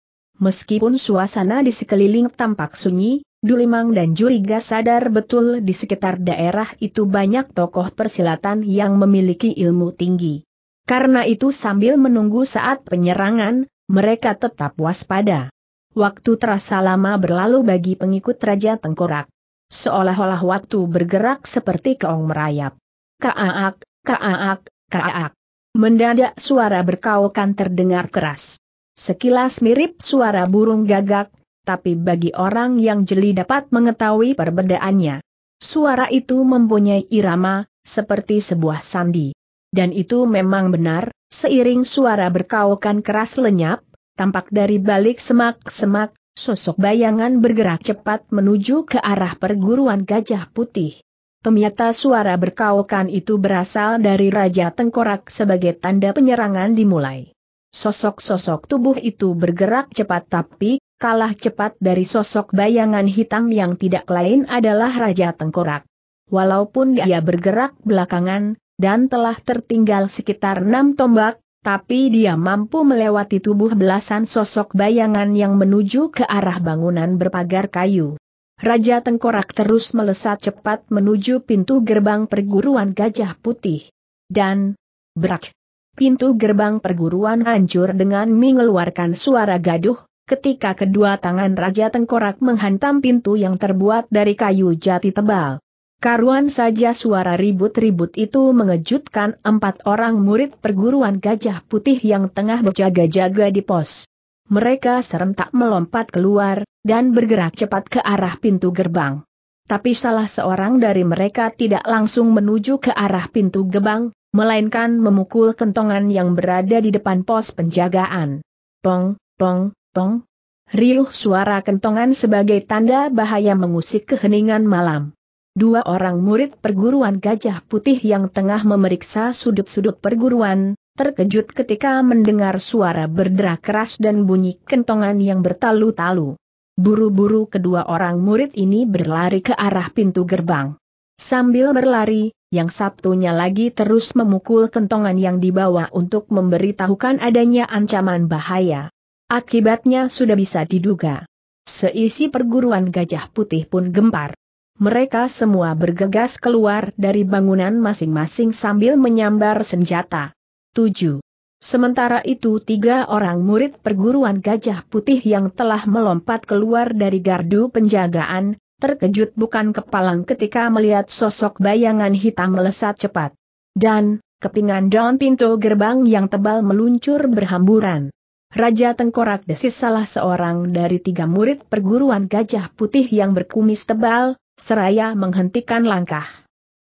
Meskipun suasana di sekeliling tampak sunyi, Dulimang dan Juriga sadar betul di sekitar daerah itu banyak tokoh persilatan yang memiliki ilmu tinggi. Karena itu sambil menunggu saat penyerangan, mereka tetap waspada. Waktu terasa lama berlalu bagi pengikut Raja Tengkorak. Seolah-olah waktu bergerak seperti keong merayap. Kaaak, kaaak, kaaak. Mendadak suara berkaukan terdengar keras. Sekilas mirip suara burung gagak, tapi bagi orang yang jeli dapat mengetahui perbedaannya. Suara itu mempunyai irama, seperti sebuah sandi. Dan itu memang benar, seiring suara berkaukan keras lenyap, tampak dari balik semak-semak, sosok bayangan bergerak cepat menuju ke arah perguruan gajah putih. Pemiata suara berkaukan itu berasal dari Raja Tengkorak sebagai tanda penyerangan dimulai. Sosok-sosok tubuh itu bergerak cepat tapi, kalah cepat dari sosok bayangan hitam yang tidak lain adalah Raja Tengkorak. Walaupun dia bergerak belakangan, dan telah tertinggal sekitar enam tombak, tapi dia mampu melewati tubuh belasan sosok bayangan yang menuju ke arah bangunan berpagar kayu. Raja Tengkorak terus melesat cepat menuju pintu gerbang perguruan Gajah Putih. Dan, brak, pintu gerbang perguruan hancur dengan mengeluarkan suara gaduh, ketika kedua tangan Raja Tengkorak menghantam pintu yang terbuat dari kayu jati tebal. Karuan saja suara ribut-ribut itu mengejutkan empat orang murid perguruan gajah putih yang tengah berjaga-jaga di pos. Mereka serentak melompat keluar, dan bergerak cepat ke arah pintu gerbang. Tapi salah seorang dari mereka tidak langsung menuju ke arah pintu gerbang, melainkan memukul kentongan yang berada di depan pos penjagaan. Tong, tong, tong. Riuh suara kentongan sebagai tanda bahaya mengusik keheningan malam. Dua orang murid perguruan gajah putih yang tengah memeriksa sudut-sudut perguruan, terkejut ketika mendengar suara berderak keras dan bunyi kentongan yang bertalu-talu. Buru-buru kedua orang murid ini berlari ke arah pintu gerbang. Sambil berlari, yang satunya lagi terus memukul kentongan yang dibawa untuk memberitahukan adanya ancaman bahaya. Akibatnya sudah bisa diduga. Seisi perguruan gajah putih pun gempar. Mereka semua bergegas keluar dari bangunan masing-masing sambil menyambar senjata. 7. Sementara itu tiga orang murid perguruan gajah putih yang telah melompat keluar dari gardu penjagaan, terkejut bukan kepalang ketika melihat sosok bayangan hitam melesat cepat. Dan, kepingan daun pintu gerbang yang tebal meluncur berhamburan. Raja Tengkorak Desis salah seorang dari tiga murid perguruan gajah putih yang berkumis tebal, seraya menghentikan langkah.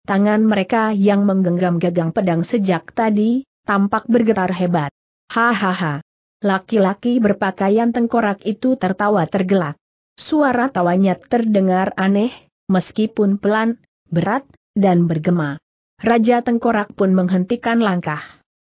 Tangan mereka yang menggenggam gagang pedang sejak tadi, tampak bergetar hebat. Hahaha. Laki-laki berpakaian tengkorak itu tertawa tergelak. Suara tawanya terdengar aneh, meskipun pelan, berat, dan bergema. Raja Tengkorak pun menghentikan langkah.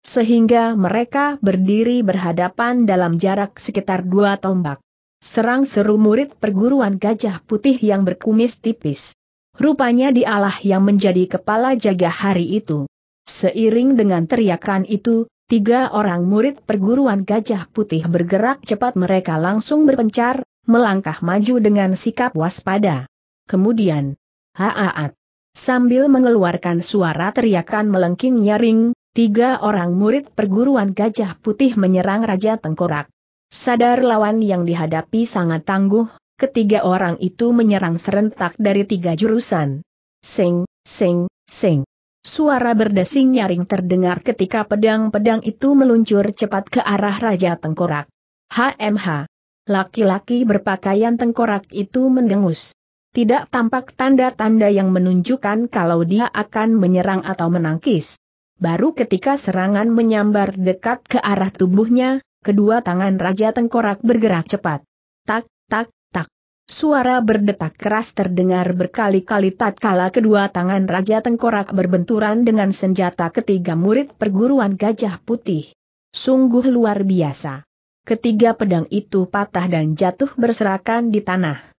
Sehingga mereka berdiri berhadapan dalam jarak sekitar dua tombak. Serang seru murid perguruan gajah putih yang berkumis tipis. Rupanya dialah yang menjadi kepala jaga hari itu. Seiring dengan teriakan itu, tiga orang murid perguruan gajah putih bergerak cepat mereka langsung berpencar, melangkah maju dengan sikap waspada. Kemudian, haaat. Sambil mengeluarkan suara teriakan melengking nyaring, tiga orang murid perguruan gajah putih menyerang Raja Tengkorak. Sadar lawan yang dihadapi sangat tangguh, ketiga orang itu menyerang serentak dari tiga jurusan. Sing, sing, sing. Suara berdesing nyaring terdengar ketika pedang-pedang itu meluncur cepat ke arah Raja Tengkorak. HMH. Laki-laki berpakaian tengkorak itu mendengus. Tidak tampak tanda-tanda yang menunjukkan kalau dia akan menyerang atau menangkis. Baru ketika serangan menyambar dekat ke arah tubuhnya, kedua tangan Raja Tengkorak bergerak cepat. Tak, tak, tak. Suara berdetak keras terdengar berkali-kali tatkala kedua tangan Raja Tengkorak berbenturan dengan senjata ketiga murid perguruan Gajah Putih. Sungguh luar biasa ketiga pedang itu patah dan jatuh berserakan di tanah.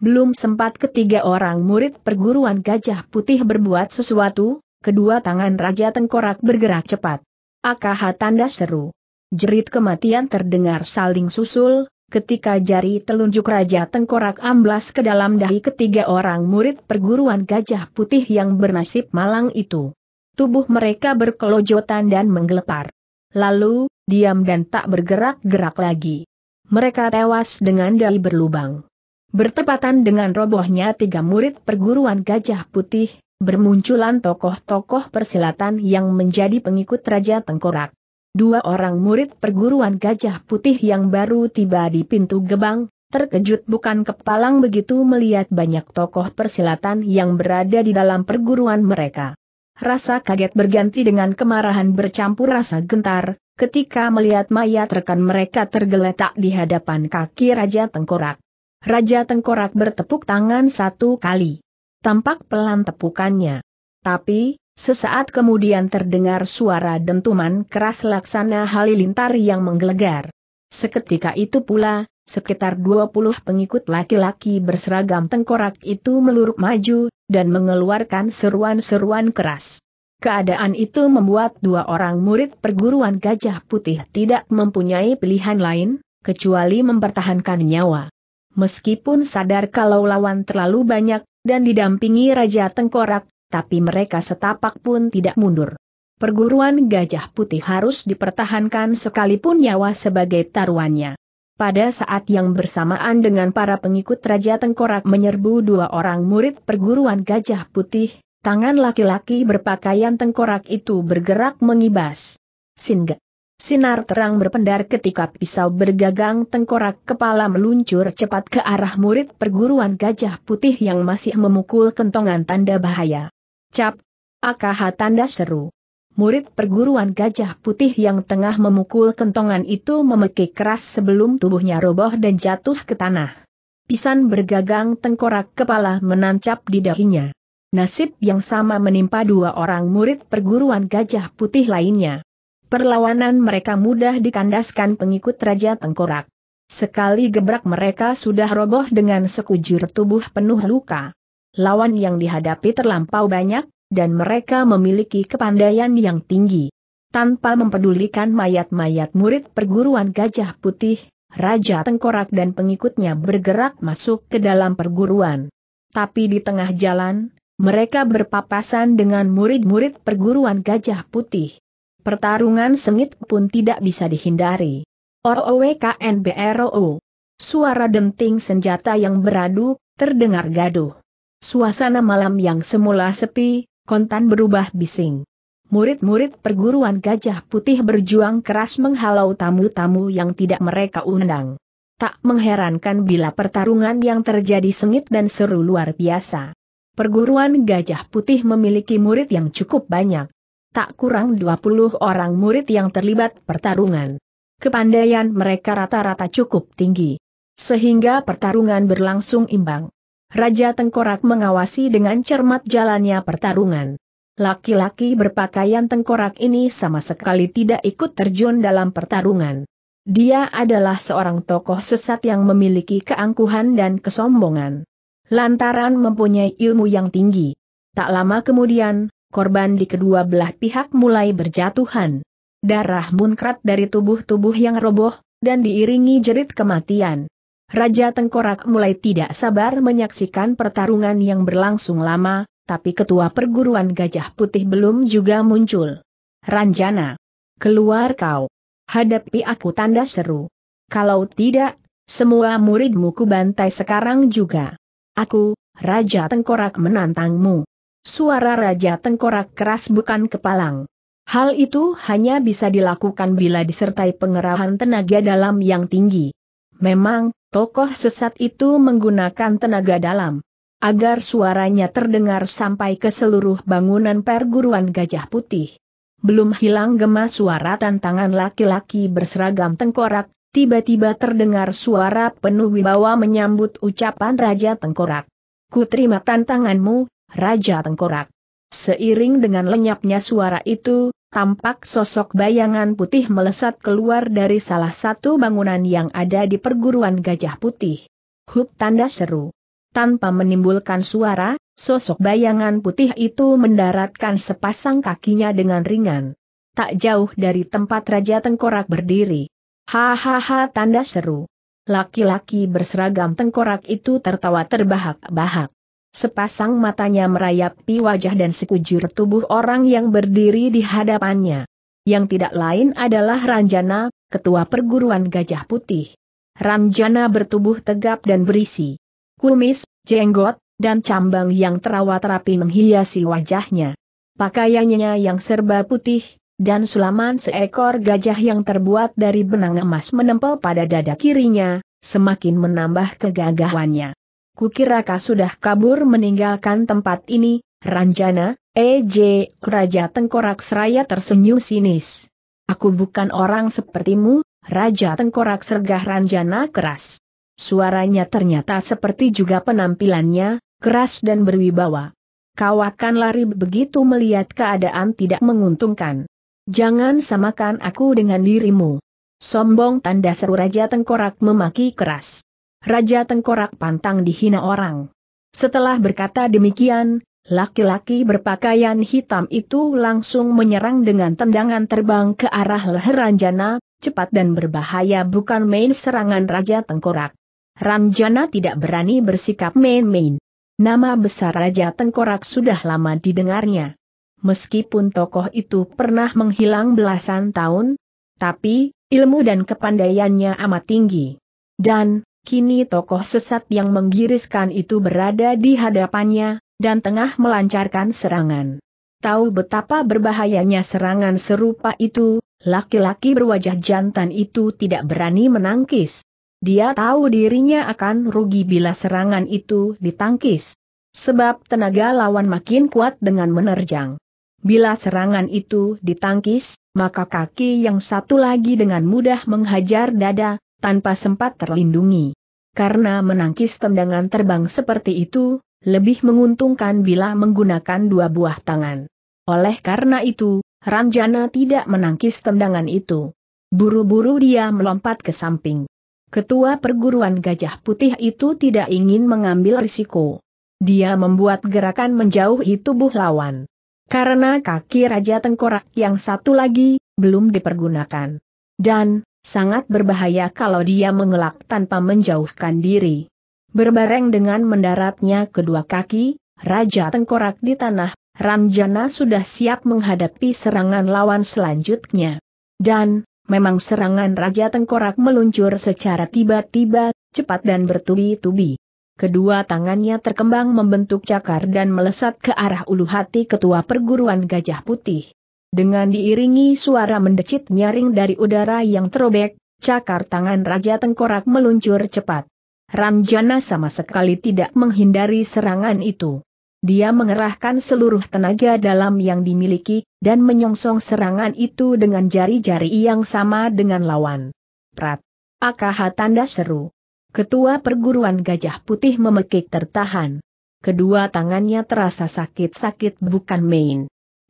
Belum sempat ketiga orang murid perguruan gajah putih berbuat sesuatu, kedua tangan Raja Tengkorak bergerak cepat. Akaha tanda seru. Jerit kematian terdengar saling susul, ketika jari telunjuk Raja Tengkorak amblas ke dalam dahi ketiga orang murid perguruan gajah putih yang bernasib malang itu. Tubuh mereka berkelojotan dan menggelepar. Lalu, diam dan tak bergerak-gerak lagi. Mereka tewas dengan dai berlubang. Bertepatan dengan robohnya tiga murid perguruan Gajah Putih, bermunculan tokoh-tokoh persilatan yang menjadi pengikut Raja Tengkorak. Dua orang murid perguruan Gajah Putih yang baru tiba di pintu gebang, Terkejut bukan kepalang begitu melihat banyak tokoh persilatan yang berada di dalam perguruan mereka. Rasa kaget berganti dengan kemarahan bercampur rasa gentar, ketika melihat mayat rekan mereka tergeletak di hadapan kaki Raja Tengkorak. Raja Tengkorak bertepuk tangan satu kali. Tampak pelan tepukannya. Tapi, sesaat kemudian terdengar suara dentuman keras laksana halilintar yang menggelegar. Seketika itu pula, sekitar 20 pengikut laki-laki berseragam tengkorak itu meluruk maju, dan mengeluarkan seruan-seruan keras. Keadaan itu membuat dua orang murid perguruan Gajah Putih tidak mempunyai pilihan lain, kecuali mempertahankan nyawa. Meskipun sadar kalau lawan terlalu banyak, dan didampingi Raja Tengkorak, tapi mereka setapak pun tidak mundur. Perguruan Gajah Putih harus dipertahankan sekalipun nyawa sebagai taruhannya. Pada saat yang bersamaan dengan para pengikut Raja Tengkorak menyerbu dua orang murid perguruan Gajah Putih, Tangan laki-laki berpakaian tengkorak itu bergerak mengibas. Singgah. Sinar terang berpendar ketika pisau bergagang tengkorak kepala meluncur cepat ke arah murid perguruan gajah putih yang masih memukul kentongan tanda bahaya. Cap! Akaha tanda seru. Murid perguruan gajah putih yang tengah memukul kentongan itu memekik keras sebelum tubuhnya roboh dan jatuh ke tanah. Pisan bergagang tengkorak kepala menancap di dahinya. Nasib yang sama menimpa dua orang murid perguruan gajah putih lainnya. Perlawanan mereka mudah dikandaskan pengikut Raja Tengkorak. Sekali gebrak mereka sudah roboh dengan sekujur tubuh penuh luka. Lawan yang dihadapi terlampau banyak, dan mereka memiliki kepandaian yang tinggi. Tanpa mempedulikan mayat-mayat murid perguruan gajah putih, Raja Tengkorak dan pengikutnya bergerak masuk ke dalam perguruan. Tapi di tengah jalan, mereka berpapasan dengan murid-murid perguruan Gajah Putih. Pertarungan sengit pun tidak bisa dihindari. OOWKNBRO Suara denting senjata yang beradu, terdengar gaduh. Suasana malam yang semula sepi, kontan berubah bising. Murid-murid perguruan Gajah Putih berjuang keras menghalau tamu-tamu yang tidak mereka undang. Tak mengherankan bila pertarungan yang terjadi sengit dan seru luar biasa perguruan Gajah Putih memiliki murid yang cukup banyak. Tak kurang 20 orang murid yang terlibat pertarungan. Kepandaian mereka rata-rata cukup tinggi. Sehingga pertarungan berlangsung imbang. Raja Tengkorak mengawasi dengan cermat jalannya pertarungan. Laki-laki berpakaian tengkorak ini sama sekali tidak ikut terjun dalam pertarungan. Dia adalah seorang tokoh sesat yang memiliki keangkuhan dan kesombongan lantaran mempunyai ilmu yang tinggi. Tak lama kemudian, korban di kedua belah pihak mulai berjatuhan. Darah munkrat dari tubuh-tubuh yang roboh, dan diiringi jerit kematian. Raja Tengkorak mulai tidak sabar menyaksikan pertarungan yang berlangsung lama, tapi ketua perguruan Gajah Putih belum juga muncul. Ranjana. Keluar kau. Hadapi aku tanda seru. Kalau tidak, semua muridmu kubantai sekarang juga. Aku, Raja Tengkorak menantangmu. Suara Raja Tengkorak keras bukan kepalang. Hal itu hanya bisa dilakukan bila disertai pengerahan tenaga dalam yang tinggi. Memang, tokoh sesat itu menggunakan tenaga dalam. Agar suaranya terdengar sampai ke seluruh bangunan perguruan gajah putih. Belum hilang gemas suara tantangan laki-laki berseragam tengkorak, tiba-tiba terdengar suara penuh wibawa menyambut ucapan Raja Tengkorak. Ku terima tantanganmu, Raja Tengkorak. Seiring dengan lenyapnya suara itu, tampak sosok bayangan putih melesat keluar dari salah satu bangunan yang ada di perguruan gajah putih. Hup tanda seru. Tanpa menimbulkan suara, sosok bayangan putih itu mendaratkan sepasang kakinya dengan ringan. Tak jauh dari tempat Raja Tengkorak berdiri. Hahaha tanda seru. Laki-laki berseragam tengkorak itu tertawa terbahak-bahak. Sepasang matanya merayapi wajah dan sekujur tubuh orang yang berdiri di hadapannya. Yang tidak lain adalah Ranjana, ketua perguruan Gajah Putih. Ranjana bertubuh tegap dan berisi. Kumis, jenggot, dan cambang yang terawat rapi menghiasi wajahnya. Pakaiannya yang serba putih, dan sulaman seekor gajah yang terbuat dari benang emas menempel pada dada kirinya, semakin menambah kegagahannya. Kukiraka sudah kabur meninggalkan tempat ini, Ranjana, EJ, eh, Raja Tengkorak Seraya tersenyum sinis. Aku bukan orang sepertimu, Raja Tengkorak Sergah Ranjana keras. Suaranya ternyata seperti juga penampilannya, keras dan berwibawa. Kau akan lari begitu melihat keadaan tidak menguntungkan. Jangan samakan aku dengan dirimu. Sombong tanda seru Raja Tengkorak memaki keras. Raja Tengkorak pantang dihina orang. Setelah berkata demikian, laki-laki berpakaian hitam itu langsung menyerang dengan tendangan terbang ke arah leher Ranjana, cepat dan berbahaya bukan main serangan Raja Tengkorak. Ranjana tidak berani bersikap main-main. Nama besar Raja Tengkorak sudah lama didengarnya meskipun tokoh itu pernah menghilang belasan tahun, tapi ilmu dan kepandaiannya amat tinggi. Dan, kini tokoh sesat yang menggiriskan itu berada di hadapannya, dan tengah melancarkan serangan. Tahu betapa berbahayanya serangan serupa itu, laki-laki berwajah jantan itu tidak berani menangkis. Dia tahu dirinya akan rugi bila serangan itu ditangkis. Sebab tenaga lawan makin kuat dengan menerjang. Bila serangan itu ditangkis, maka kaki yang satu lagi dengan mudah menghajar dada, tanpa sempat terlindungi. Karena menangkis tendangan terbang seperti itu, lebih menguntungkan bila menggunakan dua buah tangan. Oleh karena itu, Ranjana tidak menangkis tendangan itu. Buru-buru dia melompat ke samping. Ketua perguruan Gajah Putih itu tidak ingin mengambil risiko. Dia membuat gerakan menjauhi tubuh lawan. Karena kaki Raja Tengkorak yang satu lagi, belum dipergunakan. Dan, sangat berbahaya kalau dia mengelak tanpa menjauhkan diri. Berbareng dengan mendaratnya kedua kaki, Raja Tengkorak di tanah, Ranjana sudah siap menghadapi serangan lawan selanjutnya. Dan, memang serangan Raja Tengkorak meluncur secara tiba-tiba, cepat dan bertubi-tubi. Kedua tangannya terkembang membentuk cakar dan melesat ke arah ulu hati ketua perguruan Gajah Putih. Dengan diiringi suara mendecit nyaring dari udara yang terobek, cakar tangan Raja Tengkorak meluncur cepat. ranjana sama sekali tidak menghindari serangan itu. Dia mengerahkan seluruh tenaga dalam yang dimiliki, dan menyongsong serangan itu dengan jari-jari yang sama dengan lawan. Prat. Akaha tanda seru. Ketua perguruan Gajah Putih memekik tertahan. Kedua tangannya terasa sakit-sakit bukan main.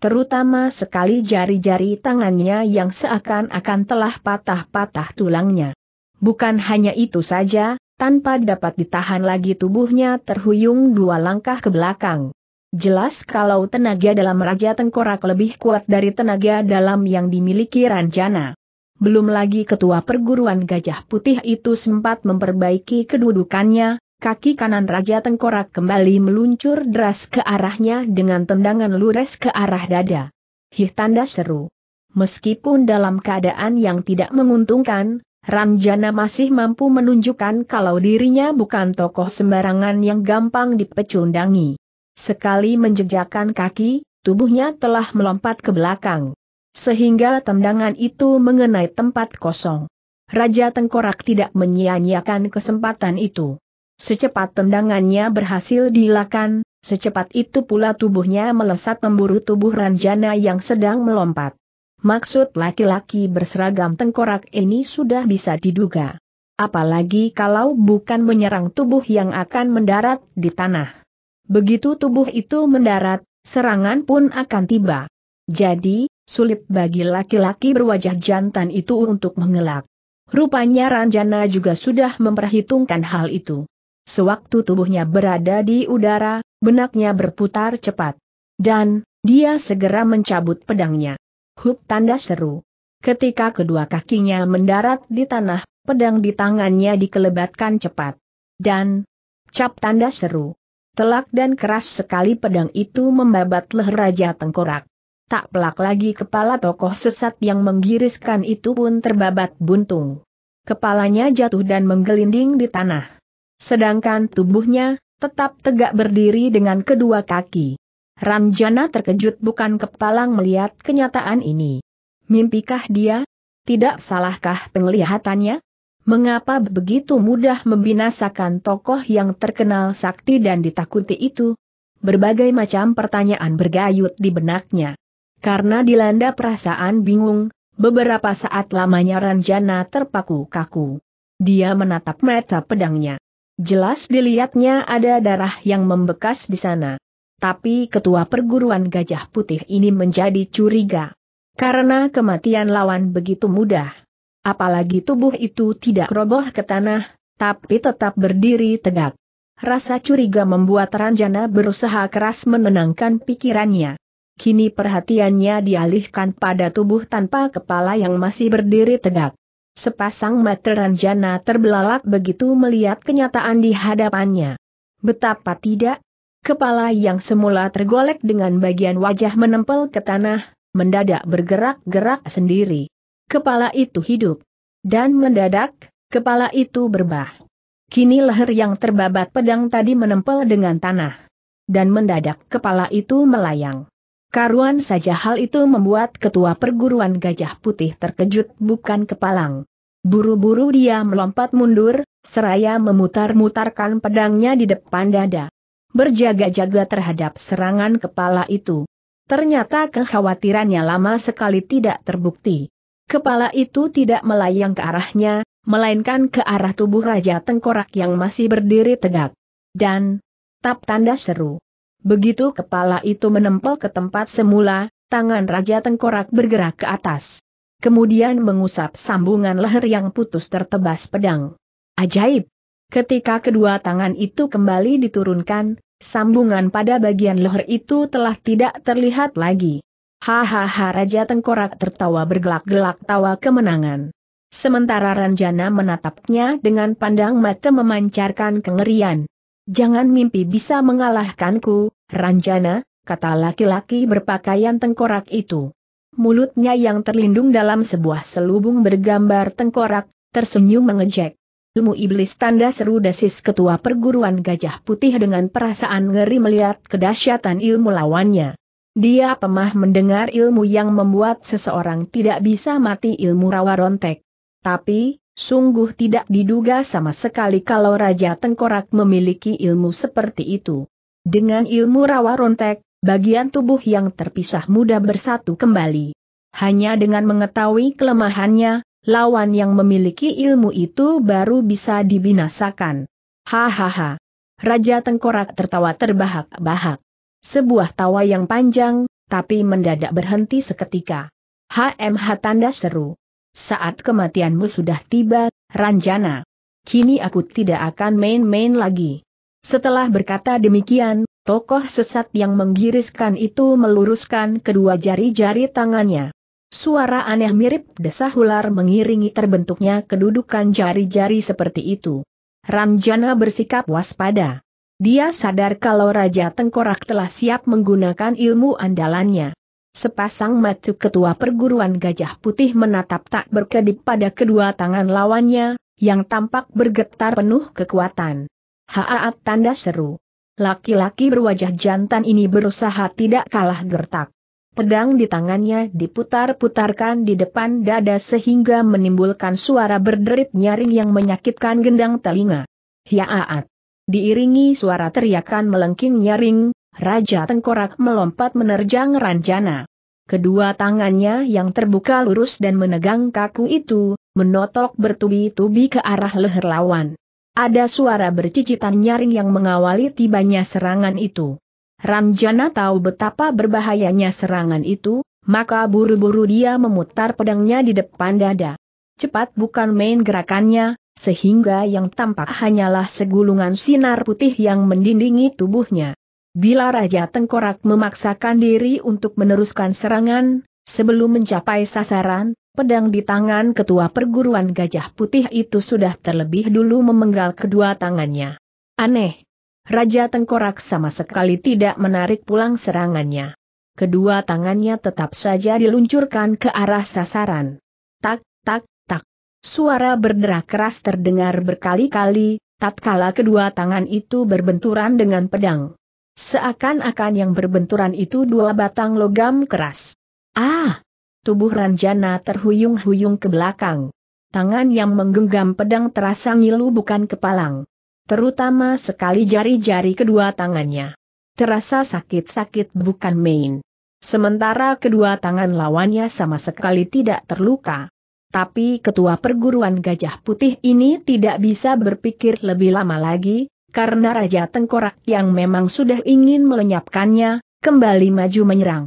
Terutama sekali jari-jari tangannya yang seakan-akan telah patah-patah tulangnya. Bukan hanya itu saja, tanpa dapat ditahan lagi tubuhnya terhuyung dua langkah ke belakang. Jelas kalau tenaga dalam Raja Tengkorak lebih kuat dari tenaga dalam yang dimiliki Ranjana. Belum lagi ketua perguruan Gajah Putih itu sempat memperbaiki kedudukannya, kaki kanan Raja Tengkorak kembali meluncur deras ke arahnya dengan tendangan lures ke arah dada. Hih tanda seru. Meskipun dalam keadaan yang tidak menguntungkan, Ranjana masih mampu menunjukkan kalau dirinya bukan tokoh sembarangan yang gampang dipecundangi. Sekali menjejakkan kaki, tubuhnya telah melompat ke belakang sehingga tendangan itu mengenai tempat kosong. Raja Tengkorak tidak menyia-nyiakan kesempatan itu. Secepat tendangannya berhasil dilakukan, secepat itu pula tubuhnya melesat memburu tubuh Ranjana yang sedang melompat. Maksud laki-laki berseragam tengkorak ini sudah bisa diduga. Apalagi kalau bukan menyerang tubuh yang akan mendarat di tanah. Begitu tubuh itu mendarat, serangan pun akan tiba. Jadi, Sulit bagi laki-laki berwajah jantan itu untuk mengelak. Rupanya Ranjana juga sudah memperhitungkan hal itu. Sewaktu tubuhnya berada di udara, benaknya berputar cepat. Dan, dia segera mencabut pedangnya. Hup tanda seru. Ketika kedua kakinya mendarat di tanah, pedang di tangannya dikelebatkan cepat. Dan, cap tanda seru. Telak dan keras sekali pedang itu membabat leher Raja Tengkorak. Tak pelak lagi kepala tokoh sesat yang menggiriskan itu pun terbabat buntung. Kepalanya jatuh dan menggelinding di tanah. Sedangkan tubuhnya, tetap tegak berdiri dengan kedua kaki. Ranjana terkejut bukan kepalang melihat kenyataan ini. Mimpikah dia? Tidak salahkah penglihatannya? Mengapa begitu mudah membinasakan tokoh yang terkenal sakti dan ditakuti itu? Berbagai macam pertanyaan bergayut di benaknya. Karena dilanda perasaan bingung, beberapa saat lamanya Ranjana terpaku kaku. Dia menatap mata pedangnya. Jelas dilihatnya ada darah yang membekas di sana. Tapi ketua perguruan gajah putih ini menjadi curiga. Karena kematian lawan begitu mudah. Apalagi tubuh itu tidak roboh ke tanah, tapi tetap berdiri tegak. Rasa curiga membuat Ranjana berusaha keras menenangkan pikirannya. Kini perhatiannya dialihkan pada tubuh tanpa kepala yang masih berdiri tegak. Sepasang mata Ranjana terbelalak begitu melihat kenyataan di hadapannya. Betapa tidak, kepala yang semula tergolek dengan bagian wajah menempel ke tanah, mendadak bergerak-gerak sendiri. Kepala itu hidup. Dan mendadak, kepala itu berbah. Kini leher yang terbabat pedang tadi menempel dengan tanah. Dan mendadak kepala itu melayang. Karuan saja hal itu membuat ketua perguruan Gajah Putih terkejut bukan kepalang. Buru-buru dia melompat mundur, seraya memutar-mutarkan pedangnya di depan dada. Berjaga-jaga terhadap serangan kepala itu. Ternyata kekhawatirannya lama sekali tidak terbukti. Kepala itu tidak melayang ke arahnya, melainkan ke arah tubuh Raja Tengkorak yang masih berdiri tegak. Dan, tap tanda seru. Begitu kepala itu menempel ke tempat semula, tangan Raja Tengkorak bergerak ke atas. Kemudian mengusap sambungan leher yang putus tertebas pedang. Ajaib! Ketika kedua tangan itu kembali diturunkan, sambungan pada bagian leher itu telah tidak terlihat lagi. Hahaha Raja Tengkorak tertawa bergelak-gelak tawa kemenangan. Sementara Ranjana menatapnya dengan pandang mata memancarkan kengerian. Jangan mimpi bisa mengalahkanku, Ranjana, kata laki-laki berpakaian tengkorak itu. Mulutnya yang terlindung dalam sebuah selubung bergambar tengkorak, tersenyum mengejek. Ilmu iblis tanda seru desis ketua perguruan gajah putih dengan perasaan ngeri melihat kedahsyatan ilmu lawannya. Dia pemah mendengar ilmu yang membuat seseorang tidak bisa mati ilmu rawa rontek. Tapi, Sungguh tidak diduga sama sekali kalau Raja Tengkorak memiliki ilmu seperti itu. Dengan ilmu rawa rontek, bagian tubuh yang terpisah mudah bersatu kembali. Hanya dengan mengetahui kelemahannya, lawan yang memiliki ilmu itu baru bisa dibinasakan. Hahaha. Raja Tengkorak tertawa terbahak-bahak. Sebuah tawa yang panjang, tapi mendadak berhenti seketika. HMH tanda seru. Saat kematianmu sudah tiba, Ranjana. Kini aku tidak akan main-main lagi. Setelah berkata demikian, tokoh sesat yang menggiriskan itu meluruskan kedua jari-jari tangannya. Suara aneh mirip desah ular mengiringi terbentuknya kedudukan jari-jari seperti itu. Ranjana bersikap waspada. Dia sadar kalau Raja Tengkorak telah siap menggunakan ilmu andalannya. Sepasang matu ketua perguruan gajah putih menatap tak berkedip pada kedua tangan lawannya, yang tampak bergetar penuh kekuatan. Haat tanda seru. Laki-laki berwajah jantan ini berusaha tidak kalah gertak. Pedang di tangannya diputar-putarkan di depan dada sehingga menimbulkan suara berderit nyaring yang menyakitkan gendang telinga. Hiaat. Diiringi suara teriakan melengking nyaring, Raja Tengkorak melompat menerjang Ranjana. Kedua tangannya yang terbuka lurus dan menegang kaku itu, menotok bertubi-tubi ke arah leher lawan. Ada suara bercicitan nyaring yang mengawali tibanya serangan itu. Ranjana tahu betapa berbahayanya serangan itu, maka buru-buru dia memutar pedangnya di depan dada. Cepat bukan main gerakannya, sehingga yang tampak hanyalah segulungan sinar putih yang mendindingi tubuhnya. Bila Raja Tengkorak memaksakan diri untuk meneruskan serangan, sebelum mencapai sasaran, pedang di tangan ketua perguruan gajah putih itu sudah terlebih dulu memenggal kedua tangannya. Aneh. Raja Tengkorak sama sekali tidak menarik pulang serangannya. Kedua tangannya tetap saja diluncurkan ke arah sasaran. Tak, tak, tak. Suara berderak keras terdengar berkali-kali, tatkala kedua tangan itu berbenturan dengan pedang. Seakan-akan yang berbenturan itu dua batang logam keras. Ah! Tubuh Ranjana terhuyung-huyung ke belakang. Tangan yang menggenggam pedang terasa ngilu bukan kepalang. Terutama sekali jari-jari kedua tangannya. Terasa sakit-sakit bukan main. Sementara kedua tangan lawannya sama sekali tidak terluka. Tapi ketua perguruan gajah putih ini tidak bisa berpikir lebih lama lagi, karena Raja Tengkorak yang memang sudah ingin melenyapkannya, kembali maju menyerang.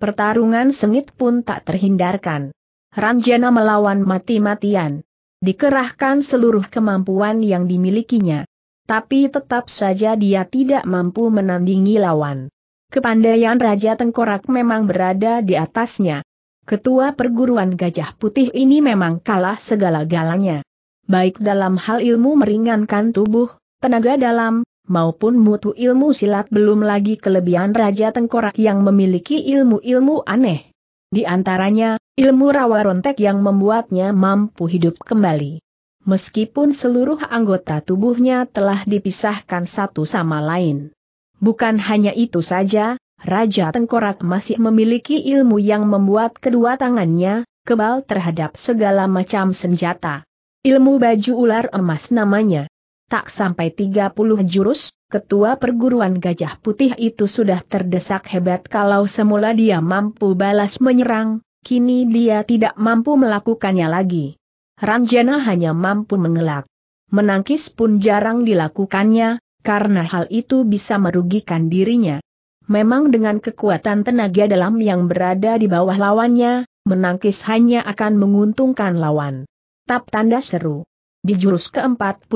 Pertarungan sengit pun tak terhindarkan. Ranjana melawan mati-matian. Dikerahkan seluruh kemampuan yang dimilikinya. Tapi tetap saja dia tidak mampu menandingi lawan. Kepandaian Raja Tengkorak memang berada di atasnya. Ketua perguruan Gajah Putih ini memang kalah segala-galanya. Baik dalam hal ilmu meringankan tubuh, tenaga dalam, maupun mutu ilmu silat belum lagi kelebihan Raja Tengkorak yang memiliki ilmu-ilmu aneh. Di antaranya, ilmu rawa rontek yang membuatnya mampu hidup kembali. Meskipun seluruh anggota tubuhnya telah dipisahkan satu sama lain. Bukan hanya itu saja, Raja Tengkorak masih memiliki ilmu yang membuat kedua tangannya kebal terhadap segala macam senjata. Ilmu baju ular emas namanya tak sampai 30 jurus, ketua perguruan Gajah Putih itu sudah terdesak hebat kalau semula dia mampu balas menyerang, kini dia tidak mampu melakukannya lagi. Ranjana hanya mampu mengelak. Menangkis pun jarang dilakukannya, karena hal itu bisa merugikan dirinya. Memang dengan kekuatan tenaga dalam yang berada di bawah lawannya, menangkis hanya akan menguntungkan lawan. Tap tanda seru. Di jurus ke-41,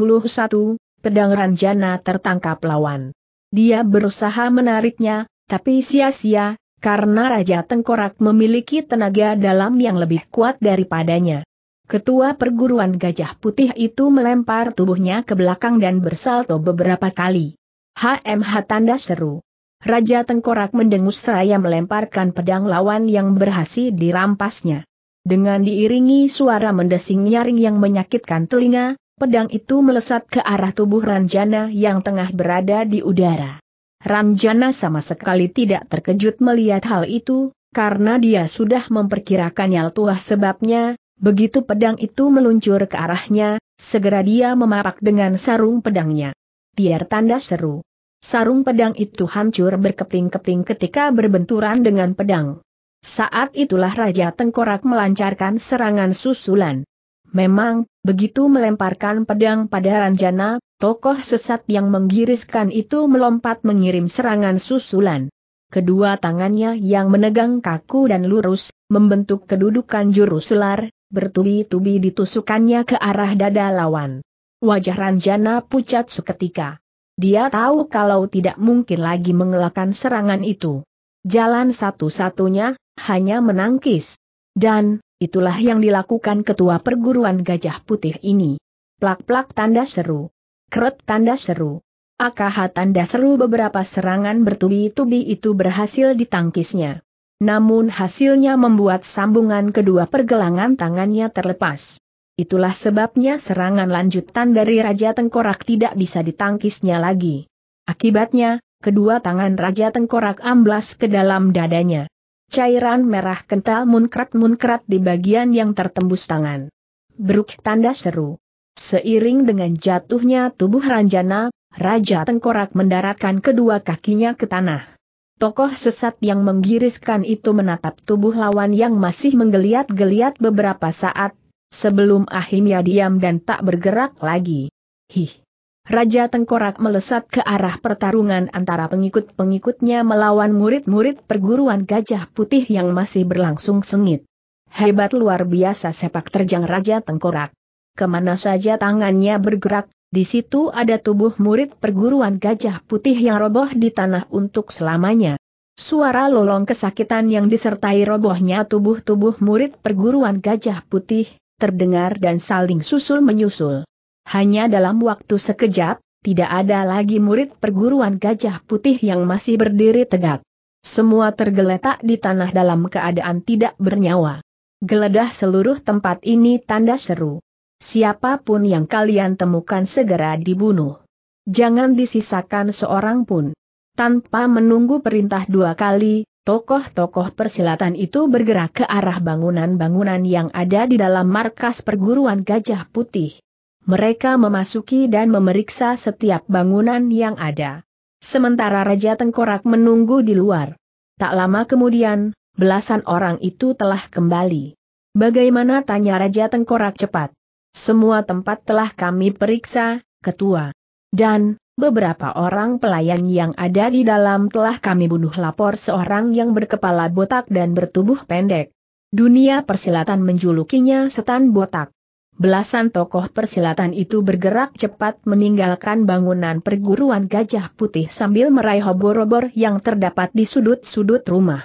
pedang Ranjana tertangkap lawan. Dia berusaha menariknya, tapi sia-sia, karena Raja Tengkorak memiliki tenaga dalam yang lebih kuat daripadanya. Ketua perguruan Gajah Putih itu melempar tubuhnya ke belakang dan bersalto beberapa kali. HMH tanda seru. Raja Tengkorak mendengus seraya melemparkan pedang lawan yang berhasil dirampasnya. Dengan diiringi suara mendesing nyaring yang menyakitkan telinga, pedang itu melesat ke arah tubuh Ranjana yang tengah berada di udara. Ranjana sama sekali tidak terkejut melihat hal itu, karena dia sudah memperkirakan tuah sebabnya, begitu pedang itu meluncur ke arahnya, segera dia memapak dengan sarung pedangnya. Biar tanda seru. Sarung pedang itu hancur berkeping-keping ketika berbenturan dengan pedang. Saat itulah Raja Tengkorak melancarkan serangan susulan. Memang, begitu melemparkan pedang pada Ranjana, tokoh sesat yang menggiriskan itu melompat mengirim serangan susulan. Kedua tangannya yang menegang kaku dan lurus, membentuk kedudukan juru selar, bertubi-tubi ditusukannya ke arah dada lawan. Wajah Ranjana pucat seketika. Dia tahu kalau tidak mungkin lagi mengelakkan serangan itu. Jalan satu-satunya, hanya menangkis. Dan, itulah yang dilakukan ketua perguruan gajah putih ini. Plak-plak tanda seru. Keret tanda seru. AKH tanda seru beberapa serangan bertubi-tubi itu berhasil ditangkisnya. Namun hasilnya membuat sambungan kedua pergelangan tangannya terlepas. Itulah sebabnya serangan lanjutan dari Raja Tengkorak tidak bisa ditangkisnya lagi. Akibatnya, kedua tangan Raja Tengkorak amblas ke dalam dadanya. Cairan merah kental munkrat-munkrat di bagian yang tertembus tangan. Beruk tanda seru. Seiring dengan jatuhnya tubuh Ranjana, Raja Tengkorak mendaratkan kedua kakinya ke tanah. Tokoh sesat yang menggiriskan itu menatap tubuh lawan yang masih menggeliat-geliat beberapa saat, sebelum akhirnya diam dan tak bergerak lagi. Hih! Raja Tengkorak melesat ke arah pertarungan antara pengikut-pengikutnya melawan murid-murid perguruan Gajah Putih yang masih berlangsung sengit. Hebat luar biasa sepak terjang Raja Tengkorak. Kemana saja tangannya bergerak, di situ ada tubuh murid perguruan Gajah Putih yang roboh di tanah untuk selamanya. Suara lolong kesakitan yang disertai robohnya tubuh-tubuh murid perguruan Gajah Putih terdengar dan saling susul menyusul. Hanya dalam waktu sekejap, tidak ada lagi murid perguruan gajah putih yang masih berdiri tegak. Semua tergeletak di tanah dalam keadaan tidak bernyawa. Geledah seluruh tempat ini tanda seru. Siapapun yang kalian temukan segera dibunuh. Jangan disisakan seorang pun. Tanpa menunggu perintah dua kali, tokoh-tokoh persilatan itu bergerak ke arah bangunan-bangunan yang ada di dalam markas perguruan Gajah Putih. Mereka memasuki dan memeriksa setiap bangunan yang ada. Sementara Raja Tengkorak menunggu di luar. Tak lama kemudian, belasan orang itu telah kembali. Bagaimana tanya Raja Tengkorak cepat? Semua tempat telah kami periksa, ketua. Dan, beberapa orang pelayan yang ada di dalam telah kami bunuh lapor seorang yang berkepala botak dan bertubuh pendek. Dunia persilatan menjulukinya setan botak. Belasan tokoh persilatan itu bergerak cepat meninggalkan bangunan perguruan gajah putih sambil meraih obor-obor yang terdapat di sudut-sudut rumah.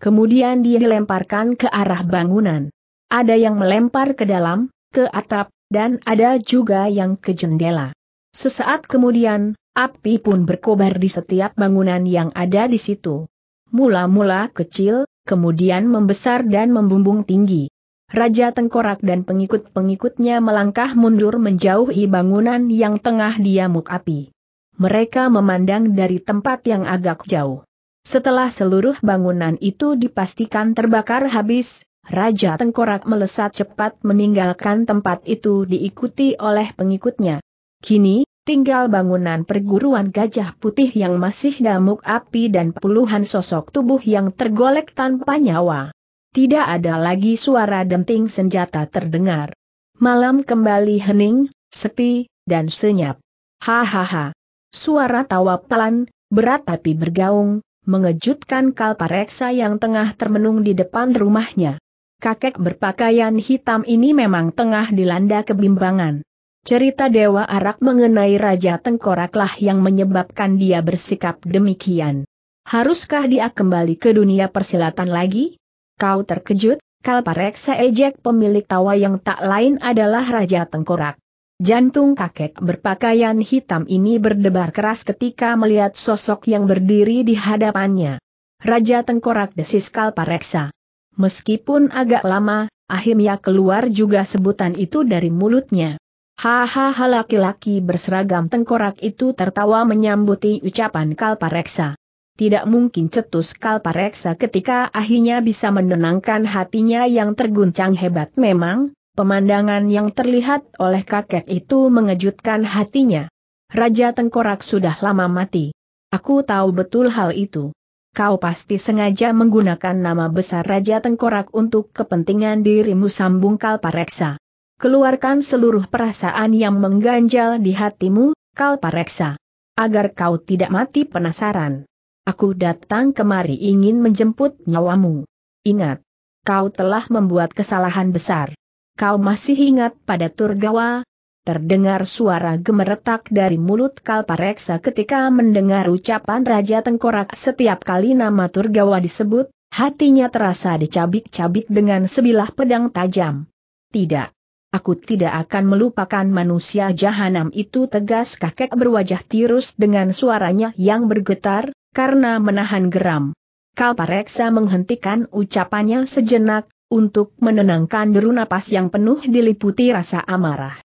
Kemudian dia dilemparkan ke arah bangunan. Ada yang melempar ke dalam, ke atap, dan ada juga yang ke jendela. Sesaat kemudian, api pun berkobar di setiap bangunan yang ada di situ. Mula-mula kecil, kemudian membesar dan membumbung tinggi. Raja Tengkorak dan pengikut-pengikutnya melangkah mundur menjauhi bangunan yang tengah diamuk api. Mereka memandang dari tempat yang agak jauh. Setelah seluruh bangunan itu dipastikan terbakar habis, Raja Tengkorak melesat cepat meninggalkan tempat itu diikuti oleh pengikutnya. Kini, tinggal bangunan perguruan gajah putih yang masih damuk api dan puluhan sosok tubuh yang tergolek tanpa nyawa. Tidak ada lagi suara denting senjata terdengar. Malam kembali hening, sepi, dan senyap. Hahaha. Suara tawa pelan, berat tapi bergaung, mengejutkan kalpareksa yang tengah termenung di depan rumahnya. Kakek berpakaian hitam ini memang tengah dilanda kebimbangan. Cerita Dewa Arak mengenai Raja Tengkoraklah yang menyebabkan dia bersikap demikian. Haruskah dia kembali ke dunia persilatan lagi? Kau terkejut, Kalpa Kalpareksa ejek pemilik tawa yang tak lain adalah Raja Tengkorak. Jantung kakek berpakaian hitam ini berdebar keras ketika melihat sosok yang berdiri di hadapannya. Raja Tengkorak desis Kalpa Kalpareksa. Meskipun agak lama, akhirnya keluar juga sebutan itu dari mulutnya. Hahaha laki-laki berseragam tengkorak itu tertawa menyambuti ucapan Kalpa Kalpareksa tidak mungkin cetus Kalpareksa ketika akhirnya bisa menenangkan hatinya yang terguncang hebat memang, pemandangan yang terlihat oleh kakek itu mengejutkan hatinya. Raja Tengkorak sudah lama mati. Aku tahu betul hal itu. Kau pasti sengaja menggunakan nama besar Raja Tengkorak untuk kepentingan dirimu sambung Kalpareksa. Keluarkan seluruh perasaan yang mengganjal di hatimu, Kalpareksa. Agar kau tidak mati penasaran. Aku datang kemari ingin menjemput nyawamu. Ingat, kau telah membuat kesalahan besar. Kau masih ingat pada Turgawa? Terdengar suara gemeretak dari mulut Kalpareksa ketika mendengar ucapan Raja Tengkorak setiap kali nama Turgawa disebut, hatinya terasa dicabik-cabik dengan sebilah pedang tajam. Tidak. Aku tidak akan melupakan manusia jahanam itu tegas kakek berwajah tirus dengan suaranya yang bergetar, karena menahan geram. Kalpareksa menghentikan ucapannya sejenak, untuk menenangkan deru napas yang penuh diliputi rasa amarah.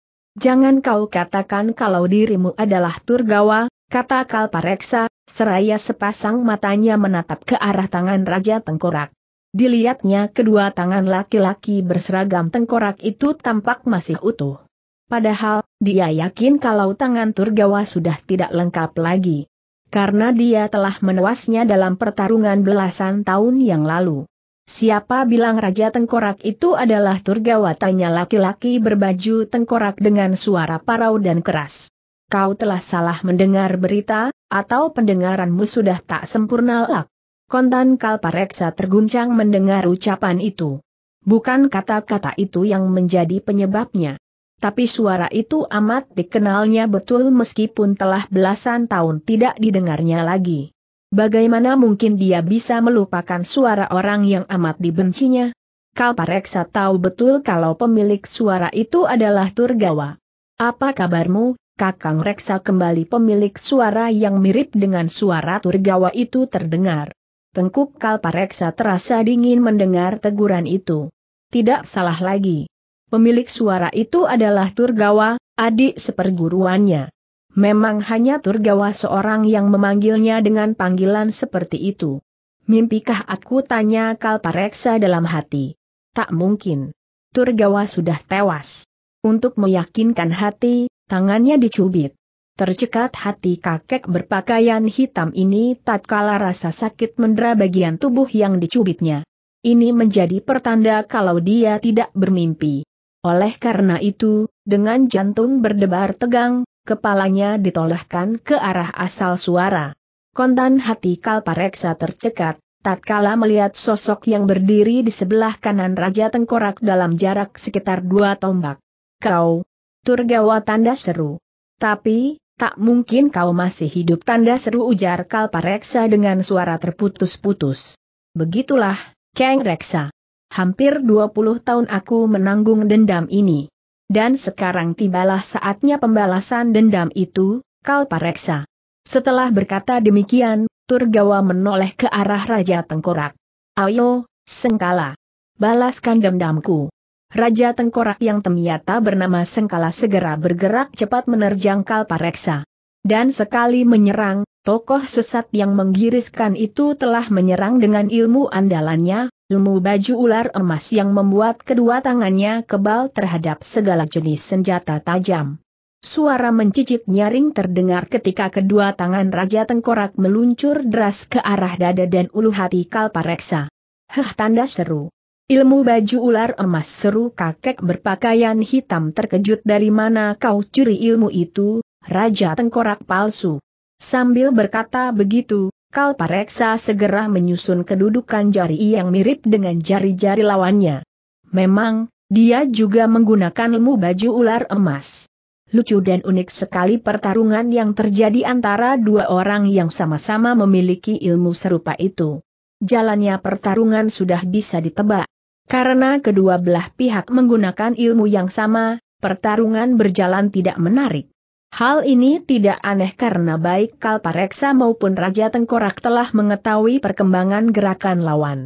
Jangan kau katakan kalau dirimu adalah Turgawa, kata Kalpareksa, seraya sepasang matanya menatap ke arah tangan Raja Tengkorak. Dilihatnya kedua tangan laki-laki berseragam tengkorak itu tampak masih utuh. Padahal, dia yakin kalau tangan Turgawa sudah tidak lengkap lagi. Karena dia telah menewasnya dalam pertarungan belasan tahun yang lalu. Siapa bilang Raja Tengkorak itu adalah Turgawa tanya laki-laki berbaju tengkorak dengan suara parau dan keras. Kau telah salah mendengar berita, atau pendengaranmu sudah tak sempurna lak. Kontan Kalpareksa terguncang mendengar ucapan itu. Bukan kata-kata itu yang menjadi penyebabnya. Tapi suara itu amat dikenalnya betul meskipun telah belasan tahun tidak didengarnya lagi. Bagaimana mungkin dia bisa melupakan suara orang yang amat dibencinya? Kalpareksa tahu betul kalau pemilik suara itu adalah Turgawa. Apa kabarmu, Kakang Reksa kembali pemilik suara yang mirip dengan suara Turgawa itu terdengar. Tengkuk Kalpareksa terasa dingin mendengar teguran itu. Tidak salah lagi. Pemilik suara itu adalah Turgawa, adik seperguruannya. Memang hanya Turgawa seorang yang memanggilnya dengan panggilan seperti itu. Mimpikah aku tanya Kalpareksa dalam hati? Tak mungkin. Turgawa sudah tewas. Untuk meyakinkan hati, tangannya dicubit. Tercekat hati kakek berpakaian hitam ini tatkala rasa sakit mendera bagian tubuh yang dicubitnya. Ini menjadi pertanda kalau dia tidak bermimpi. Oleh karena itu, dengan jantung berdebar tegang, kepalanya ditolehkan ke arah asal suara. Kontan hati Kalpareksa tercekat, tatkala melihat sosok yang berdiri di sebelah kanan Raja Tengkorak dalam jarak sekitar dua tombak. Kau, Turgawa tanda seru. Tapi, tak mungkin kau masih hidup tanda seru ujar Kalpareksa dengan suara terputus-putus. Begitulah, Kang Reksa hampir 20 tahun aku menanggung dendam ini. Dan sekarang tibalah saatnya pembalasan dendam itu, Kalpareksa. Setelah berkata demikian, Turgawa menoleh ke arah Raja Tengkorak. Ayo, Sengkala. Balaskan dendamku. Raja Tengkorak yang temiata bernama Sengkala segera bergerak cepat menerjang Kalpareksa. Dan sekali menyerang, tokoh sesat yang menggiriskan itu telah menyerang dengan ilmu andalannya, ilmu baju ular emas yang membuat kedua tangannya kebal terhadap segala jenis senjata tajam. Suara mencicik nyaring terdengar ketika kedua tangan Raja Tengkorak meluncur deras ke arah dada dan ulu hati Kalpareksa. Heh tanda seru. Ilmu baju ular emas seru kakek berpakaian hitam terkejut dari mana kau curi ilmu itu, Raja Tengkorak palsu. Sambil berkata begitu, Kalpareksa segera menyusun kedudukan jari yang mirip dengan jari-jari lawannya. Memang, dia juga menggunakan ilmu baju ular emas. Lucu dan unik sekali pertarungan yang terjadi antara dua orang yang sama-sama memiliki ilmu serupa itu. Jalannya pertarungan sudah bisa ditebak. Karena kedua belah pihak menggunakan ilmu yang sama, pertarungan berjalan tidak menarik. Hal ini tidak aneh karena baik Kalpareksa maupun Raja Tengkorak telah mengetahui perkembangan gerakan lawan.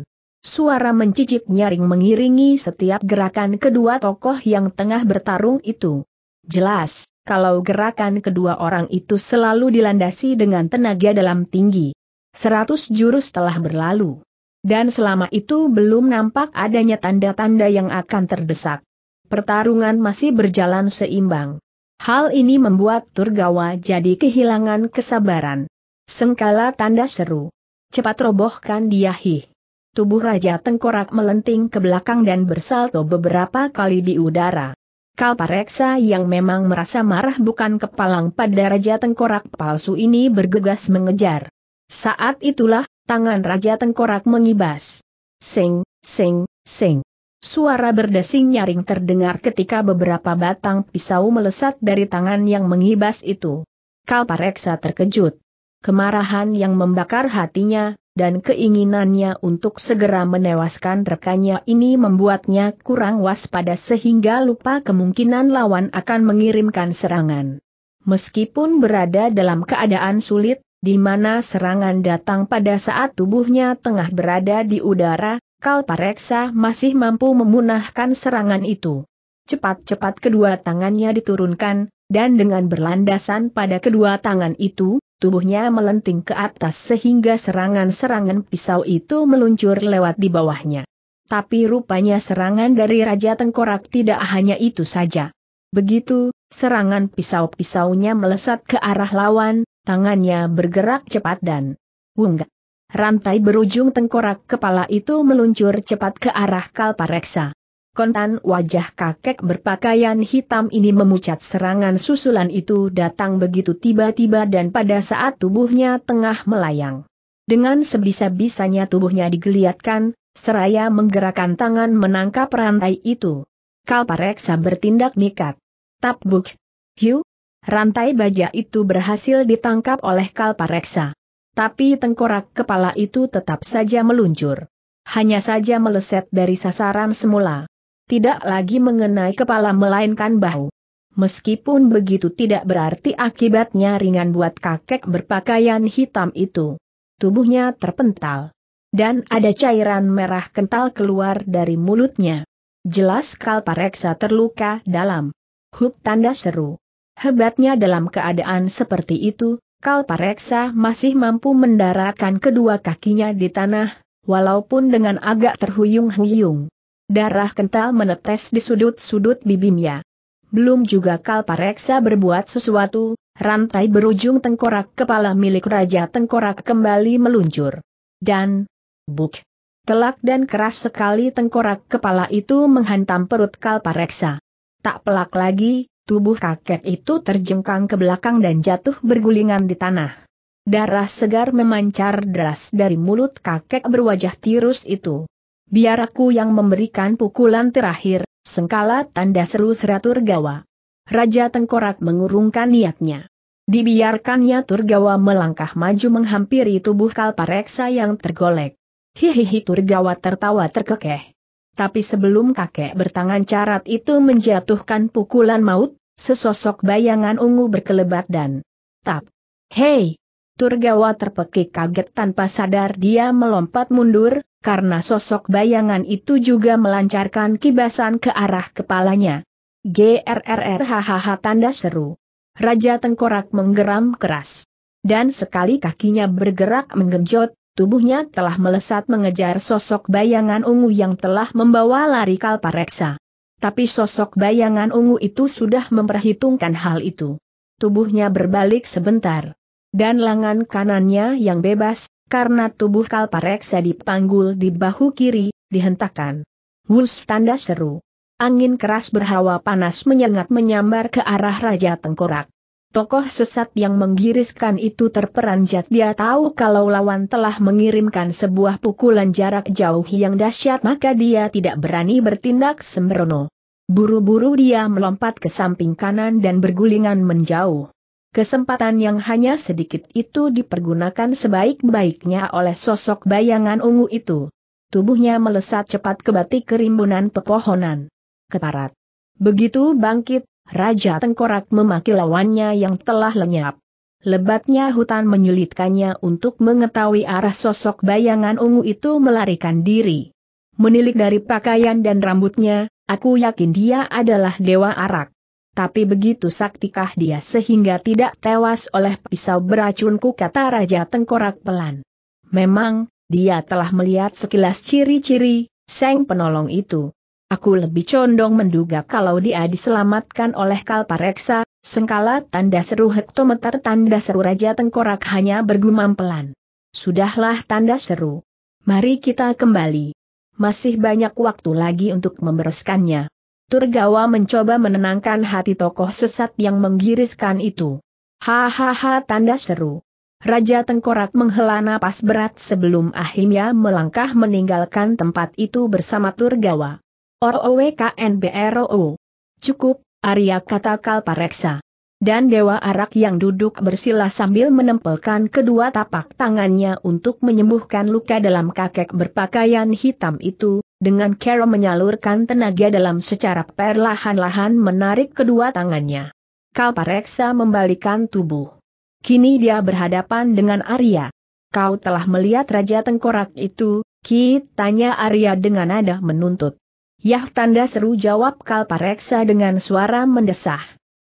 Suara mencicip nyaring mengiringi setiap gerakan kedua tokoh yang tengah bertarung itu. Jelas, kalau gerakan kedua orang itu selalu dilandasi dengan tenaga dalam tinggi. Seratus jurus telah berlalu. Dan selama itu belum nampak adanya tanda-tanda yang akan terdesak. Pertarungan masih berjalan seimbang. Hal ini membuat Turgawa jadi kehilangan kesabaran. Sengkala tanda seru. Cepat robohkan dia hih. Tubuh Raja Tengkorak melenting ke belakang dan bersalto beberapa kali di udara. Kalpareksa yang memang merasa marah bukan kepalang pada Raja Tengkorak palsu ini bergegas mengejar. Saat itulah, tangan Raja Tengkorak mengibas. Sing, sing, sing. Suara berdesing nyaring terdengar ketika beberapa batang pisau melesat dari tangan yang mengibas itu. Kalpareksa terkejut. Kemarahan yang membakar hatinya, dan keinginannya untuk segera menewaskan rekannya ini membuatnya kurang waspada sehingga lupa kemungkinan lawan akan mengirimkan serangan. Meskipun berada dalam keadaan sulit, di mana serangan datang pada saat tubuhnya tengah berada di udara, Kalpareksa masih mampu memunahkan serangan itu. Cepat-cepat kedua tangannya diturunkan, dan dengan berlandasan pada kedua tangan itu, tubuhnya melenting ke atas sehingga serangan-serangan pisau itu meluncur lewat di bawahnya. Tapi rupanya serangan dari Raja Tengkorak tidak hanya itu saja. Begitu, serangan pisau-pisaunya melesat ke arah lawan, tangannya bergerak cepat dan wungga rantai berujung tengkorak kepala itu meluncur cepat ke arah Kalpareksa. Kontan wajah kakek berpakaian hitam ini memucat serangan susulan itu datang begitu tiba-tiba dan pada saat tubuhnya tengah melayang. Dengan sebisa-bisanya tubuhnya digeliatkan, seraya menggerakkan tangan menangkap rantai itu. Kalpareksa bertindak nikat. Tapbuk. Hiu. Rantai baja itu berhasil ditangkap oleh Kalpareksa tapi tengkorak kepala itu tetap saja meluncur. Hanya saja meleset dari sasaran semula. Tidak lagi mengenai kepala melainkan bahu. Meskipun begitu tidak berarti akibatnya ringan buat kakek berpakaian hitam itu. Tubuhnya terpental. Dan ada cairan merah kental keluar dari mulutnya. Jelas Kalpareksa terluka dalam. Hub tanda seru. Hebatnya dalam keadaan seperti itu, Kalpareksa masih mampu mendaratkan kedua kakinya di tanah, walaupun dengan agak terhuyung-huyung. Darah kental menetes di sudut-sudut bibimnya. Belum juga Kalpareksa berbuat sesuatu, rantai berujung tengkorak kepala milik Raja Tengkorak kembali meluncur. Dan, buk, telak dan keras sekali tengkorak kepala itu menghantam perut Kalpareksa. Tak pelak lagi, Tubuh kakek itu terjengkang ke belakang dan jatuh bergulingan di tanah. Darah segar memancar deras dari mulut kakek berwajah tirus itu. Biar aku yang memberikan pukulan terakhir, sengkala tanda seru seratur gawa. Raja Tengkorak mengurungkan niatnya. Dibiarkannya Turgawa melangkah maju menghampiri tubuh Kalpareksa yang tergolek. Hihihi Turgawa tertawa terkekeh. Tapi sebelum kakek bertangan carat itu menjatuhkan pukulan maut, sesosok bayangan ungu berkelebat dan tap. Hei! Turgawa terpekik kaget tanpa sadar dia melompat mundur, karena sosok bayangan itu juga melancarkan kibasan ke arah kepalanya. Grrr, hahaha, tanda seru. Raja Tengkorak menggeram keras. Dan sekali kakinya bergerak menggenjot, tubuhnya telah melesat mengejar sosok bayangan ungu yang telah membawa lari Kalpareksa. Tapi sosok bayangan ungu itu sudah memperhitungkan hal itu. Tubuhnya berbalik sebentar. Dan lengan kanannya yang bebas, karena tubuh Kalpareksa dipanggul di bahu kiri, dihentakkan. Wus tanda seru. Angin keras berhawa panas menyengat menyambar ke arah Raja Tengkorak. Tokoh sesat yang menggiriskan itu terperanjat dia tahu kalau lawan telah mengirimkan sebuah pukulan jarak jauh yang dahsyat maka dia tidak berani bertindak sembrono. Buru-buru dia melompat ke samping kanan dan bergulingan menjauh. Kesempatan yang hanya sedikit itu dipergunakan sebaik-baiknya oleh sosok bayangan ungu itu. Tubuhnya melesat cepat ke batik kerimbunan pepohonan. Keparat. Begitu bangkit, Raja Tengkorak memaki lawannya yang telah lenyap. Lebatnya hutan menyulitkannya untuk mengetahui arah sosok bayangan ungu itu melarikan diri. Menilik dari pakaian dan rambutnya, aku yakin dia adalah dewa arak. Tapi begitu saktikah dia sehingga tidak tewas oleh pisau beracunku kata Raja Tengkorak pelan. Memang, dia telah melihat sekilas ciri-ciri, Seng penolong itu, Aku lebih condong menduga kalau dia diselamatkan oleh Kalpareksa, sengkala tanda seru hektometer tanda seru Raja Tengkorak hanya bergumam pelan. Sudahlah tanda seru. Mari kita kembali. Masih banyak waktu lagi untuk membereskannya. Turgawa mencoba menenangkan hati tokoh sesat yang menggiriskan itu. Hahaha tanda seru. Raja Tengkorak menghela napas berat sebelum akhirnya melangkah meninggalkan tempat itu bersama Turgawa. OOWKNBRO. Cukup, Arya kata Kalpareksa. Dan Dewa Arak yang duduk bersila sambil menempelkan kedua tapak tangannya untuk menyembuhkan luka dalam kakek berpakaian hitam itu, dengan cara menyalurkan tenaga dalam secara perlahan-lahan menarik kedua tangannya. Kalpareksa membalikan tubuh. Kini dia berhadapan dengan Arya. Kau telah melihat Raja Tengkorak itu, Ki tanya Arya dengan nada menuntut. Yah tanda seru jawab Kalpareksa dengan suara mendesah.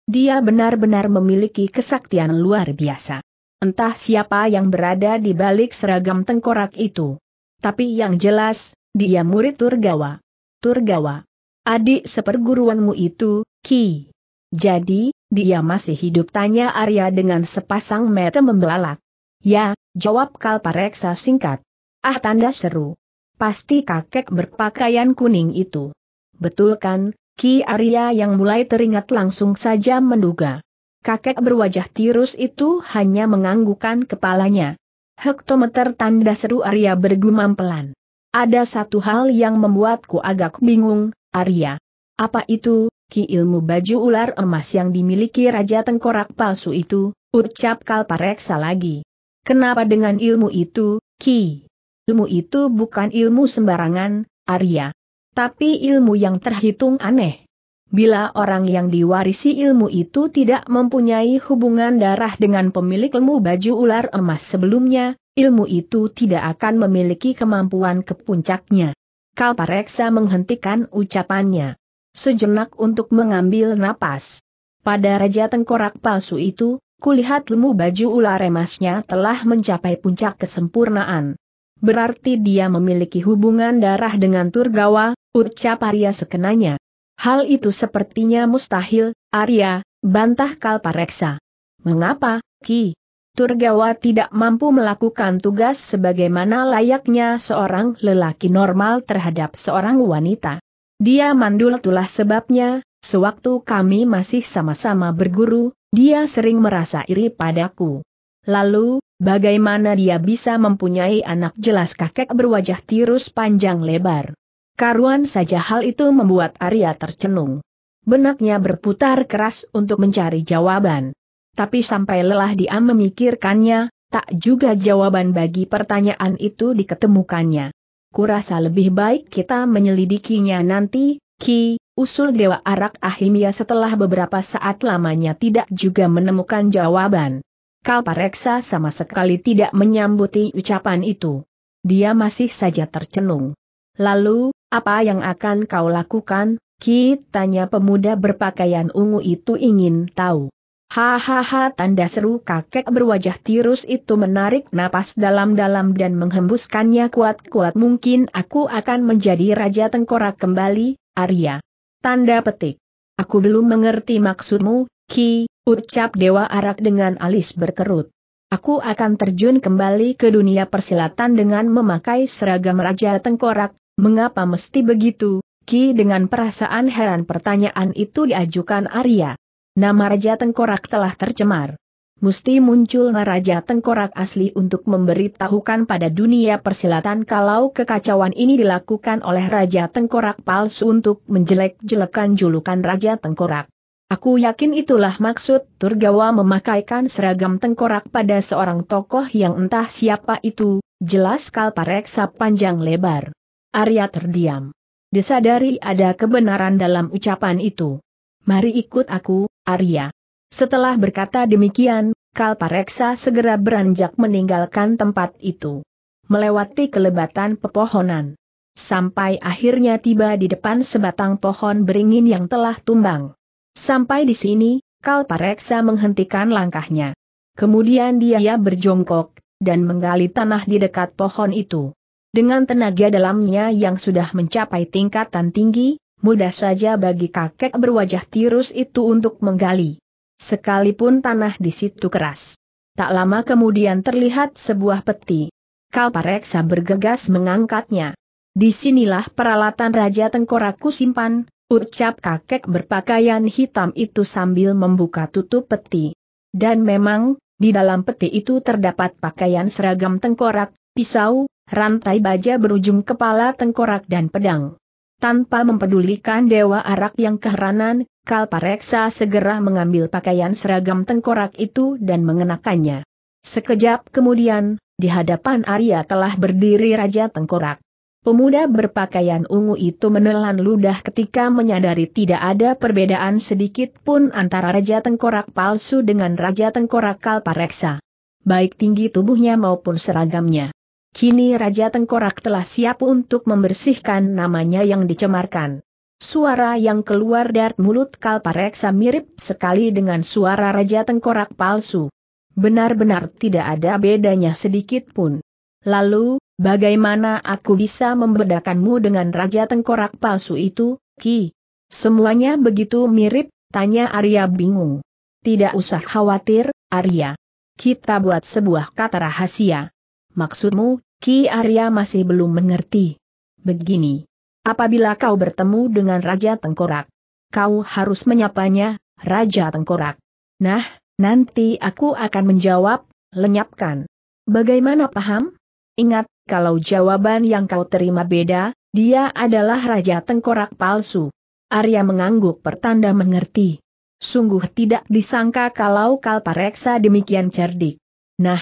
Dia benar-benar memiliki kesaktian luar biasa. Entah siapa yang berada di balik seragam tengkorak itu. Tapi yang jelas, dia murid Turgawa. Turgawa. Adik seperguruanmu itu, Ki. Jadi, dia masih hidup tanya Arya dengan sepasang mata membelalak. Ya, jawab Kalpareksa singkat. Ah tanda seru. Pasti kakek berpakaian kuning itu. Betul kan, Ki Arya yang mulai teringat langsung saja menduga. Kakek berwajah tirus itu hanya menganggukan kepalanya. Hektometer tanda seru Arya bergumam pelan. Ada satu hal yang membuatku agak bingung, Arya. Apa itu, Ki ilmu baju ular emas yang dimiliki Raja Tengkorak palsu itu, ucap Kalpareksa lagi. Kenapa dengan ilmu itu, Ki? Ilmu itu bukan ilmu sembarangan, Arya. Tapi ilmu yang terhitung aneh. Bila orang yang diwarisi ilmu itu tidak mempunyai hubungan darah dengan pemilik ilmu baju ular emas sebelumnya, ilmu itu tidak akan memiliki kemampuan ke puncaknya. Kalpareksa menghentikan ucapannya. Sejenak untuk mengambil napas. Pada Raja Tengkorak palsu itu, kulihat ilmu baju ular emasnya telah mencapai puncak kesempurnaan berarti dia memiliki hubungan darah dengan Turgawa, ucap Arya sekenanya. Hal itu sepertinya mustahil, Arya, bantah Kalpareksa. Mengapa, Ki? Turgawa tidak mampu melakukan tugas sebagaimana layaknya seorang lelaki normal terhadap seorang wanita. Dia mandul itulah sebabnya, sewaktu kami masih sama-sama berguru, dia sering merasa iri padaku. Lalu, bagaimana dia bisa mempunyai anak jelas kakek berwajah tirus panjang lebar? Karuan saja hal itu membuat Arya tercenung. Benaknya berputar keras untuk mencari jawaban. Tapi sampai lelah dia memikirkannya, tak juga jawaban bagi pertanyaan itu diketemukannya. Kurasa lebih baik kita menyelidikinya nanti, Ki, usul Dewa Arak Ahimia setelah beberapa saat lamanya tidak juga menemukan jawaban. Kalpareksa sama sekali tidak menyambuti ucapan itu. Dia masih saja tercenung. Lalu, apa yang akan kau lakukan, Ki? Tanya pemuda berpakaian ungu itu ingin tahu. Hahaha tanda seru kakek berwajah tirus itu menarik napas dalam-dalam dan menghembuskannya kuat-kuat mungkin aku akan menjadi Raja Tengkorak kembali, Arya. Tanda petik. Aku belum mengerti maksudmu, Ki, Ucap Dewa Arak dengan alis berkerut. Aku akan terjun kembali ke dunia persilatan dengan memakai seragam Raja Tengkorak, mengapa mesti begitu? Ki dengan perasaan heran pertanyaan itu diajukan Arya. Nama Raja Tengkorak telah tercemar. Mesti muncul Raja Tengkorak asli untuk memberitahukan pada dunia persilatan kalau kekacauan ini dilakukan oleh Raja Tengkorak palsu untuk menjelek-jelekan julukan Raja Tengkorak. Aku yakin itulah maksud Turgawa memakaikan seragam tengkorak pada seorang tokoh yang entah siapa itu, jelas Kalpareksa panjang lebar. Arya terdiam. Disadari ada kebenaran dalam ucapan itu. Mari ikut aku, Arya. Setelah berkata demikian, Kalpareksa segera beranjak meninggalkan tempat itu. Melewati kelebatan pepohonan. Sampai akhirnya tiba di depan sebatang pohon beringin yang telah tumbang. Sampai di sini, Kalpareksa menghentikan langkahnya. Kemudian dia berjongkok, dan menggali tanah di dekat pohon itu. Dengan tenaga dalamnya yang sudah mencapai tingkatan tinggi, mudah saja bagi kakek berwajah tirus itu untuk menggali. Sekalipun tanah di situ keras. Tak lama kemudian terlihat sebuah peti. Kalpareksa bergegas mengangkatnya. Disinilah peralatan Raja Tengkoraku simpan, ucap kakek berpakaian hitam itu sambil membuka tutup peti. Dan memang, di dalam peti itu terdapat pakaian seragam tengkorak, pisau, rantai baja berujung kepala tengkorak dan pedang. Tanpa mempedulikan Dewa Arak yang keheranan, Kalpareksa segera mengambil pakaian seragam tengkorak itu dan mengenakannya. Sekejap kemudian, di hadapan Arya telah berdiri Raja Tengkorak. Pemuda berpakaian ungu itu menelan ludah ketika menyadari tidak ada perbedaan sedikit pun antara Raja Tengkorak palsu dengan Raja Tengkorak Kalpareksa. Baik tinggi tubuhnya maupun seragamnya. Kini Raja Tengkorak telah siap untuk membersihkan namanya yang dicemarkan. Suara yang keluar dari mulut Kalpareksa mirip sekali dengan suara Raja Tengkorak palsu. Benar-benar tidak ada bedanya sedikit pun. Lalu, Bagaimana aku bisa membedakanmu dengan Raja Tengkorak palsu itu, Ki? Semuanya begitu mirip, tanya Arya bingung. Tidak usah khawatir, Arya. Kita buat sebuah kata rahasia. Maksudmu, Ki Arya masih belum mengerti. Begini. Apabila kau bertemu dengan Raja Tengkorak, kau harus menyapanya, Raja Tengkorak. Nah, nanti aku akan menjawab, lenyapkan. Bagaimana paham? Ingat, kalau jawaban yang kau terima beda, dia adalah Raja Tengkorak palsu. Arya mengangguk pertanda mengerti. Sungguh tidak disangka kalau Kalpareksa demikian cerdik. Nah,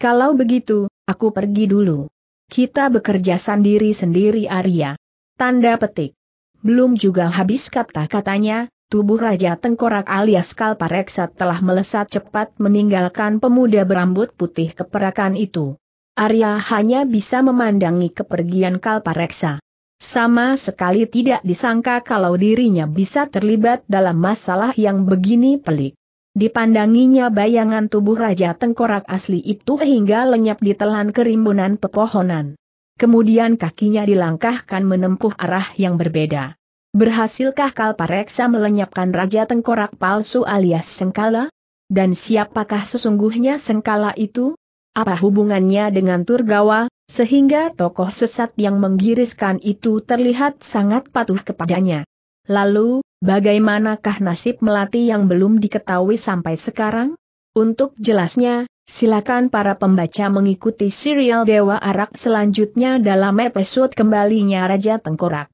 kalau begitu, aku pergi dulu. Kita bekerja sendiri-sendiri Arya. Tanda petik. Belum juga habis kata-katanya, tubuh Raja Tengkorak alias Kalpareksa telah melesat cepat meninggalkan pemuda berambut putih keperakan itu. Arya hanya bisa memandangi kepergian Kalpareksa. Sama sekali tidak disangka kalau dirinya bisa terlibat dalam masalah yang begini pelik. Dipandanginya bayangan tubuh Raja Tengkorak asli itu hingga lenyap di telan kerimbunan pepohonan. Kemudian kakinya dilangkahkan menempuh arah yang berbeda. Berhasilkah Kalpareksa melenyapkan Raja Tengkorak palsu alias Sengkala? Dan siapakah sesungguhnya Sengkala itu? Apa hubungannya dengan Turgawa, sehingga tokoh sesat yang menggiriskan itu terlihat sangat patuh kepadanya. Lalu, bagaimanakah nasib Melati yang belum diketahui sampai sekarang? Untuk jelasnya, silakan para pembaca mengikuti serial Dewa Arak selanjutnya dalam episode kembalinya Raja Tengkorak.